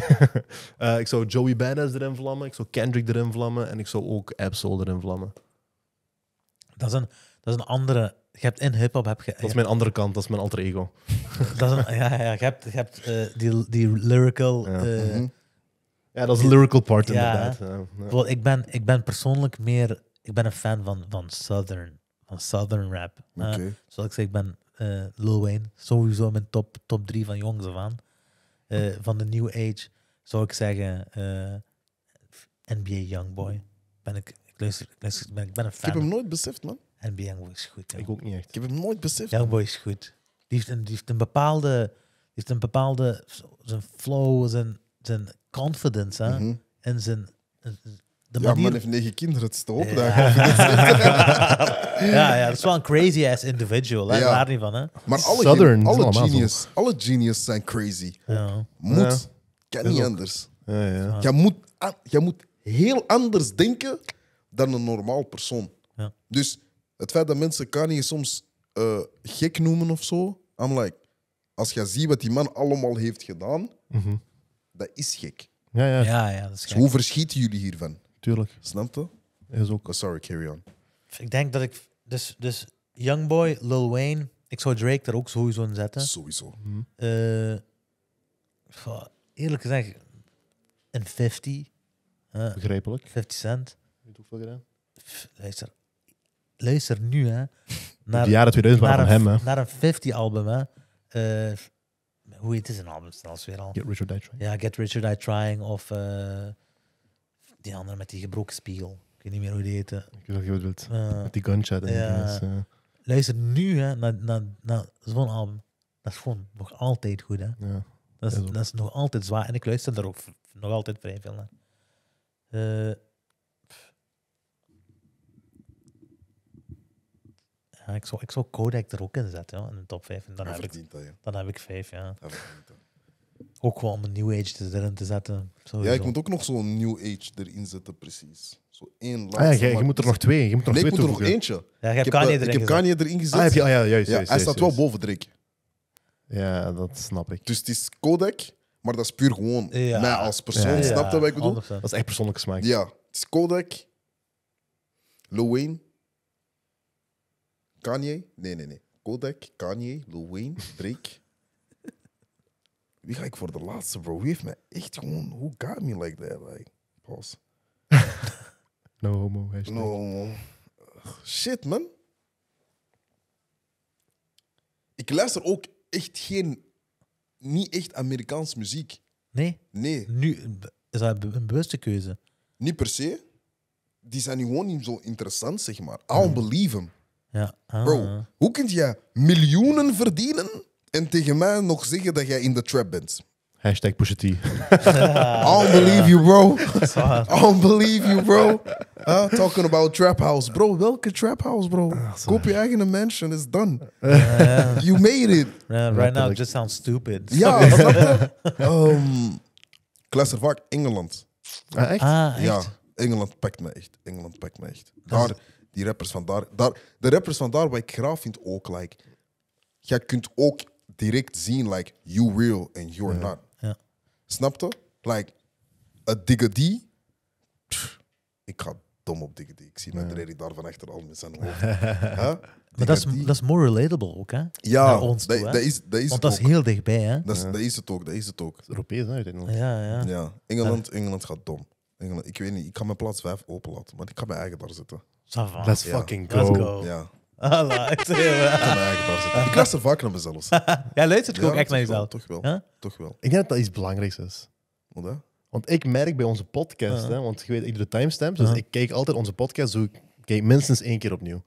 Eh, ik zou Joey Badass erin vlammen, ik zou Kendrick erin vlammen en ik zou ook Absol erin vlammen. Dat is een, dat is een andere... Je hebt in hip-hop... Heb je, dat is mijn andere kant, dat is mijn alter ego. dat is ja, ja, je hebt, je hebt eh, die, die lyrical... Mhm. Ja, dat is een lyrical part ja, inderdaad. Ja, Ik, ben, ik ben persoonlijk meer... Ik ben een fan van, van Southern. Van Southern rap. Eh, zoals ik zeg, ik ben uh, Lil Wayne. Sowieso in mijn top, top drie van jongs af eh, van de New Age zou ik zeggen NBA Youngboy. Ben ik, ik, luister, ik, ben, ik ben een fan. Ik heb hem nooit beseft, man. NBA Youngboy is goed. Ik ook niet echt. Ik heb hem nooit beseft. Youngboy is goed. Die heeft een, die heeft een bepaalde... Die heeft een bepaalde... Zijn flow, zijn... zijn confidence hè, mhm. in zijn. de man heeft negen kinderen, het Ja. ja, ja, dat is wel een crazy ass individual. Daar niet van. Maar alle, Southern, alle, genius, genius zijn crazy. Ja. Moet, kan niet anders. je moet, je moet heel anders denken dan een normaal persoon. Dus het feit dat mensen Kanye soms eh, gek noemen of zo, I'm like, als jij ziet wat die man allemaal heeft gedaan, mhm dat is gek. Ja, ja. ja, ja dat is dus hoe verschieten jullie hiervan? tuurlijk. Snap je? Is ook. Oh, sorry, carry on. Ik denk dat ik... Dus, dus Youngboy, Lil Wayne... Ik zou Drake daar ook sowieso in zetten. Sowieso. Mhm. Eh, eerlijk gezegd, een 50. Begrijpelijk. 50 cent. hoeveel gedaan. luister, nu, hè. Naar, De jaren 2000 waren naar van hem, hè. naar een 50-album, hè. Eh, hoe is een album zelfs weer al? Get Richard Die Trying. Ja, Get Richard Die Trying of eh, die andere met die gebroken spiegel. Ik weet niet meer hoe die heette. Ik weet je wilt. Eh, met die gunshot. ja. Eh. Luister nu hè, naar, naar, naar zo'n album. Dat is gewoon nog altijd goed. Hè? Ja, dat, is, dat is nog altijd zwaar. En ik luister daar ook nog altijd vrij veel naar. Ja, ik, zou ik Kodak er ook in zetten, in de top 5. En dan, heb ik, vijf. dan heb ik 5, ja. Ook wel om een New Age erin te zetten. Ja, ik moet ook nog zo'n New Age erin zetten, precies. Zo één ah ja, je moet er nog twee. Je moet er nog Nee, ik twee moet er nog eentje. je Kanye eh, erin ik heb gezet. Kanye erin gezet. Ah, ah ja, juist. hij staat wel boven Drake. Ja, dat snap ik. Dus het is Kodak, maar dat is puur gewoon Ja. mij als persoon. Ja, Snap je wat ik bedoel? 100%. Dat is echt persoonlijke smaak. Ja, het is Kodak, Lil Kanye? Nee, nee, nee. Kodak, Kanye, Lil Drake. Wie ga ik voor de laatste, bro? Wie heeft mij echt gewoon... Who got me like that? Like, pause. no homo, hashtag. No Shit, man. Ik luister ook echt geen... Niet echt Amerikaans muziek. Nee? Nee. Nu is dat een bewuste keuze. Niet per se. Die zijn gewoon niet zo interessant, zeg maar. I hmm. believe ja. Ah. Bro, hoe kunt jij miljoenen verdienen en tegen mij nog zeggen dat jij in de trap bent? Hashtag push it. I don't believe you, bro. I don't believe you, bro. Talking about trap house. Bro, welke trap house, bro? Ah, Koop je eigen mansion, it's done. You made it. right now it just sounds stupid. Ja, um, Engeland. Ah, echt? Ja, Engeland pakt me echt. Engeland pakt me echt. Daar die rappers vandaar. Daar, de rappers vandaar, wat ik graag vind ook, like, jij kunt ook direct zien, like, you real and you're not. Ja. Snapte? Like, a diggity. ik ga dom op diggity. Ik zie met de daar van achter al met zijn hoofd. Maar dat is, dat is more relatable ook, hè? Ja, dat, is, dat is Want dat is heel dichtbij, hè? Dat is, dat is het ook, dat is het ook. Europees, hè, Ja, ja. ja. Engeland, Engeland gaat dom. Engeland, ik weet niet, ik kan mijn plaats 5 openlaten, maar ik kan mijn eigen daar zitten. Let's fucking go. Let's go. Ja. Allah, ik zeg Ik vaak naar mezelf. Ja, luister het ook echt naar jezelf? Toch wel. Toch wel. Ik denk dat dat iets belangrijks is. Wat, hè? Want ik merk bij onze podcast, hè, want je weet, ik doe de timestamps, dus ik kijk altijd onze podcast, doe ik kijk minstens één keer opnieuw.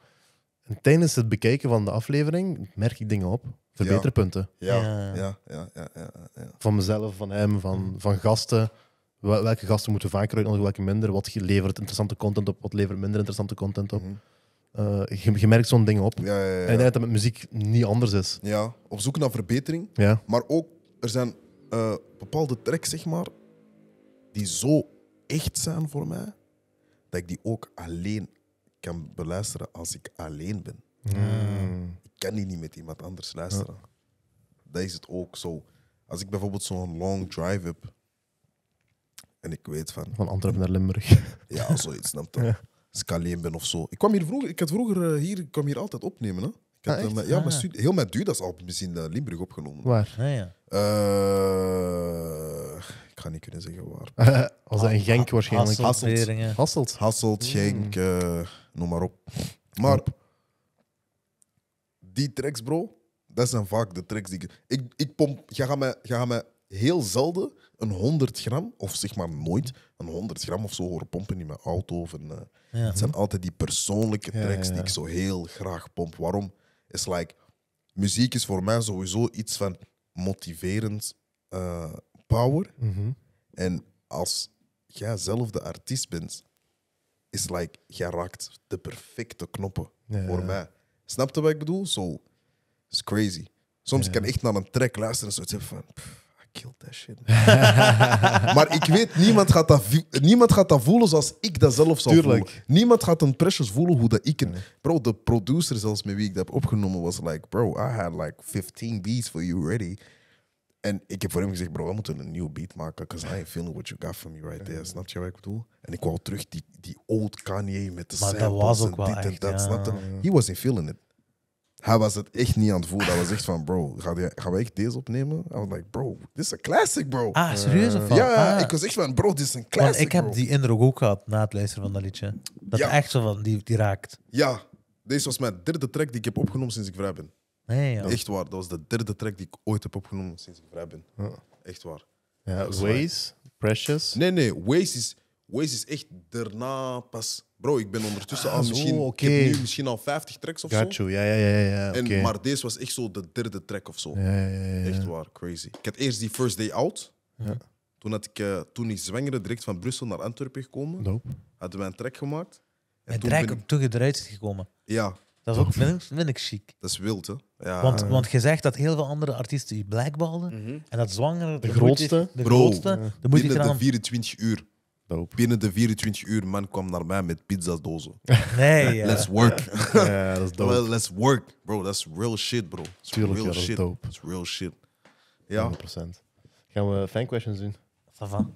En tijdens het bekijken van de aflevering merk ik dingen op, verbeterpunten. Ja, Ja. ja, ja, ja, ja, ja. Van mezelf, van hem, van, van gasten welke gasten moeten vaker uitnodigen, welke minder. Wat levert interessante content op, wat levert minder interessante content op. Mhm. Eh, je, je, merkt zo'n ding op. En ik denk dat met muziek niet anders is. Ja, op zoek naar verbetering. Ja. Maar ook, er zijn eh, bepaalde tracks, zeg maar, die zo echt zijn voor mij, dat ik die ook alleen kan beluisteren als ik alleen ben. Mm. Ik kan die niet met iemand anders luisteren. Dat is het ook zo. Als ik bijvoorbeeld zo'n long drive heb, en ik weet van. Van Antwerpen naar Limburg. Ja, zoiets, snap je? Ja. Als ik alleen ben of zo. Ik kwam hier vroeger, ik had vroeger eh, hier, kwam hier altijd opnemen. Hè? Ik had, ah, eh, ja, Ah. mijn heel met Dudas album is al misschien eh, Limburg opgenomen. Waar? Ah, ja. ik ga niet kunnen zeggen waar. als een ah, Genk waarschijnlijk? Hasselt, Hasselt. Hasselt. Hmm. Genk, noem maar op. Maar die tracks, bro, dat zijn vaak de tracks die ik. Ik, pomp. Jij gaat, me jij gaat mij heel zelden een 100 gram, of zeg maar nooit een 100 gram of zo horen pompen in mijn auto. Eh, het zijn altijd die persoonlijke tracks die ik zo heel graag pomp. Waarom? Is like, muziek is voor mij sowieso iets van motiverend eh, power. Mhm. En als jij zelf de artiest bent, is like, jij raakt de perfecte knoppen voor mij. Snap je wat ik bedoel? Zo, so, is crazy. Soms kan ik echt naar een track luisteren en zoiets van... Pff, killed that shit. maar ik weet, niemand gaat, dat, niemand gaat dat voelen zoals ik dat zelf zou voelen. Niemand gaat een Precious voelen hoe dat ik... Een, bro, de producer zelfs met wie ik dat heb opgenomen was like... Bro, I had like 15 beats for you ready. En ik heb voor hem gezegd, bro, we moeten een nieuwe beat maken. Because I ain't feeling what you got for me right there. Snap je wat ik bedoel? En ik wou terug die, die old Kanye met de samples was en dit en dat. He wasn't feeling it. Hij was het echt niet aan het voelen. Hij was echt van, bro, ga gaan we echt deze opnemen? I was like, bro, dit is een classic, bro. Ah, serieus? of wat? Ja, ah. ik was echt van, bro, dit is een classic, Want ik heb die indruk ook gehad na het luisteren van dat liedje. Dat Ja. echt zo van, die, die raakt. Ja, deze was mijn derde track die ik heb opgenomen sinds ik vrij ben. Nee, Echt waar, dat was de derde track die ik ooit heb opgenomen sinds ik vrij ben. Echt waar. Ja, Waze, Precious. Nee, nee, Waze is... Waze is echt daarna pas. Bro, ik ben ondertussen ah, al misschien, ik heb nu misschien al 50 tracks of zo. You. Ja, ja, ja. ja en, Maar deze was echt zo de derde track of zo. Ja, ja, ja, echt waar, crazy. Ik had eerst die First Day Out. Toen, had ik, uh, toen ik zwanger direct van Brussel naar Antwerpen gekomen, nope. hadden we een track gemaakt. En toen ben... toen je eruit is gekomen. Ja. Dat is ook, vind, ik chic. Dat is wild, hè? Ja. Want, want je zegt dat heel veel andere artiesten die blackballen. Mhm. En dat zwanger, de, grootste. De grootste. dan moet je de 24 uur. Binnen de 24 uur, man kwam naar mij met dozen. Nee, Let's work. Ja, dat is dope. Well, let's work, bro. That's real shit, bro. Tuurlijk, real ja, dat shit. is dope. It's real shit. Ja. 100%. Gaan we fan questions doen? Van.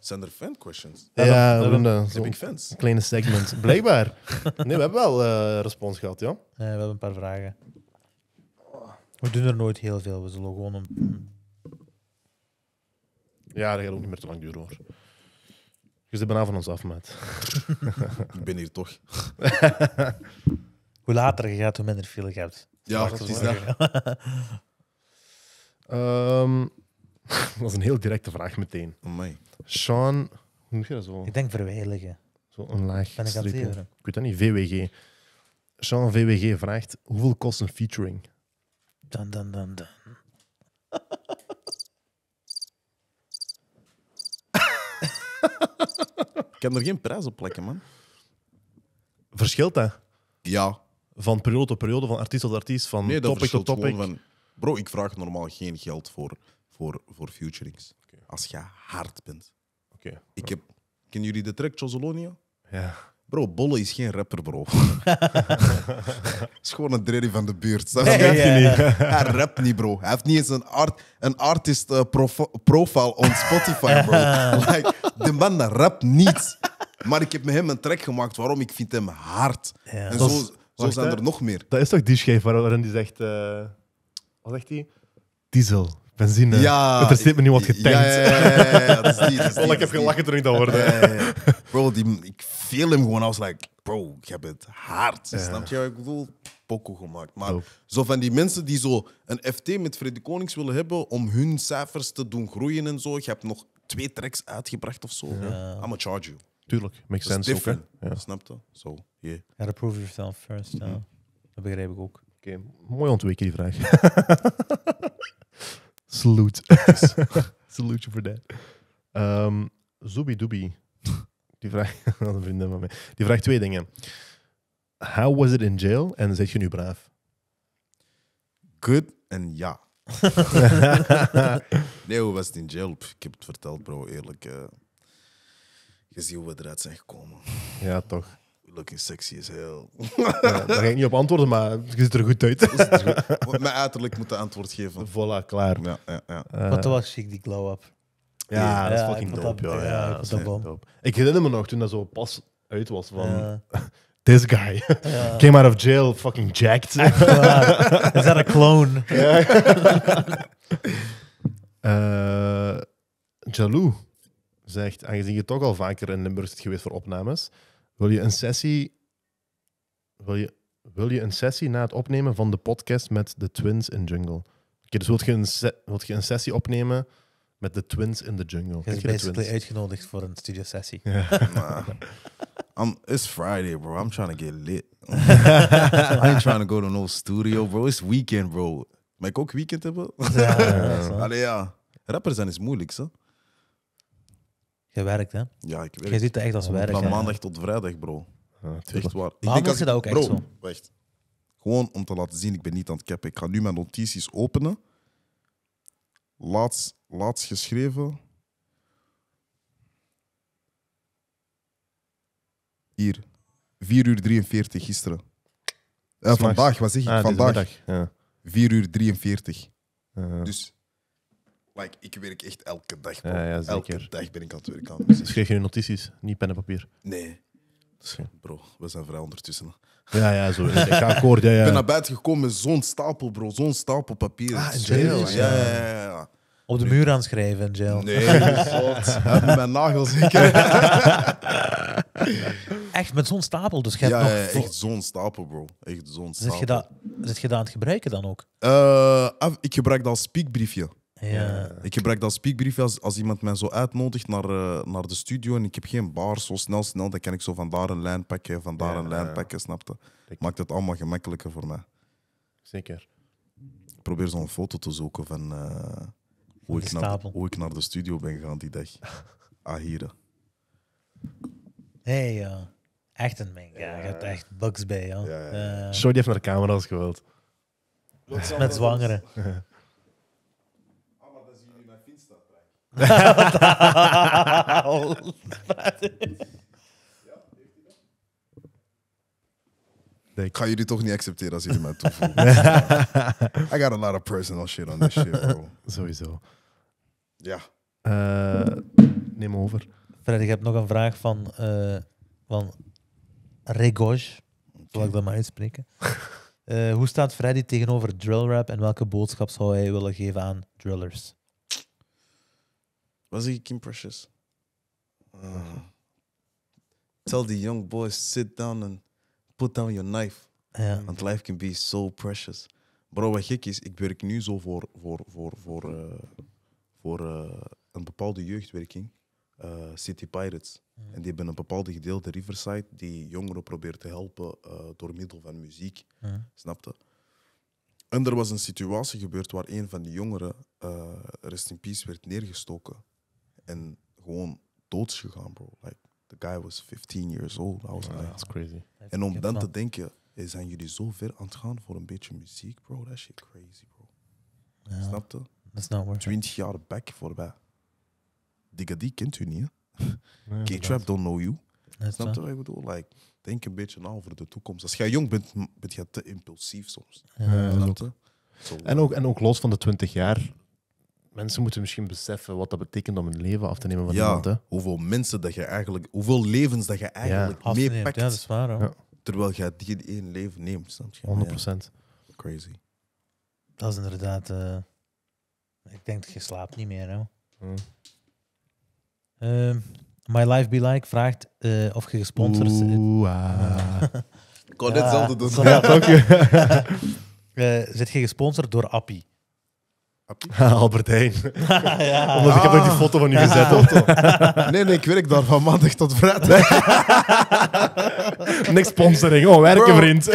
zijn er fan questions? Ja, we eh, hebben fans. kleine segment. Blijkbaar. Nee, we hebben wel eh, respons gehad, ja? Nee, we hebben een paar vragen. We doen er nooit heel veel. We zullen gewoon een... Ja, dat gaat ook niet meer te lang duren, hoor. Je bent bijna van ons af, maat. ik ben hier toch. hoe later je gaat, hoe minder veel je hebt. Ja, dat is dat. um, dat is een heel directe vraag meteen. Oh Sean, hoe noem je dat zo? Ik denk verwijligen. Zo een laag ben ik, ik weet dat niet, VWG. Sean VWG vraagt, hoeveel kost een featuring? Dan, dan, dan, dan. Ik kan er geen prijs op plekken. man. Verschilt dat? Ja. Van periode tot periode, van artiest tot artiest, van Nee, topic tot topic. van... Bro, ik vraag normaal geen geld voor, voor, voor futurings. Als je hard bent. Oké. Ik heb... Kennen jullie de track Chosolonia? Ja. Bro, Bolle is geen rapper, bro. is gewoon een dreddy van de buurt. Dat nee, je niet. Hij rapt niet, bro. Hij heeft niet eens een, art, een artist uh, eh, profi profile on Spotify, bro. like, de man rapt niet. Maar ik heb met hem een track gemaakt waarom ik vind hem hard. Ja. En zo, zijn er nog meer. Dat is toch die schijf waarin die zegt... Eh, wat zegt hij? Diesel benzine. Ja. Interesseert me niet wat getankt. Ja, dat is Dat is ik heb gelachen toen ik dat hoorde. Bro, die, ik feel hem gewoon. als like, bro, ik heb het hard. Snap je wat ik bedoel? Poco gemaakt. Maar zo van die mensen die zo een FT met Freddy Konings willen hebben om hun cijfers te doen groeien en zo. Je hebt nog twee tracks uitgebracht of zo. I'm a charge you. Tuurlijk, makes sense different. ook. Snap je? so, yeah. Gotta prove yourself first. Mm -hmm. Dat begrijp ik ook. Oké, mooi ontweken die vraag. Salut, salut you for that. Um, ehm, Die vraagt, van mij. Die vraagt twee dingen. How was it in jail? En zit je nu braaf? Good en ja. nee, hoe was het in jail? Ik heb het verteld, bro. Eerlijk. Uh, eh, je ziet hoe we eruit zijn gekomen. Ja, toch looking sexy as hell. Ja, daar ga ik niet op antwoorden, maar je ziet er goed uit. Goed. Mijn uiterlijk moet de antwoord geven. Voilà, klaar. Ja, ja, ja. Eh, Wat was chic, die glow-up? Ja, dat is fucking dope, Ja, dat dope. Ik herinner me nog toen dat zo pas uit was van... This guy came out of jail fucking jacked. is dat een clone? Ja. uh, zegt, aangezien je toch al vaker in de zit geweest voor opnames, wil je een sessie. Wil je, wil je een sessie na het opnemen van de podcast met de Twins in Jungle? Oké, dus wil je, een je een sessie opnemen met de Twins in the Jungle? Je bent basically uitgenodigd voor een studio sessie. Um, it's Friday, bro. I'm trying to get lit. I ain't trying to go to no studio, bro. It's weekend, bro. Maar ik ook weekend hebben? Ja, ja, Allee, zijn is moeilijk, zo. Je werkt, hè? Ja, ik werk. Je ziet het echt als werk. Van maandag tot vrijdag, bro. Ja, ah, echt waar. Ik denk als je dat ook echt zo? Wacht. Gewoon om te laten zien, ik ben niet aan het cappen. Ik ga nu mijn notities openen. Laatst, laatst geschreven. Hier, 4 uur 43 gisteren. Eh, vandaag, wat zeg ik? Ah, vandaag. ja. 4 uur 43. Uh eh. Dus ik werk echt elke dag. Ja, elke dag ben ik aan het werk aan. Dus schreef je nu notities, niet pen en papier? Nee. Bro, we zijn vrij ondertussen. Ja, ja, zo. Ik ga akkoord, ja, Ik ben naar buiten gekomen met zo'n stapel, bro. Zo'n stapel papier. Ah, in jail. Ja, ja, ja. Op de muur aanschrijven in jail. Nee, met mijn nagels Echt, met zo'n stapel. Dus ja, nog... ja, echt zo'n stapel, bro. Echt zo'n stapel. Zit je, dat, zit je dat aan het gebruiken dan ook? Eh, ik gebruik dat als speakbriefje. Ja. Ik gebruik dat speakbriefje als, als iemand mij zo uitnodigt naar, eh, naar de studio en ik heb geen bar, zo snel, snel, dan kan ik zo van daar een lijn pakken, van daar een lijn pakken, snapte? Maakt het allemaal gemakkelijker voor mij. Zeker. Ik probeer zo'n foto te zoeken van, eh, hoe, ik naar, hoe, ik naar, de studio ben gegaan die dag. Ah, hier. Hé, hey, echt een man Ja, je hebt echt bugs bij, joh. Ja, ja, eh, die heeft naar de camera als gewild. Met zwangeren. Ik ga jullie toch niet accepteren als jullie mij toevoegen. I got a lot of personal shit on this shit, bro. Sowieso. Ja. Eh, neem over. Fred, ik heb nog een vraag van, eh van Regoj. Zal ik dat maar uitspreken? Eh, hoe staat Freddy tegenover drill rap en welke boodschap zou hij willen geven aan drillers? Was hij Kim Precious? Uh, tell the young boys sit down and put down your knife. Ja. Want life can be so precious. Bro, wat gek is, ik werk nu zo voor, voor, voor, voor, eh, voor eh, een bepaalde jeugdwerking, eh, City Pirates. Mm. En die hebben een bepaalde gedeelte Riverside die jongeren probeert te helpen door middel van muziek. Snapte? En er was een situatie gebeurd waar een van die jongeren, rest in peace, werd neergestoken en gewoon doods gegaan, bro. Like, the guy was 15 years old. I was like, that's crazy. En om dan te denken, eh, zijn jullie zo ver aan het gaan voor een beetje muziek, bro? That shit crazy, bro. Yeah. Snap That's not worth 20 jaar back voorbij. Digga, die kent u niet, hè? K-Trap don't know you. That's Snap je ik bedoel? Like, denk een beetje na over de toekomst. Als jij jong bent, ben je te impulsief soms. en, ook, en ook los van de 20 jaar, mensen moeten misschien beseffen wat dat betekent om een leven af te nemen van ja, iemand. Hè? Hoeveel mensen dat je eigenlijk, hoeveel levens dat je eigenlijk ja. meepakt. Ja, dat is waar. Hoor. Ja. Terwijl je die één leven neemt, snap je? 100%. Crazy. Dat is inderdaad. Eh, ik denk dat je slaapt niet meer. Hè. Hmm. Ehm, My Life Be Like vraagt eh, of je gesponsord bent. Ah. ik kon net hetzelfde doen. je. Eh, zit je gesponsord door Appie? Albert Heijn. Omdat ik heb ook die ah. foto van u gezet. nee, nee, ik werk daar van maandag tot vrijdag. Niks sponsoring, gewoon oh, werken, vriend.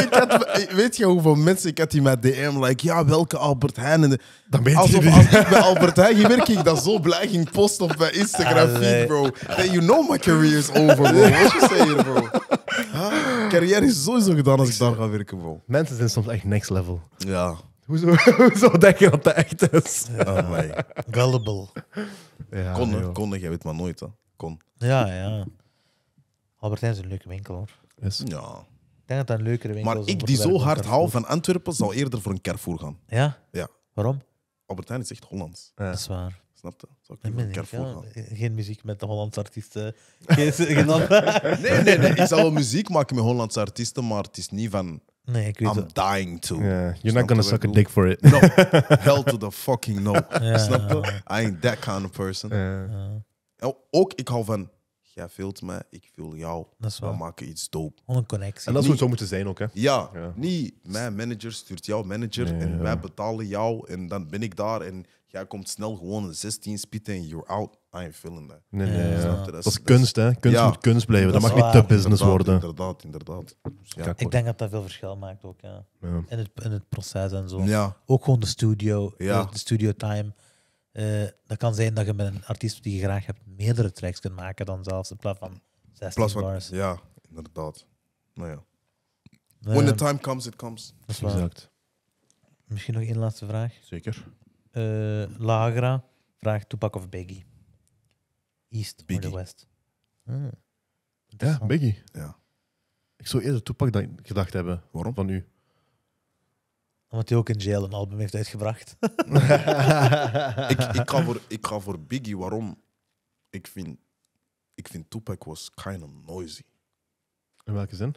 ik weet je hoeveel mensen ik had die met DM, like, ja, welke Albert Heijn? En Dan weet je als ik bij Albert Heijn werk ik dat zo blij ging posten op mijn Instagram feed, bro. That you know my career is over, bro. What you saying, bro? Ah, Carrière is sowieso gedaan als ik daar ga werken, bro. Mensen zijn soms echt next level. Ja. Hoezo, hoezo denk je dat dat echt is? Oh my. Gullible. Ja, Kon, kon, jij weet maar nooit. Hè. Kon. Ja, ja. Albertijn is een leuke winkel hoor. Is. Ja. Ik denk dat dat een leukere winkel Maar is. Maar ik die zo hard haal van Antwerpen, zou eerder voor een Carrefour gaan. Ja? Ja. Waarom? Albertijn is echt Hollands. Ja. Dat is waar. Snap je? ik voor ben Carrefour gaan. Geen muziek met de Hollandse artiesten. Geen, geen- Nee, nee, nee. Ik zou wel muziek maken met Hollandse artiesten, maar het is niet van... Nee, ik weet I'm dying to. Yeah, you're Snap not gonna suck a dick for it. No, hell to the fucking no. Snap je? I ain't that kind of person. Ja. Ook, ik hou van, jij wilt me, ik vul jou. Dat is We maken iets dope. Om een connectie. En dat zou zo moeten zijn ook, hè? Ja, Ja. niet mijn manager stuurt jouw manager en wij betalen jou en dan ben ik daar en jij komt snel gewoon een 16 spitten en you're out. I ain't feeling that. Nee, nee, Dat, is, kunst, hè? Kunst moet kunst blijven. Dat, mag niet te business worden. Inderdaad, inderdaad. Dus ja. Ik denk dat dat veel verschil maakt ook. Ja. In, het, in het proces en zo. Ook gewoon de studio, eh, de studio time. Eh, dat kan zijn dat je met een artiest die je graag hebt meerdere tracks kunt maken dan zelfs in plaats van 16 plaats van, bars. Ja, inderdaad. Nou ja. Eh, When the time comes, it comes. Dat Exact. Misschien nog één laatste vraag. Zeker. Eh, Lagra vraagt Tupac of Biggie. East of the West? Ah. ja, Biggie. Ja. Ik zou eerder Tupac gedacht hebben. Waarom? Van u. Omdat hij ook in jail een album heeft uitgebracht. ik, ik, ga voor, ik voor Biggie. Waarom? Ik vind, ik vind Tupac was kind of noisy. In welke zin?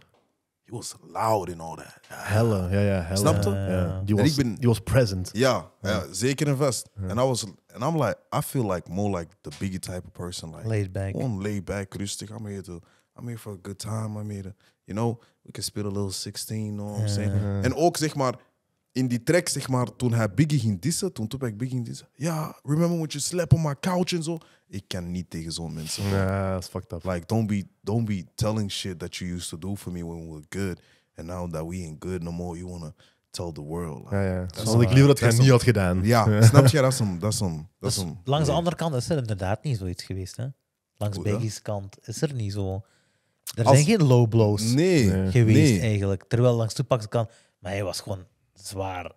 he was loud and all that. Ja. Yeah, ja, ja. Helle. Snapte? Ja, ja. was, ben, was present. Ja, ja, zeker en vast. En I was, and I'm like, I feel like more like the biggie type of person. Like, laid back. Gewoon laid back, rustig. I'm here to, I'm here for a good time. I'm here to, you know, we can spit a little 16, you know what I'm saying? En ook, zeg maar, in die track, zeg maar, toen hij Biggie ging dissen, toen Tupac Biggie ging dissen, ja, remember when you slept on my couch en zo. Ik kan niet tegen zo'n mensen. Ja, nah, dat is fucked up. Like, don't be, don't be telling shit that you used to do for me when we were good. And now that we ain't good no more, you wanna tell the world. ja, ja. So, had ik liever dat hij niet had gedaan. Ja, snap je? Dat is hem. Dat is hem, dat is dus Langs de andere kant is er inderdaad niet zoiets geweest. Hè? Langs Biggie's kant is er niet zo... Er zijn geen low blows nee, geweest eigenlijk. Terwijl langs Tupac's kant... Maar hij was gewoon zwaar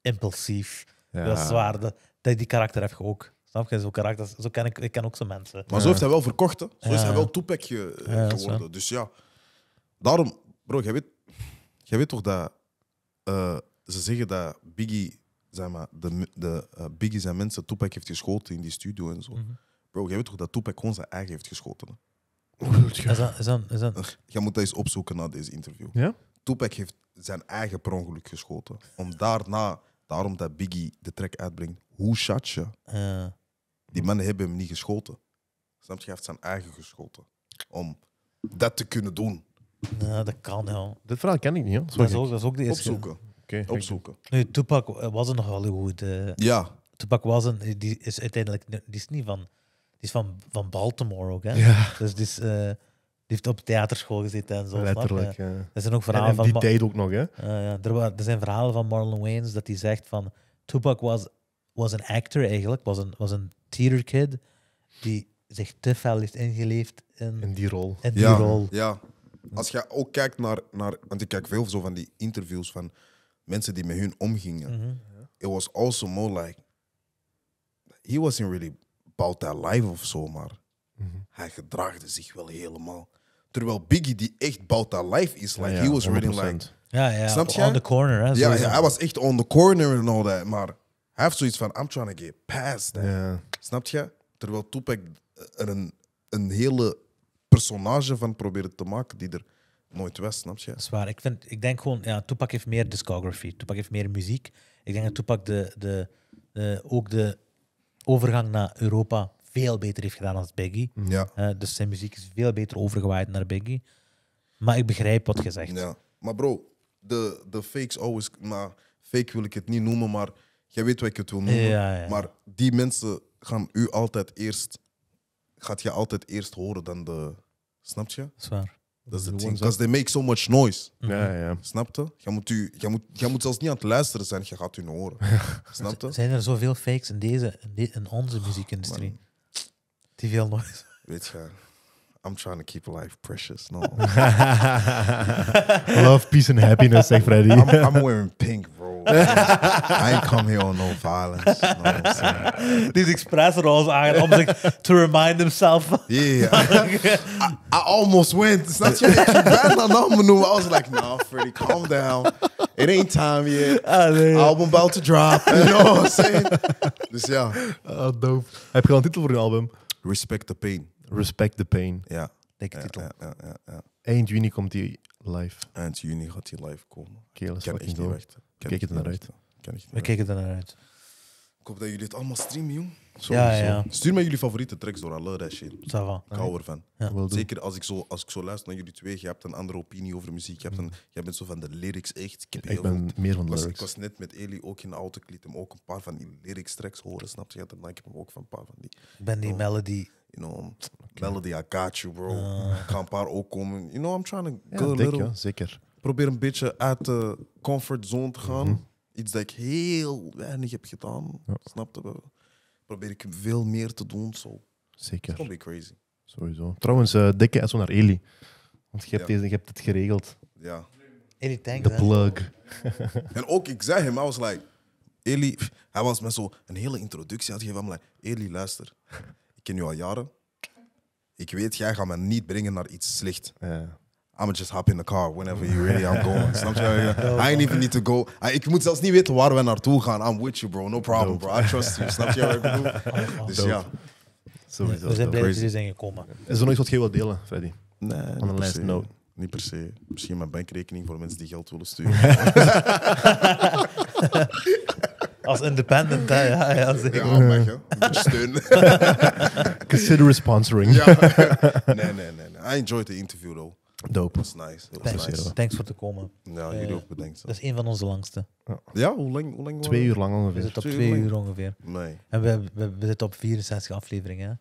impulsief. Dat is zwaar. Dat, die karakter heb je ook. Snap je? Zo karakter, zo ken ik, ik ken ook zo mensen. Maar zo heeft hij wel verkocht, hè? Zo is hij wel toepek eh, geworden. Dus ja, daarom, bro, jij weet, jij weet toch dat eh, ze zeggen dat Biggie, zeg maar, de, de eh, Biggie zijn mensen Tupac heeft geschoten in die studio en zo. Mhm. Bro, jij weet toch dat Topek gewoon zijn eigen heeft geschoten? Hè? Is dat, is dat, Je moet dat eens opzoeken na deze interview. Ja? Tupac heeft zijn eigen per ongeluk geschoten. Om daarna, daarom dat Biggie de track uitbrengt, hoe shot je? Die mensen hebben hem niet geschoten. Snap je? Hij heeft zijn eigen geschoten. Om dat te kunnen doen. Nou, dat kan wel. Dit verhaal ken ik niet, hoor. Dat is, ook, ook de eerste. Opzoeken. Okay, Opzoeken. Nee, Tupac eh, was een Hollywood. Uh, eh, ja. Tupac was een, die is uiteindelijk, die is niet van, die is van, van Baltimore ook, Ja. Dus dit. is, eh, die heeft op theaterschool gezeten en zo. Letterlijk, ja. Er zijn ook verhalen van die van... ook nog, hè? er, zijn verhalen van Marlon Wayans dat hij zegt van... Tupac was, was een actor eigenlijk, was een, was een theater die zich te fel heeft ingeleefd in, in die rol. In die ja, rol. Ja. Als je ook kijkt naar, naar... Want ik kijk veel zo van die interviews van mensen die met hun omgingen. Mm It was also more like... He wasn't really about that life of zo, maar... Mhm. Hij gedraagde zich wel helemaal. Terwijl Biggie, die echt bouwt dat life is, like, he was really like... Ja, Snap je? on the corner. ja, ja, hij was echt on the corner en al that, Maar hij heeft zoiets van, I'm trying to get past that. Snap je? Terwijl Tupac er een, een hele personage van probeerde te maken die er nooit was, snap je? Zwaar. Ik, vind, ik denk gewoon, ja, Tupac heeft meer discography. Tupac heeft meer muziek. Ik denk dat Tupac de, de, de ook de overgang naar Europa veel beter heeft gedaan als Biggie. Ja. Eh, dus zijn muziek is veel beter overgewaaid naar Biggie. Maar ik begrijp wat je zegt. Ja. Maar bro, de, de fakes always... Maar fake wil ik het niet noemen, maar jij weet wat ik het wil noemen. Maar die mensen gaan u altijd eerst... Gaat je altijd eerst horen dan de... Snap je? Zwaar. Dat is het ding. Because they make so much noise. Mhm. Ja, ja. Snap je? Jij moet, u, moet, moet zelfs niet aan het luisteren zijn, je gaat hun horen. Snap Zijn er zoveel fakes in, deze, in, onze muziekindustrie? te veel nooit. Weet je, I'm trying to keep life precious. No. Love, peace and happiness, zeg eh, Freddy. I'm, I'm wearing pink, bro. I ain't come here on no violence. No, These express are almost like to remind himself. Yeah. I, I, almost went. It's not Ik ben dan nog I was like, no, Freddy, calm down. It ain't time yet. Ah, album about to drop. You know what I'm saying? Dus ja. Yeah. Oh, dope. Heb je al een titel voor je album? Respect the Pain. Respect the Pain. Ja. Dikke titel. Eind juni komt die live. Eind juni gaat die live komen. Keel is fucking dood. We kijken er naar uit. We kijken er naar uit. Ik hoop dat jullie het allemaal streamen, jong. Ja, zo. ja. Stuur mij jullie favoriete tracks door, alle dat shit. Ça Ik hou ervan. Zeker als ik, zo, als ik zo luister naar jullie twee, je hebt een andere opinie over muziek. Je hebt een, jij bent zo van de lyrics echt. Ik, heb heel ben meer van ik, de was, ik was net met Eli ook in de auto, ik liet hem ook een paar van die lyrics tracks horen, snap je? dat? dan ik hem ook van een paar van die, ben die oh. melody. you know, melody, I got you, bro. Ik ah. ga een paar ook komen. You know, I'm trying to Ja, go a little... zeker. Probeer een beetje uit de comfortzone te gaan. Mhm. Iets dat ik heel weinig heb gedaan. snapte. Probeer ik veel meer te doen. Zo. Zeker. Dat is crazy. Sowieso. Trouwens, eh, dikke zo naar Eli. Want je hebt, deze, je hebt het geregeld. Ja. Eli, thank De plug. en ook, ik zei hem, I was like... Eli, hij was met zo een hele introductie aan het geven. Like, Eli, luister. Ik ken je al jaren. Ik weet, jij gaat me niet brengen naar iets slechts. Ja. I'm just hop in the car whenever you ready, I'm going. Snap I ain't even need to go. ik moet zelfs niet weten waar we naartoe gaan. I'm with you, bro. No problem, bro. I trust you. Snap je wat oh, Dus ja. We zijn blij dat jullie zijn gekomen. Is er nog iets wat je wilt delen, Freddy? Nee, On the last note. Niet per se. Misschien mijn bankrekening voor mensen die geld willen sturen. Als independent, Ja, ja zeker. Ja, Consider sponsoring. Nee, nee, nee, nee. I enjoyed the interview, though. Dope. Dat is nice. Thanks, voor te komen. Ja, jullie eh, ook bedankt. Dat is een van onze langste. Ja, hoe, lang, hoe lang? Twee uur lang ongeveer. We zitten op twee, uur, ongeveer. Nee. En we, we, we, zitten op 64 afleveringen. Hè?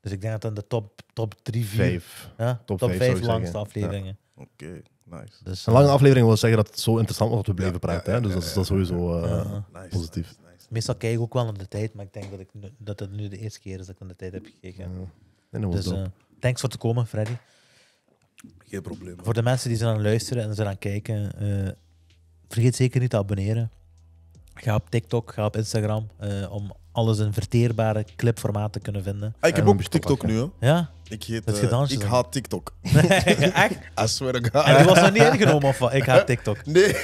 Dus ik denk dat dan de top, top drie, vier... Vijf. Top, top vijf, langste afleveringen. Oké. Nice. Dus, een lange eh, aflevering wil zeggen dat het zo interessant was dat we blijven praten. hè? Dus dat is, dat sowieso eh, positief. Nice, Meestal kijk ik ook wel naar de tijd, maar ik denk dat, ik, dat het nu de eerste keer is dat ik naar de tijd heb gekeken. En was dus, thanks voor te komen, Freddy. Geen probleem. Voor de mensen die ze aan luisteren en ze aan kijken, eh, vergeet zeker niet te abonneren. Ga op TikTok, ga op Instagram eh, om alles in verteerbare clipformaat te kunnen vinden. Ah, ik heb ook TikTok, nu, hè? Ja? Ik, heet, eh, ik haat TikTok. Echt? I swear to God. En was er niet ingenomen of wat? Ik haat TikTok. Nee.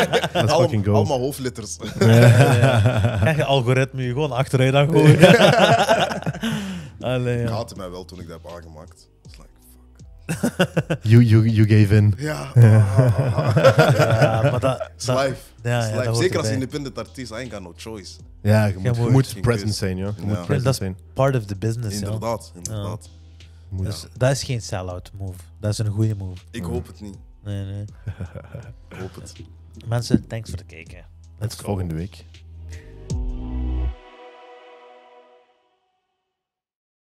Al allemaal hoofdletters. ja, ja, Echt algoritme je gewoon achteruit aan gooien. Allee, ja. Ik haatte mij wel toen ik dat heb aangemaakt. you, you, you gave in. Ja. ja maar dat, is life. Ja, ja, Zeker als independent artiest, I ain't got no choice. Ja, je, moet, present zijn, joh. Je moet present zijn. Part of the business, Inderdaad, inderdaad. Dus dat is geen sell-out move. Dat is een goede move. Ik hoop het niet. Nee, nee. ik hoop het. Mensen, thanks voor het kijken. Tot volgende week.